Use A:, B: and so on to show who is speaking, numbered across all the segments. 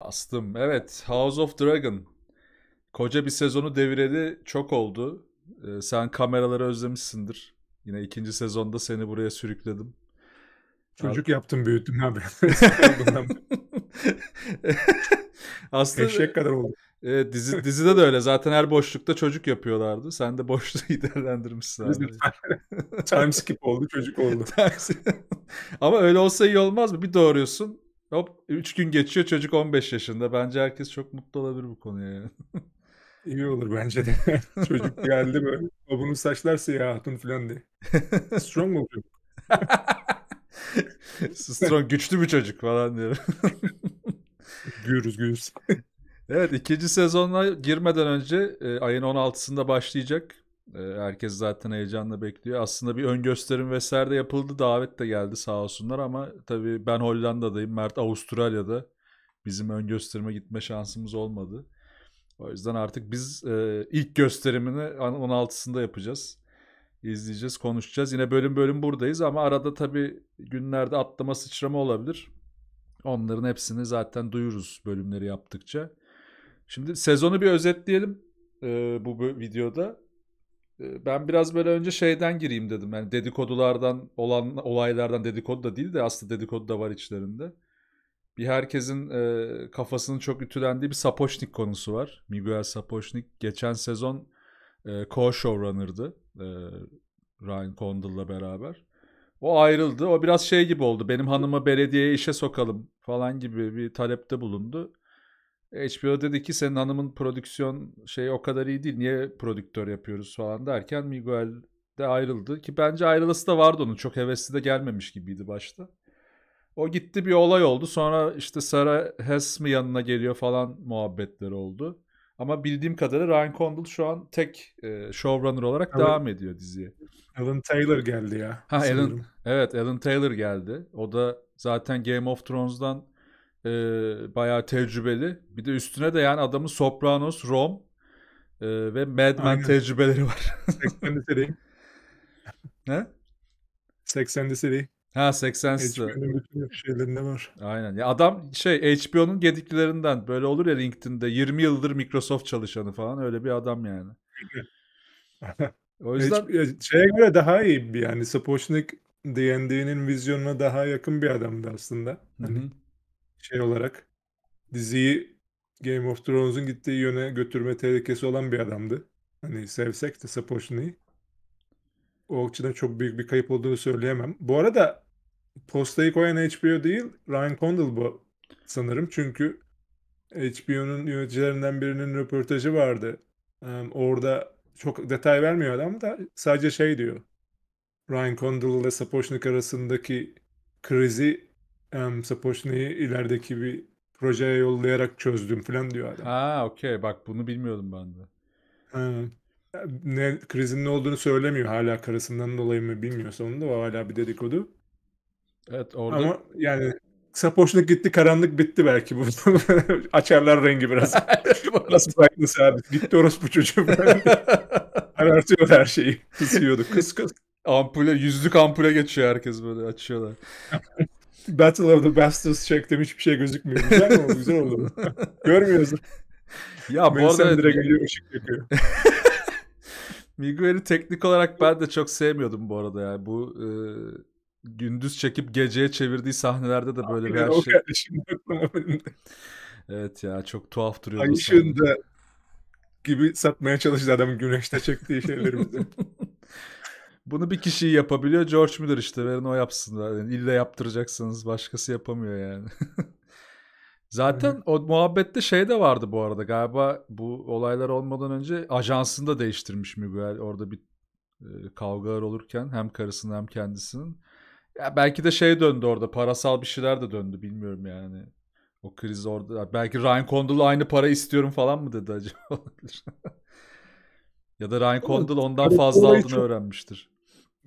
A: Bastım. Evet House of Dragon. Koca bir sezonu devirdi, çok oldu. Ee, sen kameraları özlemişsindir. Yine ikinci sezonda seni buraya sürükledim.
B: Çocuk Abi... yaptım büyüttüm abi. Aslında eşek kadar oldu.
A: Evet, dizi, dizide de öyle. Zaten her boşlukta çocuk yapıyorlardı. Sen de boşluğu değerlendirmişsin Time
B: skip oldu, çocuk oldu.
A: Ama öyle olsa iyi olmaz mı? Bir doğuruyorsun. Hop 3 gün geçiyor çocuk 15
B: yaşında. Bence herkes çok mutlu olabilir bu konuya yani. İyi olur bence de. çocuk geldi böyle babanın saçlar siyah hatun falan diye. Strong mu çocuk? Strong
A: güçlü bir çocuk falan diyor. gürüz gürüz. Evet ikinci sezonla girmeden önce e, ayın 16'sında başlayacak ee, herkes zaten heyecanla bekliyor. Aslında bir ön gösterim vesaire de yapıldı. Davet de geldi sağ olsunlar ama tabii ben Hollanda'dayım. Mert Avustralya'da. Bizim ön gösterime gitme şansımız olmadı. O yüzden artık biz e, ilk gösterimini 16'sında yapacağız. İzleyeceğiz, konuşacağız. Yine bölüm bölüm buradayız ama arada tabii günlerde atlama sıçrama olabilir. Onların hepsini zaten duyuruz bölümleri yaptıkça. Şimdi sezonu bir özetleyelim e, bu videoda ben biraz böyle önce şeyden gireyim dedim. Yani dedikodulardan olan olaylardan dedikodu da değil de aslında dedikodu da var içlerinde. Bir herkesin e, kafasının çok ütülendiği bir Sapochnik konusu var. Miguel Sapochnik geçen sezon e, co-showrunner'dı e, Ryan Condal'la beraber. O ayrıldı. O biraz şey gibi oldu. Benim hanımı belediyeye işe sokalım falan gibi bir talepte bulundu. HBO dedi ki senin hanımın prodüksiyon şey o kadar iyi değil. Niye prodüktör yapıyoruz falan derken Miguel de ayrıldı. Ki bence ayrılası da vardı onun. Çok hevesli de gelmemiş gibiydi başta. O gitti bir olay oldu. Sonra işte Sarah Hess mi yanına geliyor falan muhabbetleri oldu. Ama bildiğim kadarıyla Ryan Condal şu an tek e, showrunner olarak Alan, devam ediyor diziye. Alan Taylor geldi ya. Ha Alan, evet Alan Taylor geldi. O da zaten Game of Thrones'dan e, bayağı tecrübeli. Bir de üstüne de yani adamın Sopranos, Rom e, ve Mad Men tecrübeleri var. 80 seri.
B: ne? 80 seri.
A: Ha 80 HBO'nun
B: bütün şeylerinde var.
A: Aynen. Ya adam şey HBO'nun gediklilerinden böyle olur ya LinkedIn'de 20 yıldır Microsoft çalışanı falan öyle bir adam yani.
B: o yüzden Hiç, şeye göre daha iyi bir yani Spochnik D&D'nin vizyonuna daha yakın bir adamdı aslında. Hı Hani şey olarak diziyi Game of Thrones'un gittiği yöne götürme tehlikesi olan bir adamdı. Hani sevsek de Sapochni'yi. O açıdan çok büyük bir kayıp olduğunu söyleyemem. Bu arada postayı koyan HBO değil Ryan Condal bu sanırım. Çünkü HBO'nun yöneticilerinden birinin röportajı vardı. Um, orada çok detay vermiyor adam da sadece şey diyor. Ryan Condal ile Sapochnik arasındaki krizi um, Sapochni'yi ilerideki bir projeye yollayarak çözdüm falan diyor adam.
A: Ha okey bak bunu bilmiyordum ben de.
B: Ha. Ne, krizin ne olduğunu söylemiyor hala karısından dolayı mı bilmiyorsa onu da var hala bir dedikodu. Evet orada. Ama yani Sapoşluk gitti karanlık bitti belki bu. Açarlar rengi biraz. Nasıl brightness abi. Gitti orospu çocuğu. Karartıyor her şeyi. Kısıyordu. Kıs kıs. Ampule, yüzlük ampule geçiyor herkes böyle açıyorlar. Battle of the Bastards çektim şey hiçbir şey gözükmüyor. Güzel mi oldu? Güzel oldu. görmüyorsun Ya bu arada... direkt geliyor ışık
C: yakıyor.
A: Miguel'i teknik olarak ben de çok sevmiyordum bu arada ya Bu e, gündüz çekip geceye çevirdiği sahnelerde de böyle Aynen, bir her
B: şey.
A: evet ya çok tuhaf duruyordu. Ay ışığında
B: gibi satmaya çalıştı adamın güneşte çektiği şeyleri.
A: Bunu bir kişi yapabiliyor. George Miller işte. Verin o yapsın. Yani ille yaptıracaksınız. Başkası yapamıyor yani. Zaten hı o muhabbette şey de vardı bu arada. Galiba bu olaylar olmadan önce ajansını da değiştirmiş Miguel. Orada bir e, kavgalar olurken hem karısının hem kendisinin. Ya belki de şey döndü orada. Parasal bir şeyler de döndü. Bilmiyorum yani. O kriz orada. Belki Ryan Condal aynı para istiyorum falan mı dedi acaba? ya da Ryan Condal ondan fazla aldığını çok... öğrenmiştir.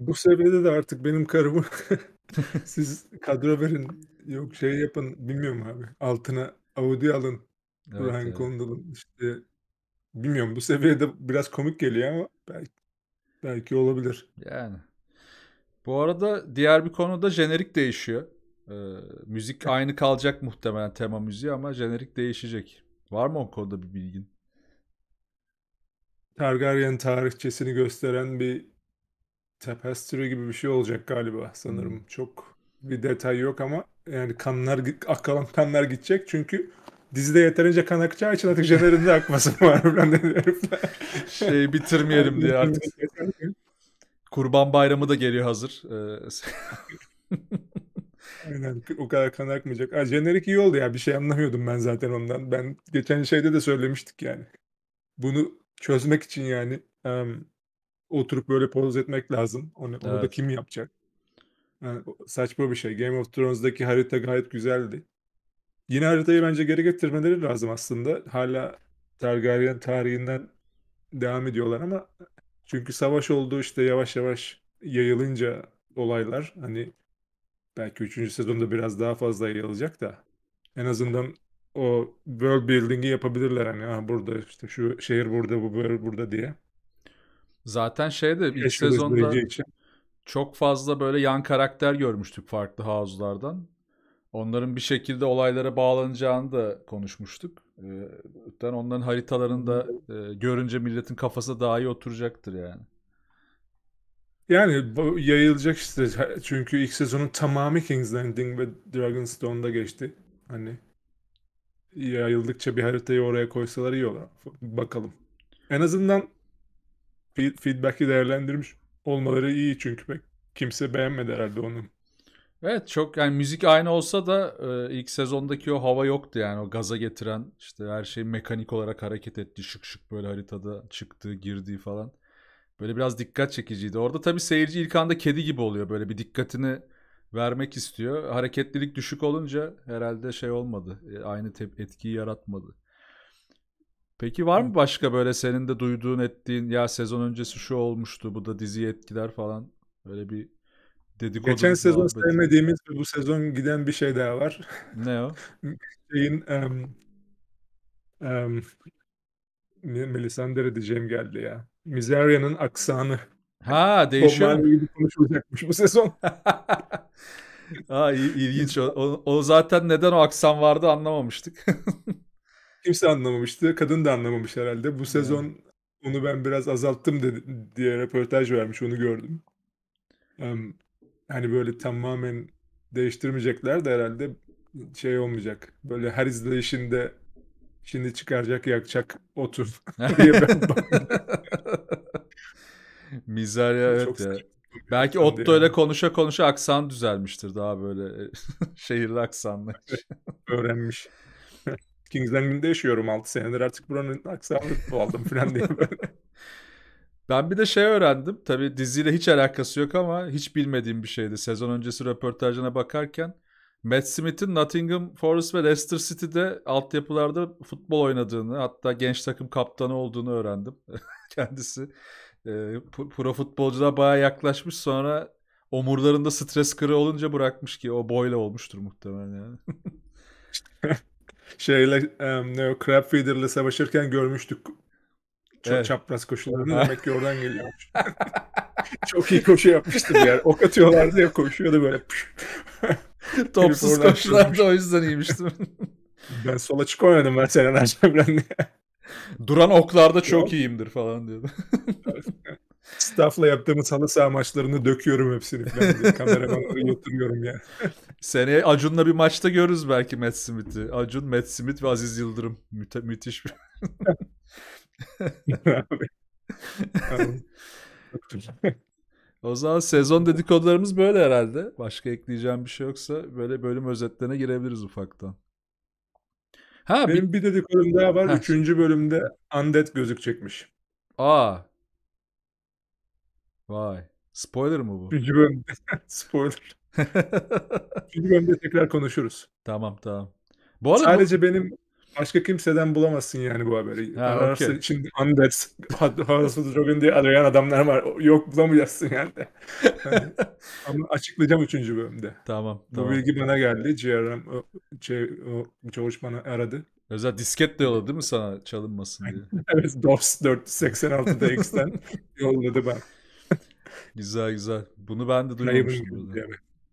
B: Bu seviyede de artık benim karımı siz kadro verin yok şey yapın bilmiyorum abi altına Audi alın evet, Burhan evet. Kondal'ın işte bilmiyorum bu seviyede biraz komik geliyor ama belki, belki olabilir. Yani. Bu arada diğer bir konuda
A: jenerik değişiyor. Ee, müzik aynı kalacak muhtemelen tema müziği ama jenerik değişecek. Var mı o konuda bir bilgin?
B: Targaryen tarihçesini gösteren bir tapestry gibi bir şey olacak galiba sanırım. Hmm. Çok bir detay yok ama yani kanlar akalan kanlar gidecek çünkü dizide yeterince kan akacağı için artık jenerinde akmasın var falan dedi herifler. Şeyi
A: bitirmeyelim diye artık. Kurban Bayramı da geliyor hazır. Ee,
B: Aynen o kadar kan akmayacak. Aa, jenerik iyi oldu ya bir şey anlamıyordum ben zaten ondan. Ben geçen şeyde de söylemiştik yani. Bunu çözmek için yani um, oturup böyle poz etmek lazım. Onu, evet. onu da kim yapacak? Yani saçma bir şey. Game of Thrones'daki harita gayet güzeldi. Yine haritayı bence geri getirmeleri lazım aslında. Hala Targaryen tarihinden devam ediyorlar ama çünkü savaş oldu işte yavaş yavaş yayılınca olaylar hani belki 3. sezonda biraz daha fazla yayılacak da en azından o world building'i yapabilirler hani ah burada işte şu şehir burada bu böyle burada diye.
A: Zaten şeyde de ilk sezonda için. çok fazla böyle yan karakter görmüştük farklı havuzlardan. Onların bir şekilde olaylara bağlanacağını da konuşmuştuk. Ee, onların haritalarında e, görünce milletin kafası daha iyi oturacaktır
B: yani. Yani bu yayılacak işte. Çünkü ilk sezonun tamamı King's Landing ve Dragonstone'da geçti. Hani yayıldıkça bir haritayı oraya koysalar iyi olur. Bakalım. En azından feedback'i değerlendirmiş olmaları iyi çünkü kimse beğenmedi herhalde onu.
A: Evet çok yani müzik aynı olsa da e, ilk sezondaki o hava yoktu yani o gaza getiren işte her şey mekanik olarak hareket etti şık şık böyle haritada çıktı girdiği falan. Böyle biraz dikkat çekiciydi. Orada tabii seyirci ilk anda kedi gibi oluyor böyle bir dikkatini vermek istiyor. Hareketlilik düşük olunca herhalde şey olmadı. E, aynı tep etkiyi yaratmadı. Peki var mı başka böyle senin de duyduğun ettiğin ya sezon öncesi şu olmuştu bu da diziyi etkiler falan öyle bir dedikodu. Geçen sezon muhabbeti. sevmediğimiz
B: ve bu sezon giden bir şey daha var. Ne o? Şeyin um, um, Melisandre diyeceğim geldi ya. Mizeria'nın aksanı. Ha değişiyor. Bob konuşulacakmış bu sezon. ha, ilginç. O, o zaten neden o aksan vardı anlamamıştık. kimse anlamamıştı. Kadın da anlamamış herhalde. Bu sezon evet. onu ben biraz azalttım dedi, diye röportaj vermiş. Onu gördüm. Um, hani böyle tamamen değiştirmeyecekler de herhalde şey olmayacak. Böyle her izleyişinde şimdi çıkaracak yakacak otur diye ben
A: Mizarya evet ya. Belki Otto ile yani. konuşa konuşa aksan düzelmiştir
B: daha böyle şehirli aksanla. Öğrenmiş. Kings Landing'de yaşıyorum 6 senedir artık buranın aksanını aldım falan diye böyle.
A: Ben bir de şey öğrendim. Tabi diziyle hiç alakası yok ama hiç bilmediğim bir şeydi. Sezon öncesi röportajına bakarken Matt Smith'in Nottingham Forest ve Leicester City'de altyapılarda futbol oynadığını hatta genç takım kaptanı olduğunu öğrendim. Kendisi e, pro futbolculuğa baya yaklaşmış sonra omurlarında stres kırığı olunca
B: bırakmış ki o boyla olmuştur muhtemelen yani. şeyle um, o crab feeder'la savaşırken görmüştük. Çok evet. çapraz koşularını demek ki oradan geliyormuş. Çok iyi koşu yapmıştı bir yer. Ok atıyorlardı ya koşuyordu böyle. Topsuz koşularda o yüzden iyiymiştim. ben sola çık oynadım ben senin Ercem'den Duran oklarda çok iyiyimdir falan diyordu. Staff'la yaptığımız halı saha maçlarını döküyorum hepsini falan diye. Kameramanları yutturuyorum ya.
A: Seneye Acun'la bir maçta görürüz belki Matt Smith'i. Acun, Matt Smith ve Aziz Yıldırım. Müte- müthiş bir... O zaman sezon dedikodularımız böyle herhalde. Başka ekleyeceğim bir şey yoksa böyle bölüm özetlerine girebiliriz ufaktan. Ha, Benim bir,
B: bir dedikodum daha var. Ha. Üçüncü bölümde Undead gözükecekmiş. Aa
A: Vay. Spoiler mı bu? Üçüncü bölümde.
B: Spoiler. Üçüncü bölümde tekrar konuşuruz. Tamam tamam. Bu arada Sadece bu... benim başka kimseden bulamazsın yani bu haberi. Ha, Ararsa okay. şimdi Undead, House of diye arayan adamlar var. Yok bulamayacaksın yani. ama açıklayacağım üçüncü bölümde. Tamam. Bu tamam. bilgi bana geldi. GRM, o, C, o, George bana aradı. Özel
A: disket de yolladı değil mi sana çalınmasın diye? evet DOS
B: 486 DX'den yolladı ben.
A: Güzel güzel. Bunu ben de duymamıştım.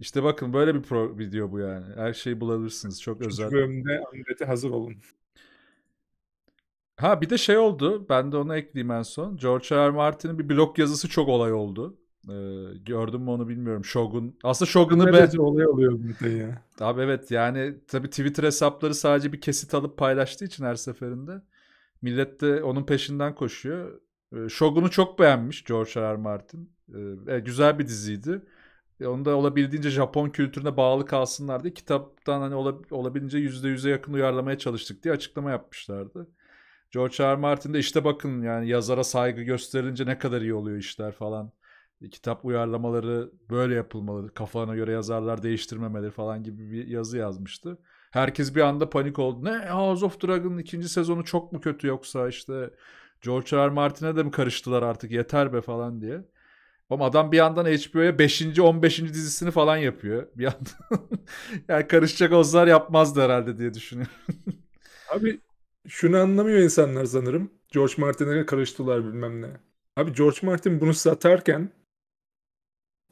A: İşte bakın böyle bir pro video bu yani. Her şeyi bulabilirsiniz. Çok Üçüncü özel. bölümde amlete hazır olun. Ha bir de şey oldu. Ben de onu ekleyeyim en son. George R. R. Martin'in bir blog yazısı çok olay oldu. Ee, gördün mü onu bilmiyorum. Shogun. Aslında Shogun'u be...
B: olay oluyor burada ya.
A: Abi evet yani tabii Twitter hesapları sadece bir kesit alıp paylaştığı için her seferinde. Millet de onun peşinden koşuyor. Ee, Shogun'u çok beğenmiş George R. R. Martin. Ee, e, güzel bir diziydi. E, onu da olabildiğince Japon kültürüne bağlı kalsınlar diye kitaptan hani olab- olabildiğince %100'e yakın uyarlamaya çalıştık diye açıklama yapmışlardı. George R. Martin de işte bakın yani yazara saygı gösterilince ne kadar iyi oluyor işler falan. E, kitap uyarlamaları böyle yapılmalı. Kafana göre yazarlar değiştirmemeleri falan gibi bir yazı yazmıştı. Herkes bir anda panik oldu. Ne House of Dragon'ın ikinci sezonu çok mu kötü yoksa işte George R. R. Martin'e de mi karıştılar artık yeter be falan diye. Oğlum adam bir yandan HBO'ya 5. 15. dizisini falan yapıyor. Bir yandan yani karışacak ozlar yapmazdı herhalde diye düşünüyorum.
B: Abi şunu anlamıyor insanlar sanırım. George Martin'e karıştılar bilmem ne. Abi George Martin bunu satarken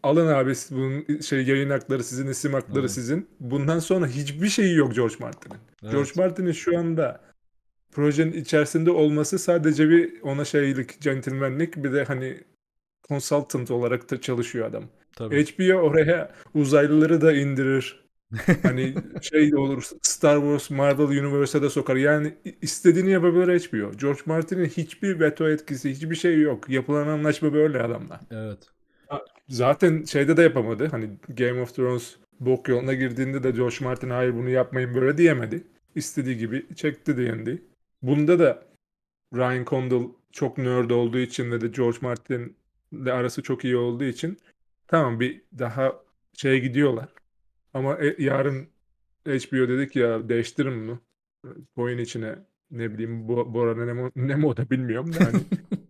B: alın abi bunun şey yayın hakları sizin, isim hakları evet. sizin. Bundan sonra hiçbir şeyi yok George Martin'in. Evet. George Martin'in şu anda projenin içerisinde olması sadece bir ona şeylik, centilmenlik bir de hani consultant olarak da çalışıyor adam. Tabii. HBO oraya uzaylıları da indirir. hani şey olur Star Wars Marvel Universe'a da sokar. Yani istediğini yapabilir HBO. George Martin'in hiçbir veto etkisi, hiçbir şey yok. Yapılan anlaşma böyle adamla. Evet. Zaten şeyde de yapamadı. Hani Game of Thrones bok yoluna girdiğinde de George Martin hayır bunu yapmayın böyle diyemedi. İstediği gibi çekti diyendi. Bunda da Ryan Condal çok nerd olduğu için ve de George Martin ile arası çok iyi olduğu için tamam bir daha şeye gidiyorlar. Ama e, yarın HBO dedik ya değiştirin bunu. boyun içine ne bileyim bu Bora Nemo, Nemo da bilmiyorum da hani.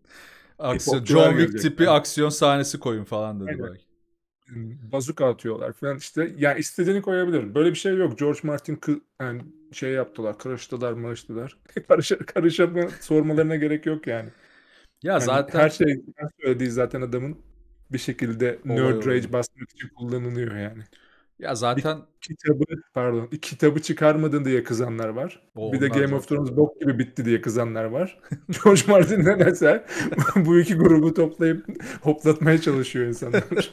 B: aksiyon, John Wick tipi yani. aksiyon sahnesi koyun falan dedi belki. Bazuka atıyorlar falan işte. Ya yani istediğini koyabilir. Böyle bir şey yok. George Martin kı- yani şey yaptılar, karıştılar, marıştılar. Karışa, karışa sormalarına gerek yok yani. Ya yani zaten her şey her söylediği zaten adamın bir şekilde nerd rage basmak için kullanılıyor yani. Ya zaten bir kitabı pardon, bir kitabı çıkarmadın diye kızanlar var. O, bir de Game of Thrones bok gibi bitti diye kızanlar var. George Martin ne nedense bu iki grubu toplayıp hoplatmaya çalışıyor insanlar.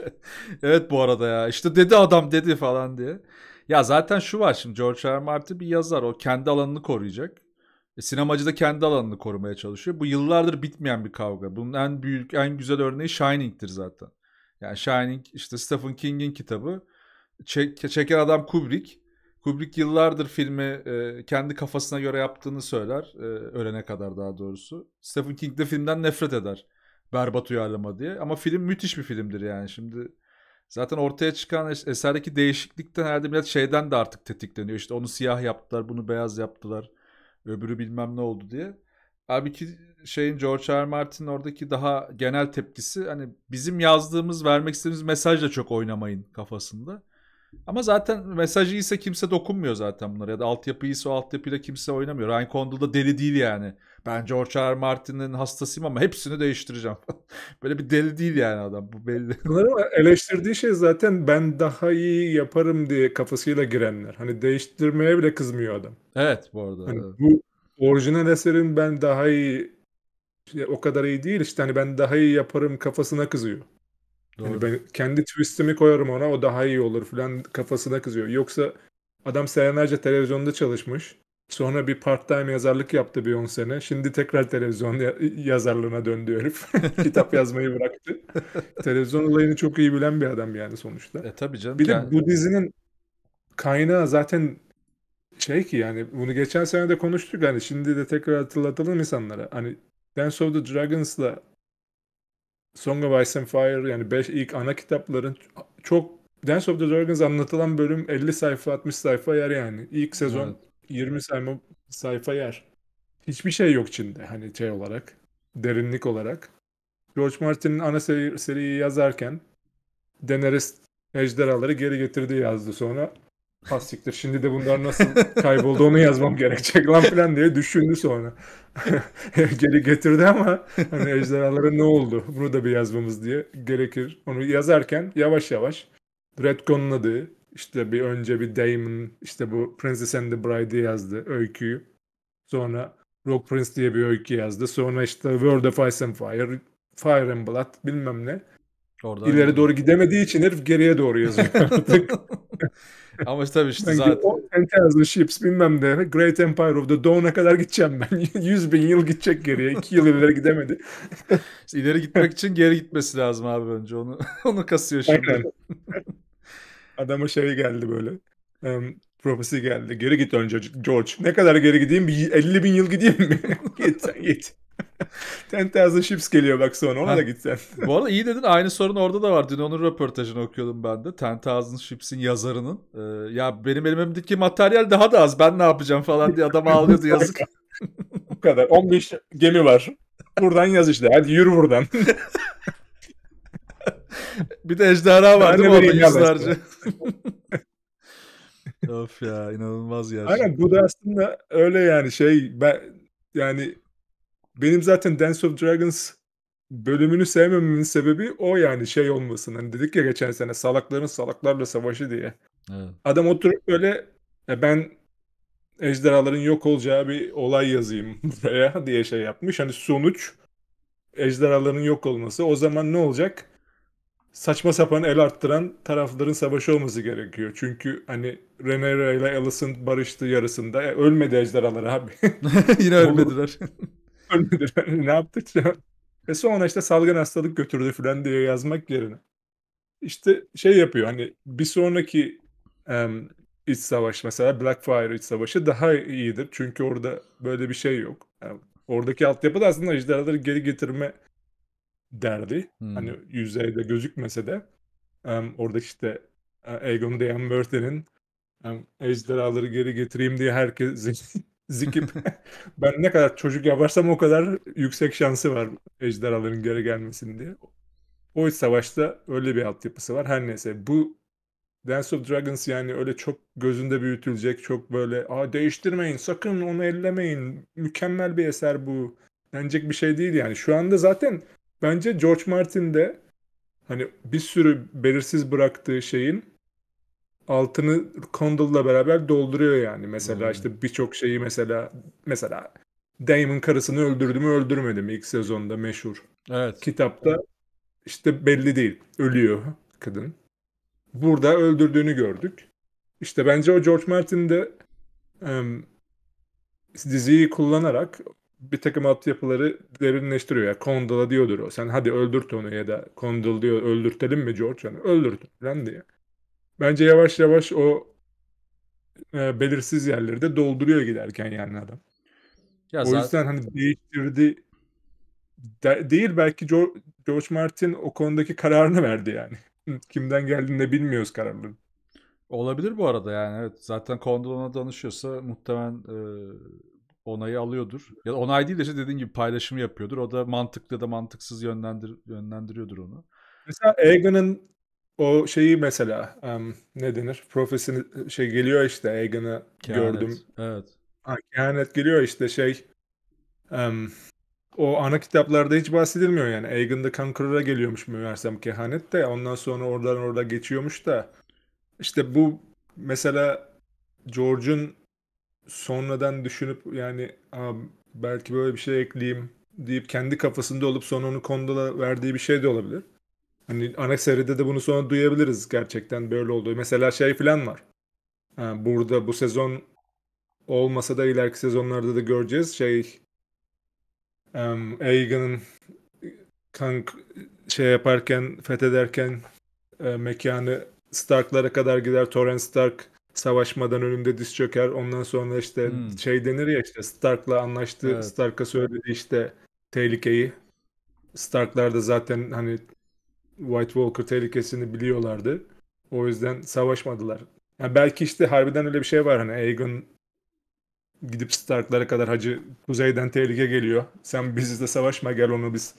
A: evet bu arada ya. işte dedi adam dedi falan diye. Ya zaten şu var şimdi George R. Martin bir yazar. O kendi alanını koruyacak. E, sinemacı da kendi alanını korumaya çalışıyor. Bu yıllardır bitmeyen bir kavga. Bunun en büyük, en güzel örneği Shining'dir zaten. Yani Shining işte Stephen King'in kitabı. Çek, çeken adam Kubrick. Kubrick yıllardır filmi e, kendi kafasına göre yaptığını söyler. E, ölene kadar daha doğrusu. Stephen King de filmden nefret eder. Berbat uyarlama diye. Ama film müthiş bir filmdir yani. Şimdi zaten ortaya çıkan eserdeki değişiklikten herhalde biraz şeyden de artık tetikleniyor. İşte onu siyah yaptılar, bunu beyaz yaptılar Öbürü bilmem ne oldu diye. Halbuki şeyin George R. Martin'in oradaki daha genel tepkisi hani bizim yazdığımız vermek istediğimiz mesajla çok oynamayın kafasında. Ama zaten mesajı ise kimse dokunmuyor zaten bunlara ya da altyapı ise o altyapıyla kimse oynamıyor. Ryan Condal da deli değil yani. Ben George R. Martin'in hastasıyım ama hepsini değiştireceğim.
B: Böyle bir deli değil yani adam bu belli. eleştirdiği şey zaten ben daha iyi yaparım diye kafasıyla girenler. Hani değiştirmeye bile kızmıyor adam.
A: Evet bu arada. Hani evet.
B: Bu orijinal eserin ben daha iyi şey, o kadar iyi değil işte hani ben daha iyi yaparım kafasına kızıyor. Hani Doğru. Yani ben kendi twistimi koyarım ona o daha iyi olur falan kafasına kızıyor. Yoksa adam senelerce televizyonda çalışmış. Sonra bir part-time yazarlık yaptı bir 10 sene. Şimdi tekrar televizyon yazarlığına döndü herif. Kitap yazmayı bıraktı. televizyon olayını çok iyi bilen bir adam yani sonuçta. E tabii canım. Bir de yani... bu dizinin kaynağı zaten şey ki yani bunu geçen sene de konuştuk hani şimdi de tekrar hatırlatalım insanlara. Hani Dance of the Dragons'la Song of Ice and Fire yani 5 ilk ana kitapların çok Dance of the Dragons anlatılan bölüm 50 sayfa 60 sayfa yer yani. ilk sezon evet. 20 sayfa, sayfa yer. Hiçbir şey yok içinde hani şey olarak, derinlik olarak. George Martin'in ana seri, seriyi yazarken Daenerys ejderhaları geri getirdi yazdı sonra. Hastiktir şimdi de bunlar nasıl kayboldu onu yazmam gerekecek lan filan diye düşündü sonra. geri getirdi ama hani ejderhalara ne oldu bunu da bir yazmamız diye gerekir. Onu yazarken yavaş yavaş Redcon'ladı, işte bir önce bir Damon işte bu Princess and the Bride'i yazdı öyküyü. Sonra Rock Prince diye bir öykü yazdı. Sonra işte World of Ice and Fire, Fire and Blood bilmem ne.
A: Orada İleri öyle. doğru
B: gidemediği için herif geriye doğru yazıyor artık.
A: Ama işte tabii işte ben zaten.
B: 10,000 ships bilmem ne. Great Empire of the Dawn'a kadar gideceğim ben. 100 bin yıl gidecek geriye. 2 yıl ileri gidemedi. işte ileri gitmek için
A: geri gitmesi lazım abi önce. Onu onu kasıyor şimdi.
B: Adama şey geldi böyle. Um, profesi geldi. Geri git önce George. Ne kadar geri gideyim? Bir 50 bin yıl gideyim mi? git sen git. Ten Thousand Ships geliyor bak sonra ona ha. da gitsen.
A: Bu arada iyi dedin aynı sorun orada da var. Dün onun röportajını okuyordum ben de. Ten Thousand Ships'in yazarının. Ee, ya benim elimdeki materyal daha da az ben ne yapacağım falan diye adam ağlıyordu yazık.
B: Bu kadar 15 gemi var. Buradan yaz işte hadi yürü buradan. bir de ejderha var değil mi orada yüzlerce? of ya inanılmaz ya. Aynen bu da aslında öyle yani şey ben yani benim zaten Dance of Dragons bölümünü sevmememin sebebi o yani şey olmasın. Hani dedik ya geçen sene salakların salaklarla savaşı diye. Evet. Adam oturup böyle e, ben ejderhaların yok olacağı bir olay yazayım buraya diye şey yapmış. Hani sonuç ejderhaların yok olması. O zaman ne olacak? saçma sapan el arttıran tarafların savaşı olması gerekiyor. Çünkü hani Renera ile Allison barıştı yarısında. E, ölmedi ejderhalar abi. Yine ölmediler. ölmediler. ne yaptık Ve sonra işte salgın hastalık götürdü falan diye yazmak yerine. İşte şey yapıyor hani bir sonraki um, iç savaş mesela Blackfire iç savaşı daha iyidir. Çünkü orada böyle bir şey yok. Yani oradaki altyapı da aslında ejderhaları geri getirme derdi. Hmm. Hani yüzeyde gözükmese de um, orada işte uh, e, Aegon de Ambert'in um, ejderhaları geri getireyim diye herkes zikip ben ne kadar çocuk yaparsam o kadar yüksek şansı var ejderhaların geri gelmesini diye. O savaşta öyle bir altyapısı var. Her neyse bu Dance of Dragons yani öyle çok gözünde büyütülecek, çok böyle Aa, değiştirmeyin, sakın onu ellemeyin, mükemmel bir eser bu denecek bir şey değil yani. Şu anda zaten Bence George Martin de hani bir sürü belirsiz bıraktığı şeyin altını Condal'la beraber dolduruyor yani. Mesela hmm. işte birçok şeyi mesela mesela Damon karısını öldürdü mü öldürmedi mi ilk sezonda meşhur. Evet. Kitapta işte belli değil. Ölüyor kadın. Burada öldürdüğünü gördük. İşte bence o George Martin de um, diziyi kullanarak bir takım altyapıları derinleştiriyor. Yani Condal'a diyordur o. Sen hadi öldürt onu ya da Condal diyor öldürtelim mi George? Yani öldürt falan diye. Bence yavaş yavaş o e, belirsiz yerleri de dolduruyor giderken yani adam. Ya o zaten... yüzden hani değiştirdi de, değil belki George, George Martin o konudaki kararını verdi yani. Kimden geldiğini de bilmiyoruz kararları.
A: Olabilir bu arada yani. Evet, zaten Condal'ona danışıyorsa muhtemelen e, onayı alıyordur. Ya onay değil de işte dediğin gibi paylaşımı yapıyordur. O da mantıklı ya da mantıksız yönlendir yönlendiriyordur onu.
B: Mesela Egan'ın o şeyi mesela um, ne denir? Profesini şey geliyor işte Egan'ı gördüm. Evet. Ha, kehanet geliyor işte şey um, o ana kitaplarda hiç bahsedilmiyor yani. Egan the Conqueror'a geliyormuş meğersem kehanet de ondan sonra oradan orada geçiyormuş da. işte bu mesela George'un sonradan düşünüp yani belki böyle bir şey ekleyeyim deyip kendi kafasında olup sonra onu Kondola verdiği bir şey de olabilir. Hani ana seride de bunu sonra duyabiliriz gerçekten böyle olduğu. Mesela şey falan var. burada bu sezon olmasa da ileriki sezonlarda da göreceğiz. Şey um, Egan'ın kank şey yaparken fethederken e, mekanı Stark'lara kadar gider. Torrent Stark savaşmadan önünde diz çöker. Ondan sonra işte hmm. şey denir ya işte Stark'la anlaştı. Evet. Stark'a söyledi işte tehlikeyi. Stark'lar da zaten hani White Walker tehlikesini biliyorlardı. O yüzden savaşmadılar. Yani belki işte harbiden öyle bir şey var hani Aegon gidip Stark'lara kadar hacı kuzeyden tehlike geliyor. Sen bizle savaşma gel onu biz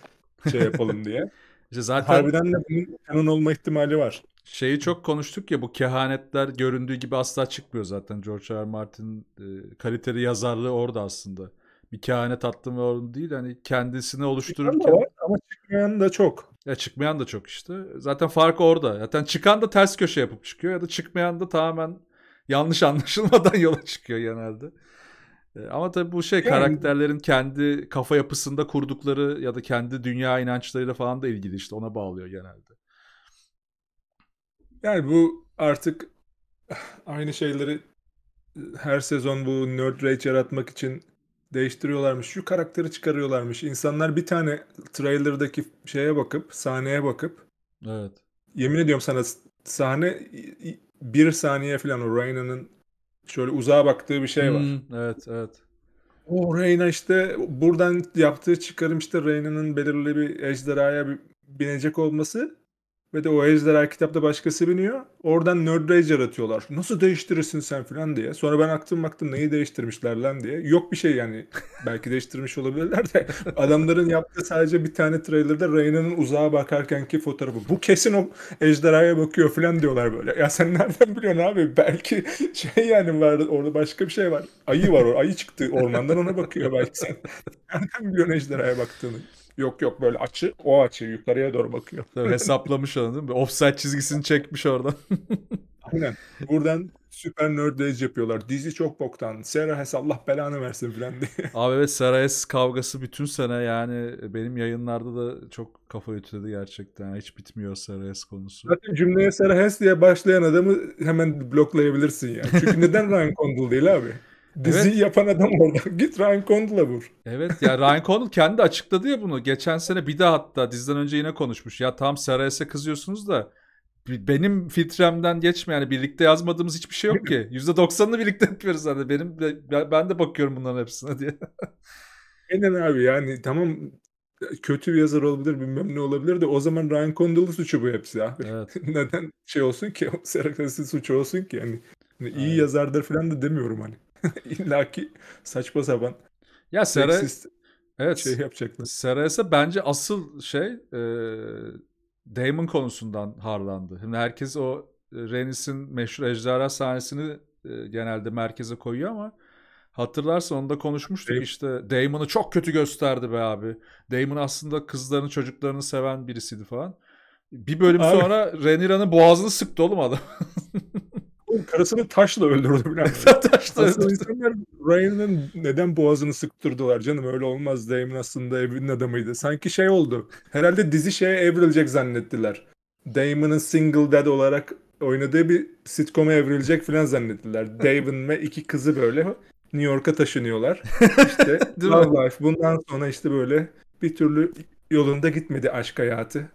B: şey yapalım diye. işte zaten harbiden de bunun kanon olma ihtimali var. Şeyi çok konuştuk ya bu kehanetler
A: göründüğü gibi asla çıkmıyor zaten. George R. R. Martin'in e, kaliteli yazarlığı orada aslında. Bir kehanet attım ve onu değil hani kendisini oluştururken. Çıkan da
B: var, ama çıkmayan da çok.
A: Ya çıkmayan da çok işte. Zaten fark orada. Zaten çıkan da ters köşe yapıp çıkıyor ya da çıkmayan da tamamen yanlış anlaşılmadan yola çıkıyor genelde. E, ama tabii bu şey yani, karakterlerin kendi kafa yapısında kurdukları ya da kendi dünya inançlarıyla falan da ilgili işte
B: ona bağlıyor genelde. Yani bu artık aynı şeyleri e, her sezon bu nerd rage yaratmak için değiştiriyorlarmış. Şu karakteri çıkarıyorlarmış. İnsanlar bir tane trailer'daki şeye bakıp, sahneye bakıp Evet. Yemin ediyorum sana sahne bir saniye falan o Reyna'nın şöyle uzağa baktığı bir şey var. Hmm, evet, evet. O Reyna işte buradan yaptığı çıkarım işte Reyna'nın belirli bir ejderhaya binecek olması ve de o ejderha kitapta başkası biniyor. Oradan nerd rage yaratıyorlar. Nasıl değiştirirsin sen falan diye. Sonra ben aklım baktım neyi değiştirmişler lan diye. Yok bir şey yani. Belki değiştirmiş olabilirler de. Adamların yaptığı sadece bir tane trailerda Reyna'nın uzağa bakarkenki fotoğrafı. Bu kesin o ejderhaya bakıyor falan diyorlar böyle. Ya sen nereden biliyorsun abi? Belki şey yani var orada başka bir şey var. Ayı var orada. Ayı çıktı ormandan ona bakıyor belki sen. Nereden biliyorsun ejderhaya baktığını? Yok yok böyle açı o açı yukarıya doğru bakıyor. Tabii hesaplamış onu değil mi? Offside çizgisini çekmiş oradan. Aynen. Buradan süper nerd yapıyorlar. Dizi çok boktan. Sarah Allah belanı versin filan diye.
A: Abi evet Sarah kavgası bütün sene yani benim yayınlarda da çok kafa ütüledi gerçekten. Hiç bitmiyor Sarah konusu. Zaten
B: cümleye Sarah diye başlayan adamı hemen bloklayabilirsin yani. Çünkü neden Ryan Condal değil abi? Diziyi evet. yapan adam orada. Git Ryan Condal'a vur.
A: Evet ya Ryan Condal kendi açıkladı ya bunu. Geçen sene bir daha hatta diziden önce yine konuşmuş. Ya tam Sarayas'a kızıyorsunuz da benim filtremden geçme yani birlikte yazmadığımız
B: hiçbir şey yok ki. %90'ını birlikte yapıyoruz zaten. Benim de, ben de bakıyorum bunların hepsine diye. Aynen abi yani tamam kötü bir yazar olabilir bilmem ne olabilir de o zaman Ryan Condal'ın suçu bu hepsi abi. Evet. Neden şey olsun ki Sarah suçu olsun ki yani. Hani iyi Aynen. yazardır falan da demiyorum hani. İlla ki saçma sapan ya Sera evet şey
A: yapacaklar. Serasa bence asıl şey e, Damon konusundan harlandı. Şimdi herkes o e, Renis'in meşhur ejderha sahnesini e, genelde merkeze koyuyor ama hatırlarsan onda konuşmuştuk Dam- işte Damon'u çok kötü gösterdi be abi. Damon aslında kızlarını çocuklarını seven birisiydi
B: falan. Bir bölüm abi. sonra Renira'nın boğazını sıktı oğlum adam. Karısını taşla öldürdü Bülent. taşla öldürdü. Ryan'ın neden boğazını sıktırdılar canım öyle olmaz Damon aslında evin adamıydı. Sanki şey oldu. Herhalde dizi şeye evrilecek zannettiler. Damon'ın single dad olarak oynadığı bir sitcom'a evrilecek falan zannettiler. Damon ve iki kızı böyle New York'a taşınıyorlar. İşte Love Life bundan sonra işte böyle bir türlü yolunda gitmedi aşk hayatı.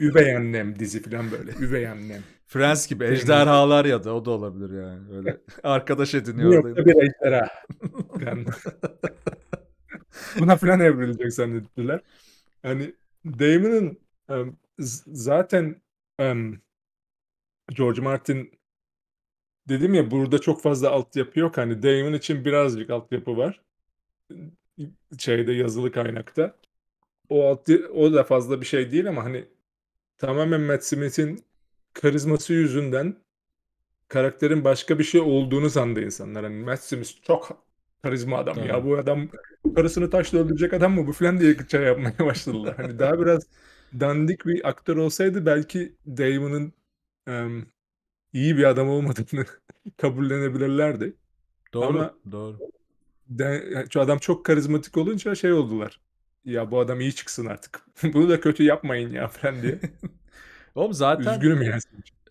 B: Üvey annem dizi falan böyle. Üvey annem. Friends gibi ejderhalar
A: ya da o da olabilir yani. Öyle
B: arkadaş ediniyor. Yok bir ejderha. Buna falan evrilecek zannettiler. Hani Damon'ın um, zaten um, George Martin dedim ya burada çok fazla altyapı yok. Hani Damon için birazcık altyapı var. Şeyde yazılı kaynakta. O alt, o da fazla bir şey değil ama hani tamamen Matt Smith'in karizması yüzünden karakterin başka bir şey olduğunu sandı insanlar. Hani Matt çok karizma adam evet. ya bu adam karısını taşla öldürecek adam mı bu filan diye şey yapmaya başladılar. Hani daha biraz dandik bir aktör olsaydı belki Damon'ın um, iyi bir adam olmadığını kabullenebilirlerdi. Doğru, Ama doğru. De, şu adam çok karizmatik olunca şey oldular. Ya bu adam iyi çıksın artık. Bunu da kötü yapmayın ya falan diye. Oğlum
A: zaten Üzgünüm yani.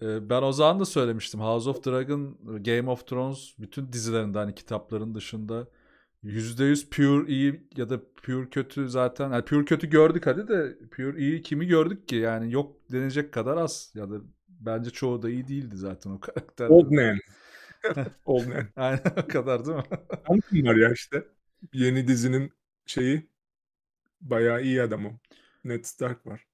A: E, ben o zaman da söylemiştim. House of Dragon, Game of Thrones bütün dizilerinde hani kitapların dışında %100 pure iyi ya da pure kötü zaten. Yani pure kötü gördük hadi de pure iyi kimi gördük ki? Yani yok denecek kadar az ya da bence çoğu da iyi değildi zaten o karakter. Old man.
B: Old man. Aynen o kadar değil mi? Tam ya işte. Yeni dizinin şeyi bayağı iyi adam o. Ned Stark var.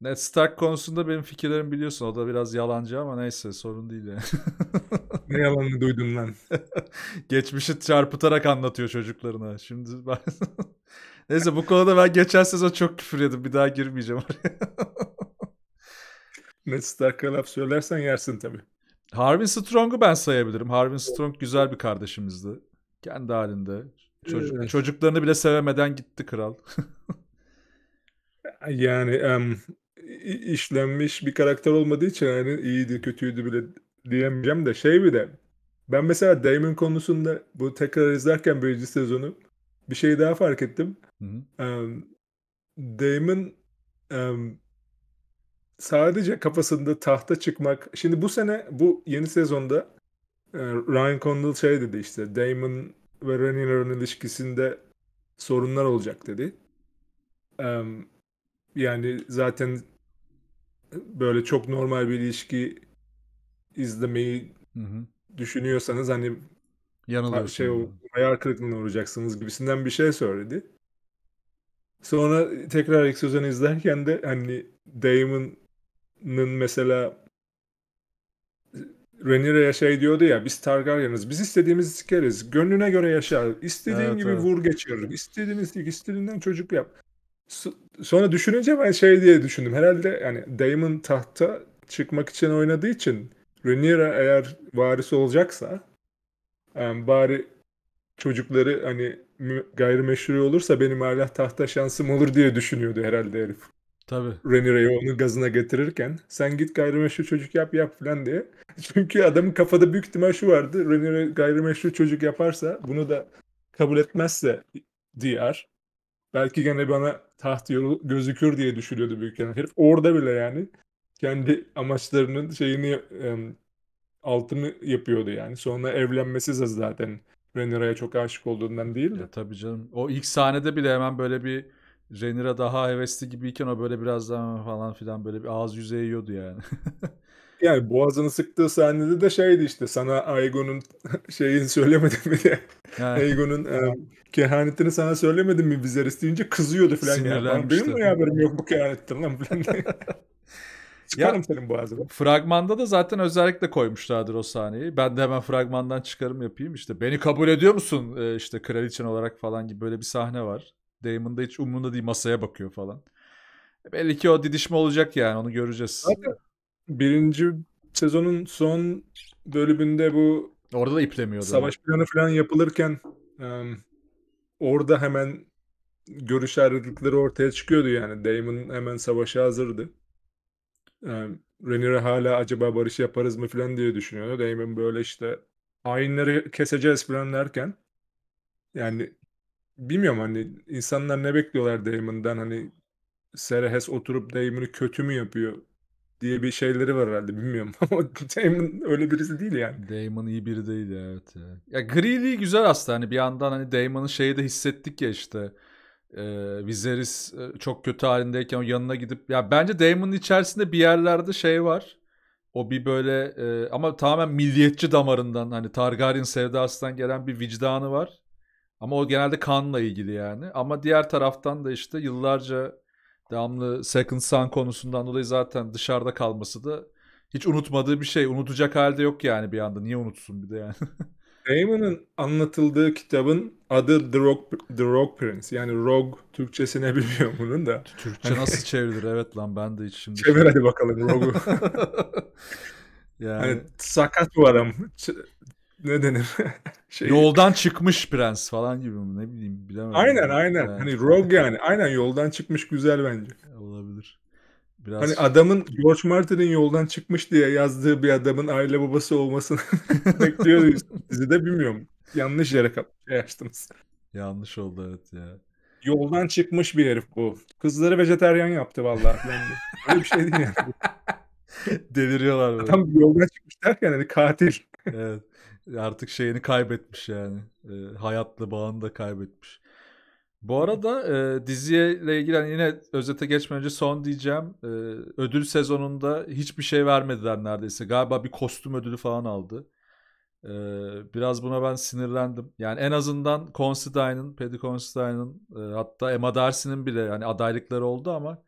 A: Ned Stark konusunda benim fikirlerim biliyorsun. O da biraz yalancı ama neyse sorun değil yani.
B: ne yalanını duydun lan?
A: Geçmişi çarpıtarak anlatıyor çocuklarına. Şimdi ben... neyse bu konuda ben geçen sezon çok küfür yedim. Bir daha girmeyeceğim oraya.
B: Ned Stark'a laf söylersen yersin tabii.
A: Harvin Strong'u ben sayabilirim. Harvin Strong güzel bir kardeşimizdi. Kendi halinde. Çocuk, evet. Çocuklarını bile sevemeden gitti kral.
B: yani um, işlenmiş bir karakter olmadığı için hani iyiydi kötüydü bile diyemeyeceğim de şey bir de ben mesela Damon konusunda bu tekrar izlerken birinci sezonu bir şey daha fark ettim. Hı Um, Damon um, sadece kafasında tahta çıkmak. Şimdi bu sene bu yeni sezonda Ryan Condal şey dedi işte Damon ve Rhaenyra'nın ilişkisinde sorunlar olacak dedi. Um, yani zaten böyle çok normal bir ilişki izlemeyi hı hı. düşünüyorsanız hani yanılıyorsunuz. Şey, o ayar kırıklığına uğrayacaksınız gibisinden bir şey söyledi. Sonra tekrar ilk sezonu izlerken de hani Damon'ın mesela Rhaenyra'ya şey diyordu ya biz Targaryen'ız biz istediğimizi sikeriz gönlüne göre yaşar istediğin evet, gibi evet. vur geçiririm istediğimiz istediğinden çocuk yap Sonra düşününce ben şey diye düşündüm. Herhalde yani Damon tahta çıkmak için oynadığı için Rhaenyra eğer varisi olacaksa yani bari çocukları hani gayrimeşru olursa benim hala tahta şansım olur diye düşünüyordu herhalde herif. Tabii. Rhaenyra'yı onun gazına getirirken sen git gayrimeşru çocuk yap yap falan diye. Çünkü adamın kafada büyük ihtimal şu vardı. Rhaenyra gayrimeşru çocuk yaparsa bunu da kabul etmezse diğer Belki gene bana taht yolu gözükür diye düşünüyordu büyük ihtimalle herif. Orada bile yani kendi amaçlarının şeyini altını yapıyordu yani. Sonra evlenmesi de zaten Renira'ya çok aşık olduğundan değil de. Ya tabii canım.
A: O ilk sahnede bile hemen böyle bir Renira daha hevesli gibiyken o böyle
B: birazdan falan filan böyle bir ağız yüze yiyordu yani. yani boğazını sıktığı sahnede de şeydi işte sana Aygon'un şeyini söylemedim mi diye. Yani. Aygon'un e, kehanetini sana söylemedim mi bizler isteyince kızıyordu falan. Sinirlenmişti. Benim mi haberim yok bu kehanetten lan falan Çıkarım ya, senin boğazını.
A: Fragmanda da zaten özellikle koymuşlardır o sahneyi. Ben de hemen fragmandan çıkarım yapayım. işte. beni kabul ediyor musun ee, işte kraliçen olarak falan gibi böyle bir sahne var. Damon da hiç umurunda değil masaya bakıyor falan. E, belli ki o didişme olacak yani onu göreceğiz. Zaten birinci sezonun son
B: bölümünde bu orada da iplemiyordu. Savaş planı falan yapılırken um, orada hemen görüş ayrılıkları ortaya çıkıyordu yani. Damon hemen savaşa hazırdı. Um, Rhaenyra hala acaba barış yaparız mı falan diye düşünüyordu. Damon böyle işte hainleri keseceğiz falan derken yani bilmiyorum hani insanlar ne bekliyorlar Damon'dan hani Serehes oturup Damon'ı kötü mü yapıyor diye bir şeyleri var herhalde bilmiyorum ama Damon öyle birisi değil yani. Damon iyi biri değil evet. Ya, ya
A: Greeley güzel aslında hani bir yandan hani Damon'ın şeyi de hissettik ya işte. E, Viserys e, çok kötü halindeyken o yanına gidip ya bence Damon'ın içerisinde bir yerlerde şey var. O bir böyle e, ama tamamen milliyetçi damarından hani Targaryen sevdasından gelen bir vicdanı var. Ama o genelde kanla ilgili yani. Ama diğer taraftan da işte yıllarca devamlı Second Son konusundan dolayı zaten dışarıda kalması da hiç unutmadığı bir şey. Unutacak halde yok
B: yani bir anda. Niye unutsun bir de yani. Raymond'ın anlatıldığı kitabın adı The Rock, The Rock Prince. Yani Rogue Türkçesi ne bilmiyorum bunun da. Türkçe hani... nasıl çevrilir? Evet lan ben de hiç şimdi. Çevir şey- hadi bakalım Rogue'u. yani... Hani, sakat bu adam ne denir? şey. Yoldan
A: çıkmış prens falan gibi mi? Ne bileyim bilemedim. Aynen aynen. Yani. Hani
B: rogue yani. Aynen yoldan çıkmış güzel bence. Olabilir. Biraz... Hani adamın George Martin'in yoldan çıkmış diye yazdığı bir adamın aile babası olmasını bekliyoruz. Bizi de bilmiyorum. Yanlış yere şey açtınız. Yanlış oldu evet ya. Yoldan çıkmış bir herif bu. Kızları vejeteryan yaptı vallahi. Öyle bir şey değil yani. Deliriyorlar böyle. yoldan çıkmış derken hani
A: katil. evet artık şeyini kaybetmiş yani. E, hayatla bağını da kaybetmiş. Bu arada e, diziyle ilgili hani yine özete geçmeden önce son diyeceğim. E, ödül sezonunda hiçbir şey vermediler neredeyse. Galiba bir kostüm ödülü falan aldı. E, biraz buna ben sinirlendim. Yani en azından Considine'ın, Paddy Considine'ın e, hatta Emma Darcy'nin bile yani adaylıkları oldu ama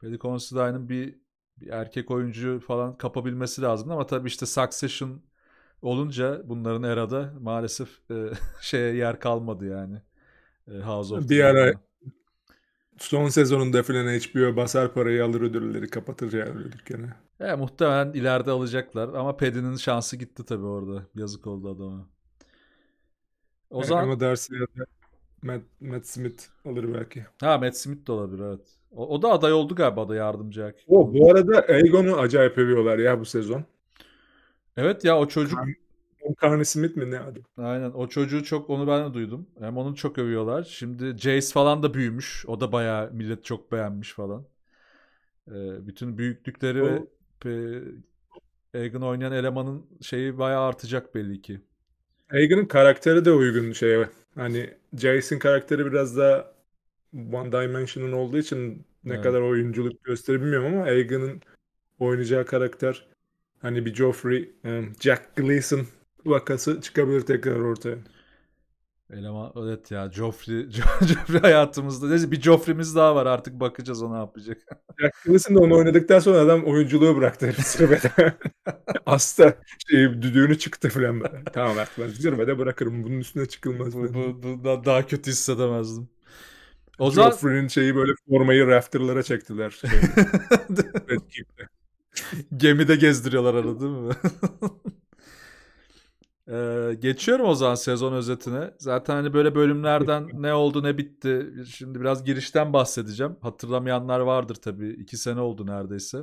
A: Paddy Considine'ın bir, bir erkek oyuncu falan kapabilmesi lazım ama tabii işte Succession olunca bunların erada maalesef e, şeye yer kalmadı yani. E, House
B: of Bir ara son sezonunda filan HBO basar parayı alır ödülleri kapatır yani dükkanı.
A: E, muhtemelen ileride alacaklar ama Pedin'in şansı gitti tabii orada. Yazık oldu adama.
B: O yani e, zaman... Ama dersi ya da Matt, Matt Smith alır belki. Ha
A: Matt Smith de olabilir evet. O, o da aday oldu galiba
B: da yardımcı O bu arada Egon'u acayip övüyorlar ya bu sezon. Evet ya o çocuk Karne Smith mi ne adı?
A: Aynen o çocuğu çok onu ben de duydum. Hem onu çok övüyorlar. Şimdi Jace falan da büyümüş. O da bayağı millet çok beğenmiş falan. Ee, bütün büyüklükleri o... ve Egan oynayan elemanın
B: şeyi bayağı artacak belli ki. Egan'ın karakteri de uygun şey. Hani Jace'in karakteri biraz daha One Dimension'ın olduğu için ne evet. kadar oyunculuk gösterebilmiyorum ama Egan'ın oynayacağı karakter Hani bir Joffrey, Jack Gleason vakası çıkabilir tekrar ortaya.
A: Eleman evet ya Joffrey, Joffrey hayatımızda. Neyse bir Joffrey'miz daha var artık bakacağız ona yapacak.
B: Jack Gleason da onu oynadıktan sonra adam oyunculuğu bıraktı Asla şey, düdüğünü çıktı falan böyle. tamam artık ben zirvede bırakırım bunun üstüne çıkılmaz. Bu, bu, bu, daha, daha kötü hissedemezdim. O Joffrey'nin zaman... şeyi böyle formayı rafterlara çektiler. Şeyde. Gemide gezdiriyorlar arada değil mi?
A: ee, geçiyorum o zaman sezon özetine. Zaten hani böyle bölümlerden ne oldu ne bitti. Şimdi biraz girişten bahsedeceğim. Hatırlamayanlar vardır tabii. İki sene oldu neredeyse.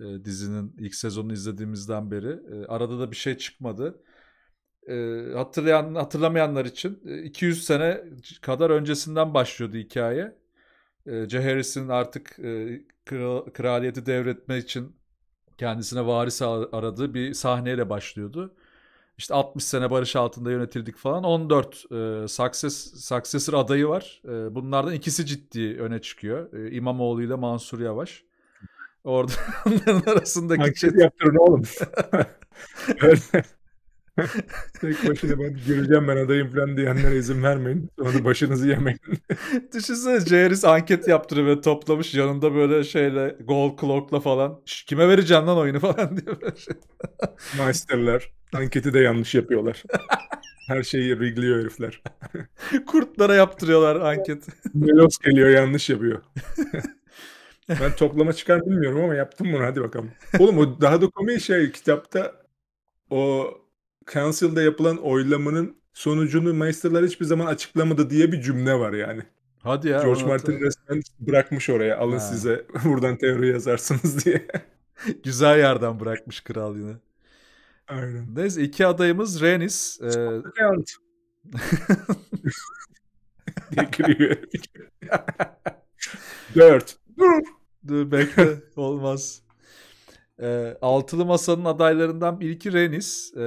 A: Ee, dizinin ilk sezonunu izlediğimizden beri. Ee, arada da bir şey çıkmadı e, hatırlayan hatırlamayanlar için 200 e, sene kadar öncesinden başlıyordu hikaye. E, Harris'in artık e, kral, kraliyeti devretme için kendisine varis aradığı bir sahneyle başlıyordu. İşte 60 sene barış altında yönetildik falan. 14 e, success, successor adayı var. E, bunlardan ikisi ciddi öne çıkıyor. E, İmamoğlu ile Mansur
B: Yavaş. Orada onların arasındaki... Herkes yaptırın oğlum. Tek başına ben göreceğim ben adayım falan diyenlere izin vermeyin. Sonra başınızı yemeyin.
A: Düşünsene Jairus anket yaptırıyor ve toplamış yanında böyle şeyle gold clock'la falan. Kime vereceğim lan oyunu falan diye böyle şey.
B: Meisterler. Anketi de yanlış yapıyorlar. Her şeyi rigliyor herifler. Kurtlara yaptırıyorlar anket. Melos geliyor yanlış yapıyor. ben toplama çıkar bilmiyorum ama yaptım bunu hadi bakalım. Oğlum o daha da komik şey kitapta o Council'da yapılan oylamanın sonucunu Meister'lar hiçbir zaman açıklamadı diye bir cümle var yani. Hadi ya. George Martin da... resmen bırakmış oraya alın ha. size buradan teori yazarsınız diye. Güzel yerden bırakmış kral yine.
A: Aynen. Neyse iki adayımız Renis. E... Dört. Dur bekle olmaz. E, altılı Masa'nın adaylarından ilki Renis. E,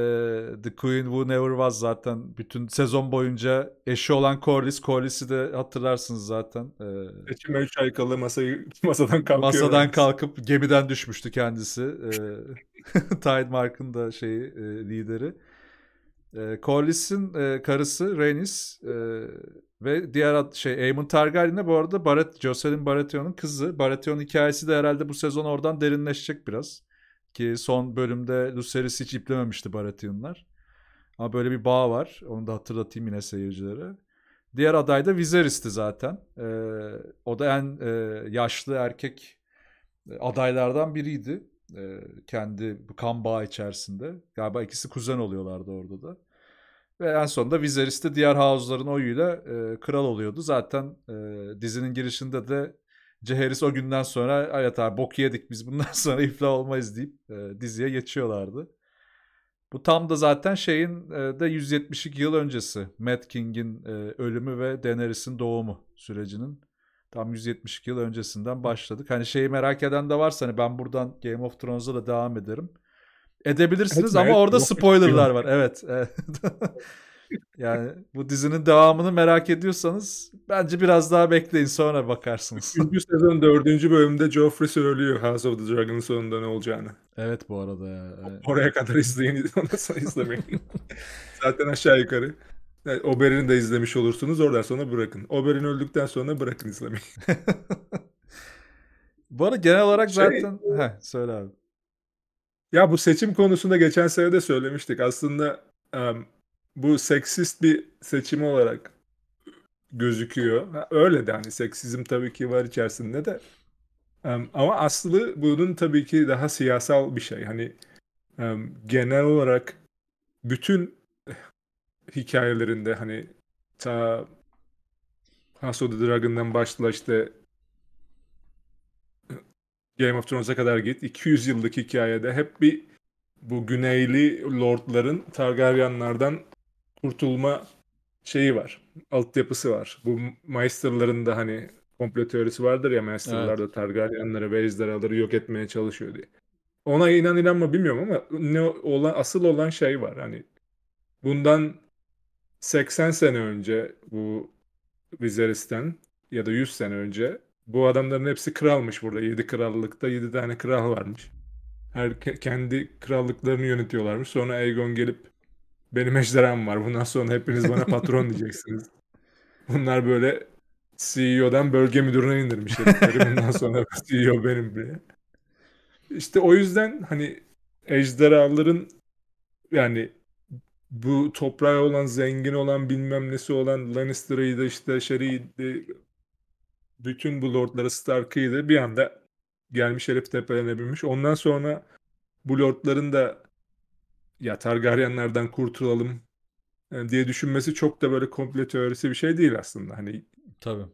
A: The Queen Who Never Was zaten bütün sezon boyunca eşi olan Corliss. Corliss'i de hatırlarsınız zaten. E, ee, Seçime 3 ay kalı masayı, masadan kalkıyor. Masadan kalkıp gemiden düşmüştü kendisi. E, Tide Mark'ın da şeyi e, lideri. E, Corliss'in e, karısı Renis e, ve diğer ad, şey Aemon Targaryen de bu arada Barat, Jocelyn Baratheon'un kızı. Baratheon hikayesi de herhalde bu sezon oradan derinleşecek biraz. Ki son bölümde Lucerys hiç iplememişti Baratheon'lar. Ama böyle bir bağ var. Onu da hatırlatayım yine seyircilere. Diğer aday da Viserys'ti zaten. Ee, o da en e, yaşlı erkek e, adaylardan biriydi. Ee, kendi kan bağı içerisinde. Galiba ikisi kuzen oluyorlardı orada da. Ve en sonunda Viserys de diğer House'ların oyuyla e, kral oluyordu. Zaten e, dizinin girişinde de Ceheris o günden sonra evet abi bok yedik biz bundan sonra iflah olmayız deyip e, diziye geçiyorlardı. Bu tam da zaten şeyin e, de 172 yıl öncesi. Mad King'in e, ölümü ve Daenerys'in doğumu sürecinin tam 172 yıl öncesinden başladık. Hani şeyi merak eden de varsa hani ben buradan Game of Thrones'a da devam ederim edebilirsiniz Etme, ama orada spoilerlar var. Evet. evet. yani bu dizinin devamını merak
B: ediyorsanız bence biraz daha bekleyin sonra bakarsınız. 3. sezon 4. bölümde Joffrey söylüyor House of the Dragon'ın sonunda ne olacağını. Evet bu arada ya. Evet. Oraya kadar izleyin ondan sonra izlemeyin. Zaten aşağı yukarı. Yani Oberyn'i de izlemiş olursunuz oradan sonra bırakın. Oberyn öldükten sonra bırakın izlemeyi. bu arada genel olarak şey, zaten... Heh, söyle abi. Ya bu seçim konusunda geçen sene de söylemiştik. Aslında um, bu seksist bir seçim olarak gözüküyor. Ha, öyle de hani seksizm tabii ki var içerisinde de. Um, ama aslı bunun tabii ki daha siyasal bir şey. Hani um, genel olarak bütün hikayelerinde hani ta House of the Dragon'dan başla işte Game of Thrones'a kadar git. 200 yıllık hikayede hep bir bu güneyli lordların Targaryenlardan kurtulma şeyi var. Altyapısı var. Bu Maester'ların da hani komplo teorisi vardır ya Maester'lar da evet. Targaryenları, Ejderhaları yok etmeye çalışıyor diye. Ona inan inanma bilmiyorum ama ne olan asıl olan şey var. Hani bundan 80 sene önce bu Viserys'ten ya da 100 sene önce bu adamların hepsi kralmış burada. Yedi krallıkta yedi tane kral varmış. Her kendi krallıklarını yönetiyorlarmış. Sonra Aegon gelip benim ejderham var. Bundan sonra hepiniz bana patron diyeceksiniz. Bunlar böyle CEO'dan bölge müdürüne indirmiş Bundan sonra CEO benim bile. İşte o yüzden hani ejderhaların yani bu toprağı olan, zengin olan, bilmem nesi olan Lannister'ıydı işte Sherry'ydi, bütün bu lordlara Stark'ıydı. Bir anda gelmiş herif tepelerine binmiş. Ondan sonra bu lordların da ya Targaryenlerden kurtulalım e, diye düşünmesi çok da böyle komple teorisi bir şey değil aslında. Hani Tabii.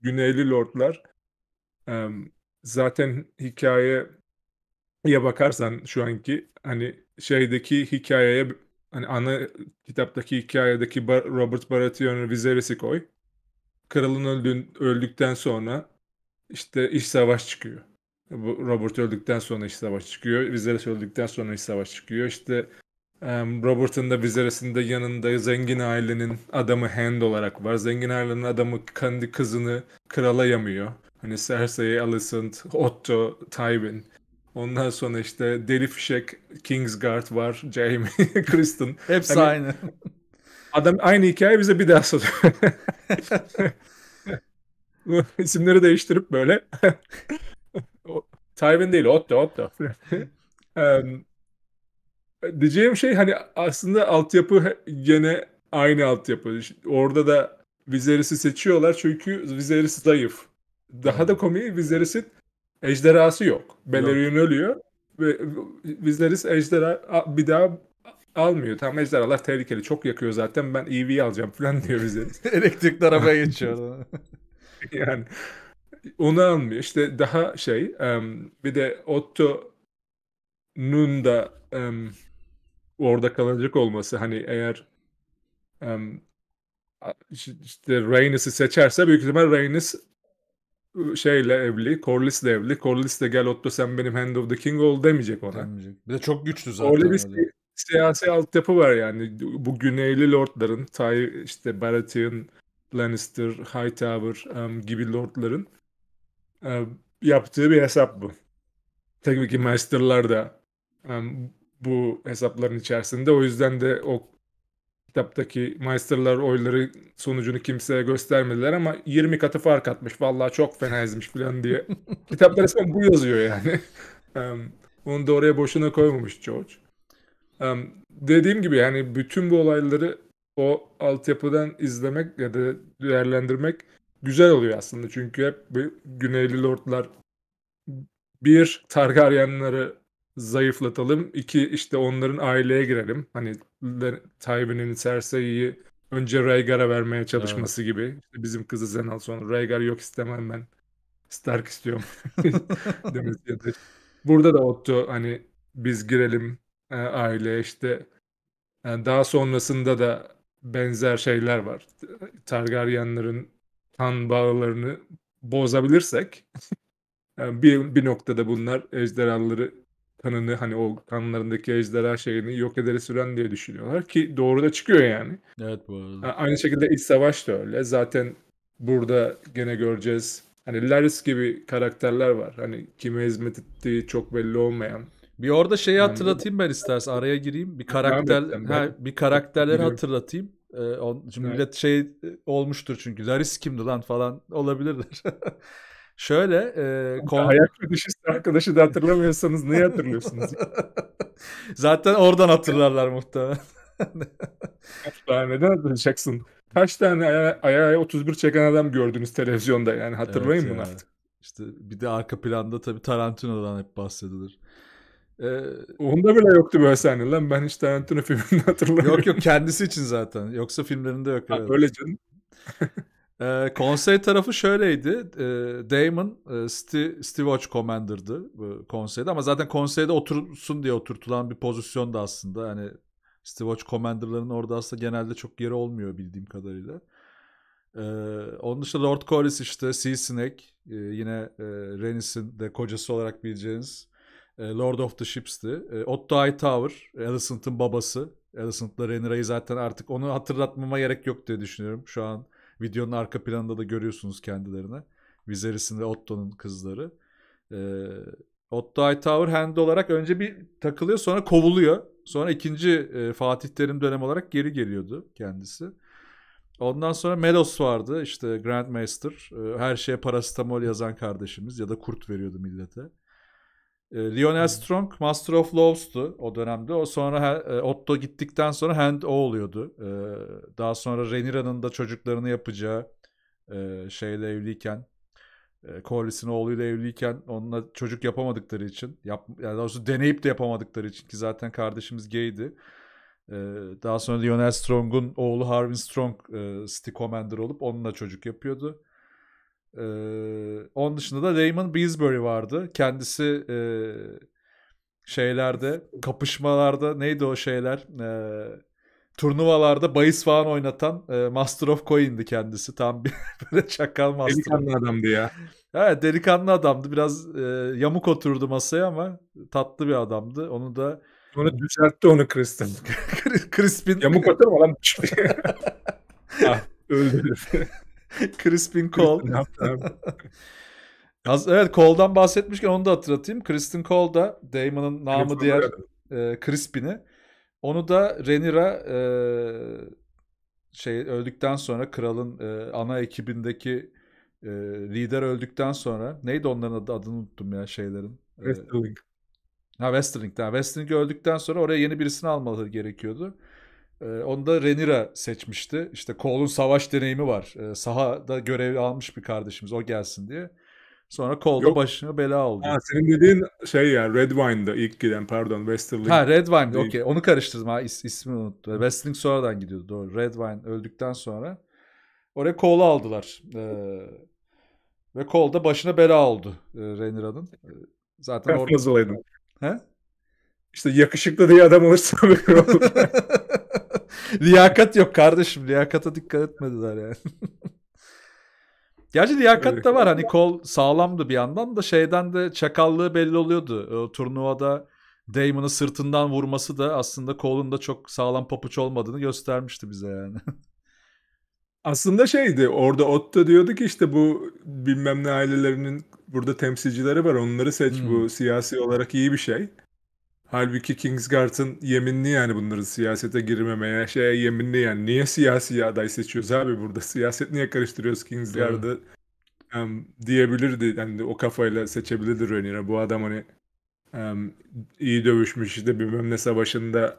B: Güneyli lordlar zaten hikaye ya bakarsan şu anki hani şeydeki hikayeye hani ana kitaptaki hikayedeki Robert Baratheon'u Viserys'i koy kralın öldüğün, öldükten sonra işte iş savaş çıkıyor. Bu Robert öldükten sonra iş savaş çıkıyor. Viserys öldükten sonra iş savaş çıkıyor. İşte Robert'ın da Viserys'in de yanında zengin ailenin adamı Hand olarak var. Zengin ailenin adamı kendi kızını krala yamıyor. Hani Cersei, Alicent, Otto, Tywin. Ondan sonra işte Deli Fişek, Kingsguard var, Jaime, Kristen. Hepsi hani, aynı. Adam aynı hikaye bize bir daha soruyor. İsimleri değiştirip böyle. Tywin değil Otto Otto. um, diyeceğim şey hani aslında altyapı gene aynı altyapı. Orada da Viserys'i seçiyorlar çünkü Viserys zayıf. Daha hmm. da komiği Viserys'in ejderhası yok. Belerion ölüyor ve Viserys ejderha bir daha Almıyor. Tamam ejderhalar tehlikeli. Çok yakıyor zaten. Ben EV alacağım falan diyor bize. Elektrikli arabaya geçiyor. yani onu almıyor. İşte daha şey um, bir de Otto'nun da um, orada kalacak olması hani eğer um, işte Rhaenys'i seçerse büyük ihtimal Rhaenys ıı, şeyle evli, Corlys'le evli. Corlys de gel Otto sen benim Hand of the King ol demeyecek ona. Demeyecek. Bir de çok güçlü zaten. Öyle siyasi altyapı var yani. Bu güneyli lordların, Ty, işte Baratheon, Lannister, Hightower um, gibi lordların um, yaptığı bir hesap bu. Tabii ki masterlar da um, bu hesapların içerisinde. O yüzden de o kitaptaki masterlar oyları sonucunu kimseye göstermediler ama 20 katı fark atmış. Vallahi çok fena ezmiş falan diye. Kitapta resmen bu yazıyor yani. um, onu da oraya boşuna koymamış George dediğim gibi yani bütün bu olayları o altyapıdan izlemek ya da değerlendirmek güzel oluyor aslında. Çünkü hep Güneyli Lordlar bir Targaryenleri zayıflatalım. iki işte onların aileye girelim. Hani Tywin'in Cersei'yi önce Rhaegar'a vermeye çalışması evet. gibi. İşte bizim kızı Zenal sonra Rhaegar yok istemem ben. Stark istiyorum. Demesi ya Burada da Otto hani biz girelim e, aile işte yani e, daha sonrasında da benzer şeyler var. Targaryenlerin kan bağlarını bozabilirsek yani e, bir, bir noktada bunlar ejderhaları kanını hani o kanlarındaki ejderha şeyini yok ederi süren diye düşünüyorlar ki doğru da çıkıyor yani. Evet bu arada. Aynı şekilde iç savaş da öyle. Zaten burada gene göreceğiz. Hani Laris gibi karakterler var. Hani kime hizmet ettiği çok belli olmayan
A: bir orada şeyi hatırlatayım ben istersen araya gireyim. Bir karakter ha, bir karakterleri hatırlatayım. Ee, on, şimdi evet. şey e, olmuştur çünkü. Laris kimdi lan falan olabilirler. Şöyle e, kon... Ayak
B: fetişisti arkadaşı da hatırlamıyorsanız niye hatırlıyorsunuz? Zaten oradan hatırlarlar muhtemelen. Neden hatırlayacaksın? Kaç tane aya, ayağa 31 çeken adam gördünüz televizyonda yani hatırlayın evet bunu yani. artık. İşte bir de arka planda tabii Tarantino'dan hep bahsedilir. Ee, Onda bile yoktu böyle sahne lan. Ben hiç Tarantino filmini hatırlamıyorum.
A: Yok yok kendisi için zaten. Yoksa filmlerinde yok. Ha, Öyle canım. e, konsey tarafı şöyleydi. Ee, e, Damon Steve, Steve Watch Commander'dı konseyde ama zaten konseyde otursun diye oturtulan bir pozisyonda aslında. Hani Steve Watch Commander'ların orada aslında genelde çok yeri olmuyor bildiğim kadarıyla. Ee, onun dışında Lord Corlys işte, Sea Snake, e, yine e, Rhaenys'in de kocası olarak bileceğiniz Lord of the Ships'ti. Otto Hightower, Alicent'ın babası. Alicent'la Renira'yı zaten artık onu hatırlatmama gerek yok diye düşünüyorum. Şu an videonun arka planında da görüyorsunuz kendilerini. Viserys'in ve Otto'nun kızları. Otto Hightower hand olarak önce bir takılıyor sonra kovuluyor. Sonra ikinci Fatih Terim dönem olarak geri geliyordu kendisi. Ondan sonra Melos vardı işte Grandmaster. Her şeye parasitamol yazan kardeşimiz ya da kurt veriyordu millete. Ee, Lionel hmm. Strong Master of Loves'tu o dönemde. O sonra e, Otto gittikten sonra Hand O oluyordu. Ee, daha sonra Renira'nın da çocuklarını yapacağı e, şeyle evliyken e, Corliss'in oğluyla evliyken onunla çocuk yapamadıkları için yap, yani doğrusu deneyip de yapamadıkları için ki zaten kardeşimiz gaydi. Ee, daha sonra Lionel Strong'un oğlu Harvin Strong City Commander olup onunla çocuk yapıyordu. Ee, onun dışında da Raymond Beesbury vardı. Kendisi e, şeylerde, kapışmalarda neydi o şeyler? Ee, turnuvalarda bahis falan oynatan e, Master of Coin'di kendisi. Tam bir böyle çakal master. Delikanlı adamdı ya. evet delikanlı adamdı. Biraz e, yamuk oturdu masaya ama tatlı bir adamdı. Onu da
B: onu düzeltti onu Crispin. Crispin. Yamuk oturma lan. ah, öldü.
A: Crispin Cole. evet Cole'dan bahsetmişken onu da hatırlatayım. Kristen Cole da Damon'ın namı diğer e, Crispin'i. Onu da Renira e, şey öldükten sonra kralın e, ana ekibindeki e, lider öldükten sonra neydi onların adı, adını unuttum ya şeylerin. Westerling. E, ha Westerling. Ha, Westerling öldükten sonra oraya yeni birisini almaları gerekiyordu. Ee, onu da Renira seçmişti. İşte Cole'un savaş deneyimi var. Ee, sahada görev almış bir kardeşimiz o gelsin diye. Sonra Cole'da başına bela oldu.
B: Ha, senin dediğin şey ya Wine'da ilk giden pardon Westerling. Ha Red Redwine okey
A: onu karıştırdım ha is, ismini unuttum. Westerling sonradan gidiyordu doğru. Red Wine öldükten sonra oraya Cole'u aldılar. Ee, ve Cole'da başına bela oldu e, Renira'nın. Ee, zaten
B: orada... He? İşte yakışıklı diye adam olursa böyle olur. liyakat
A: yok kardeşim. Liyakata dikkat etmediler yani. Gerçi liyakat da var. Hani kol sağlamdı bir yandan da şeyden de çakallığı belli oluyordu. O turnuvada Damon'ı sırtından vurması da aslında kolun da çok sağlam papuç olmadığını göstermişti bize yani.
B: aslında şeydi orada Otto diyordu ki işte bu bilmem ne ailelerinin burada temsilcileri var onları seç hmm. bu siyasi olarak iyi bir şey. Halbuki Kingsguard'ın yeminli yani bunların siyasete girmemeye şey yeminli yani. Niye siyasi aday seçiyoruz abi burada? Siyaset niye karıştırıyoruz Kingsguard'ı? Um, diyebilirdi. Yani o kafayla seçebilirdi Rönier'e. Bu adam hani um, iyi dövüşmüş işte bilmem ne savaşında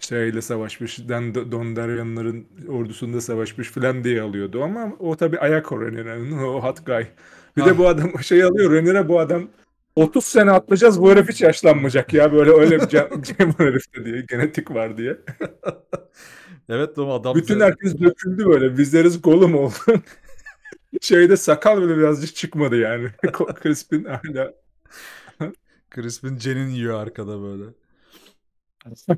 B: şeyle savaşmış, den Dondaryanların ordusunda savaşmış falan diye alıyordu ama o tabi ayak o Rönier'in, o hot guy. Bir ha. de ah. bu adam şey alıyor, Rönier'e bu adam 30 sene atlayacağız bu herif hiç yaşlanmayacak ya böyle öyle bir cem herifte diye genetik var diye.
A: evet doğru adam. Bütün
B: bize... herkes döküldü böyle bizleriz golum oldu. Şeyde sakal bile birazcık çıkmadı yani. Crispin hala. Crispin cenin yiyor arkada böyle.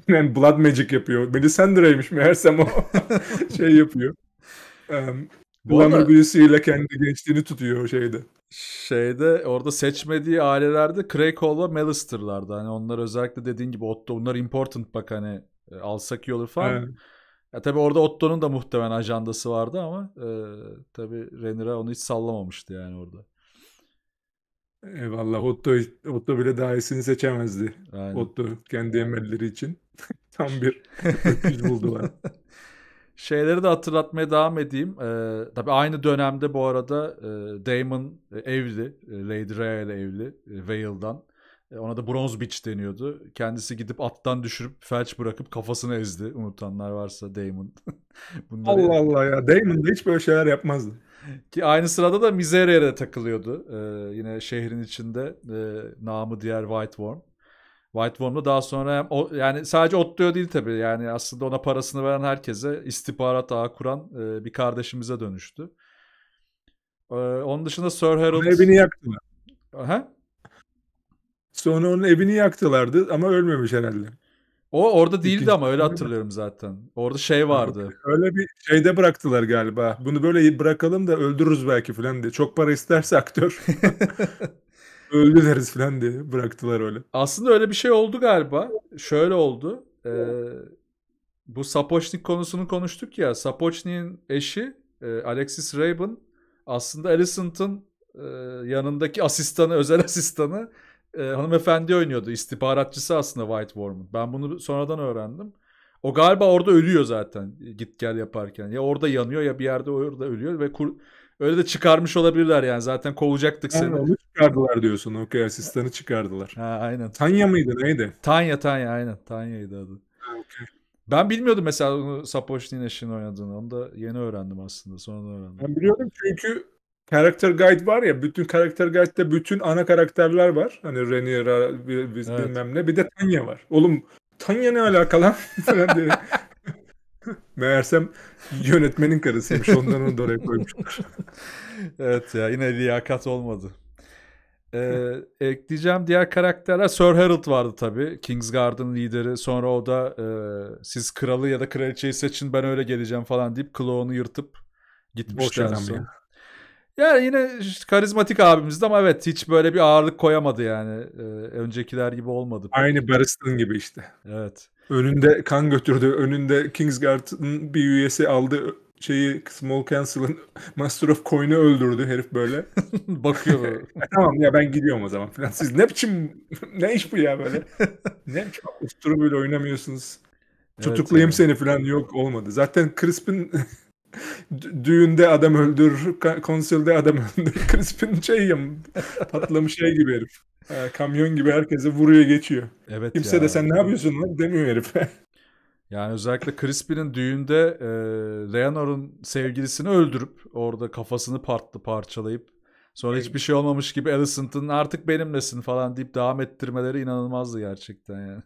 B: Aynen Blood Magic yapıyor. Melisandre'ymiş meğersem o şey yapıyor. Um, Glamour Bruce ile kendi gençliğini tutuyor şeyde. Şeyde orada seçmediği
A: ailelerde Craig Hall Malister'lardı. Hani onlar özellikle dediğin gibi Otto bunlar important bak hani e, alsak iyi olur falan. Evet. Ya tabii orada Otto'nun da muhtemelen ajandası vardı ama e, tabii Renira onu hiç sallamamıştı yani orada.
B: Eyvallah Otto, Otto bile daha iyisini seçemezdi. Aynen. Otto kendi emelleri için tam bir öküz buldular.
A: Şeyleri de hatırlatmaya devam edeyim. Ee, tabii aynı dönemde bu arada e, Damon e, evli. E, Lady Rhea ile evli. E, Vale'dan. E, ona da Bronze Beach deniyordu. Kendisi gidip attan düşürüp felç bırakıp kafasını ezdi. Unutanlar varsa Damon.
B: Bunları... Allah Allah ya. Damon da hiç böyle şeyler yapmazdı.
A: Ki aynı sırada da Miseria'ya takılıyordu. Ee, yine şehrin içinde e, namı diğer White Worm. White Worm'da daha sonra o, yani sadece Otto'ya değil tabii yani aslında ona parasını veren herkese istihbarat ağı kuran e, bir kardeşimize dönüştü. E, onun dışında Sir Harold... Evini yaktılar. Aha.
B: Sonra onun evini yaktılardı ama ölmemiş herhalde.
A: O orada değildi İkinci ama öyle hatırlıyorum zaten. Orada şey vardı.
B: Öyle bir şeyde bıraktılar galiba. Bunu böyle bırakalım da öldürürüz belki falan diye. Çok para isterse aktör. Öldü deriz falan diye bıraktılar öyle.
A: Aslında öyle bir şey oldu galiba. Şöyle oldu. Ee, bu Sapochnik konusunu konuştuk ya. Sapochnik'in eşi e, Alexis Raven aslında Alicent'ın e, yanındaki asistanı, özel asistanı e, hanımefendi oynuyordu. İstihbaratçısı aslında White Worm'un. Ben bunu sonradan öğrendim. O galiba orada ölüyor zaten git gel yaparken. Ya orada yanıyor ya bir yerde orada ölüyor ve kur, Öyle de çıkarmış olabilirler yani. Zaten kovacaktık seni. Yani onu
B: çıkardılar diyorsun. Okey asistanı çıkardılar. Ha, aynen. Tanya
A: mıydı neydi? Tanya Tanya aynen. Tanya'ydı adı. Okay. Ben bilmiyordum mesela onu Sapochnik'in eşini oynadığını. Onu da yeni öğrendim aslında. Sonra öğrendim.
B: Ben biliyordum çünkü Karakter Guide var ya bütün Karakter Guide'de bütün ana karakterler var. Hani Rhaenyra biz evet. bilmem ne. Bir de Tanya var. Oğlum Tanya ne alakalı? Meğersem yönetmenin karısıymış. Ondan onu da oraya koymuşlar.
A: evet ya yine liyakat olmadı. Ee, ekleyeceğim diğer karaktera Sir Harold vardı tabii. Kingsguard'ın lideri. Sonra o da e, siz kralı ya da kraliçeyi seçin ben öyle geleceğim falan deyip kloğunu yırtıp gitmişler. Boş sonra. Ya. Yani yine karizmatik abimizdi ama evet hiç böyle bir ağırlık koyamadı
B: yani. Ee, öncekiler gibi olmadı. Aynı Barristan gibi işte. Evet. Önünde kan götürdü. Önünde Kingsguard'ın bir üyesi aldı şeyi Small Cancel'ın Master of Coin'i öldürdü herif böyle. Bakıyor e, tamam ya ben gidiyorum o zaman falan. Siz ne biçim ne iş bu ya böyle? ne biçim usturubuyla oynamıyorsunuz? Tutuklayayım evet. seni falan yok olmadı. Zaten Crisp'in düğünde adam öldür, konsülde adam öldür. Crispin şey patlamış şey gibi herif. Kamyon gibi herkese vuruyor geçiyor. Evet Kimse ya. de sen ne yapıyorsun lan demiyor herif.
A: Yani özellikle Crispin'in düğünde e, Leonor'un sevgilisini öldürüp orada kafasını partlı parçalayıp sonra evet. hiçbir şey olmamış gibi Alicent'ın artık benimlesin falan deyip devam ettirmeleri inanılmazdı gerçekten yani.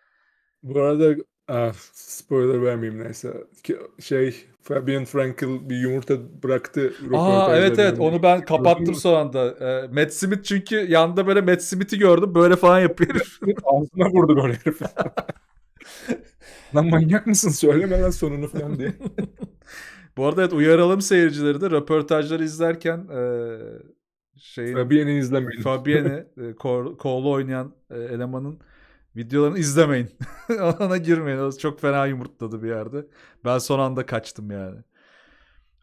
B: Bu arada ah, spoiler vermeyeyim neyse. Şey Fabian Frankel bir yumurta bıraktı. Aa evet evet onu ben kapattım
A: son anda. E, Matt Smith çünkü yanında böyle Matt Smith'i gördüm böyle falan yapıyor. Ağzına vurdu böyle herif.
B: lan manyak mısın söyleme lan sonunu falan diye.
A: Bu arada evet uyaralım seyircileri de röportajları izlerken e, şeyin, Fabian'i izlemeyin. Fabian'i e, kol, kolu oynayan e, elemanın Videolarını izlemeyin. Ona girmeyin. O çok fena yumurtladı bir yerde. Ben son anda kaçtım yani.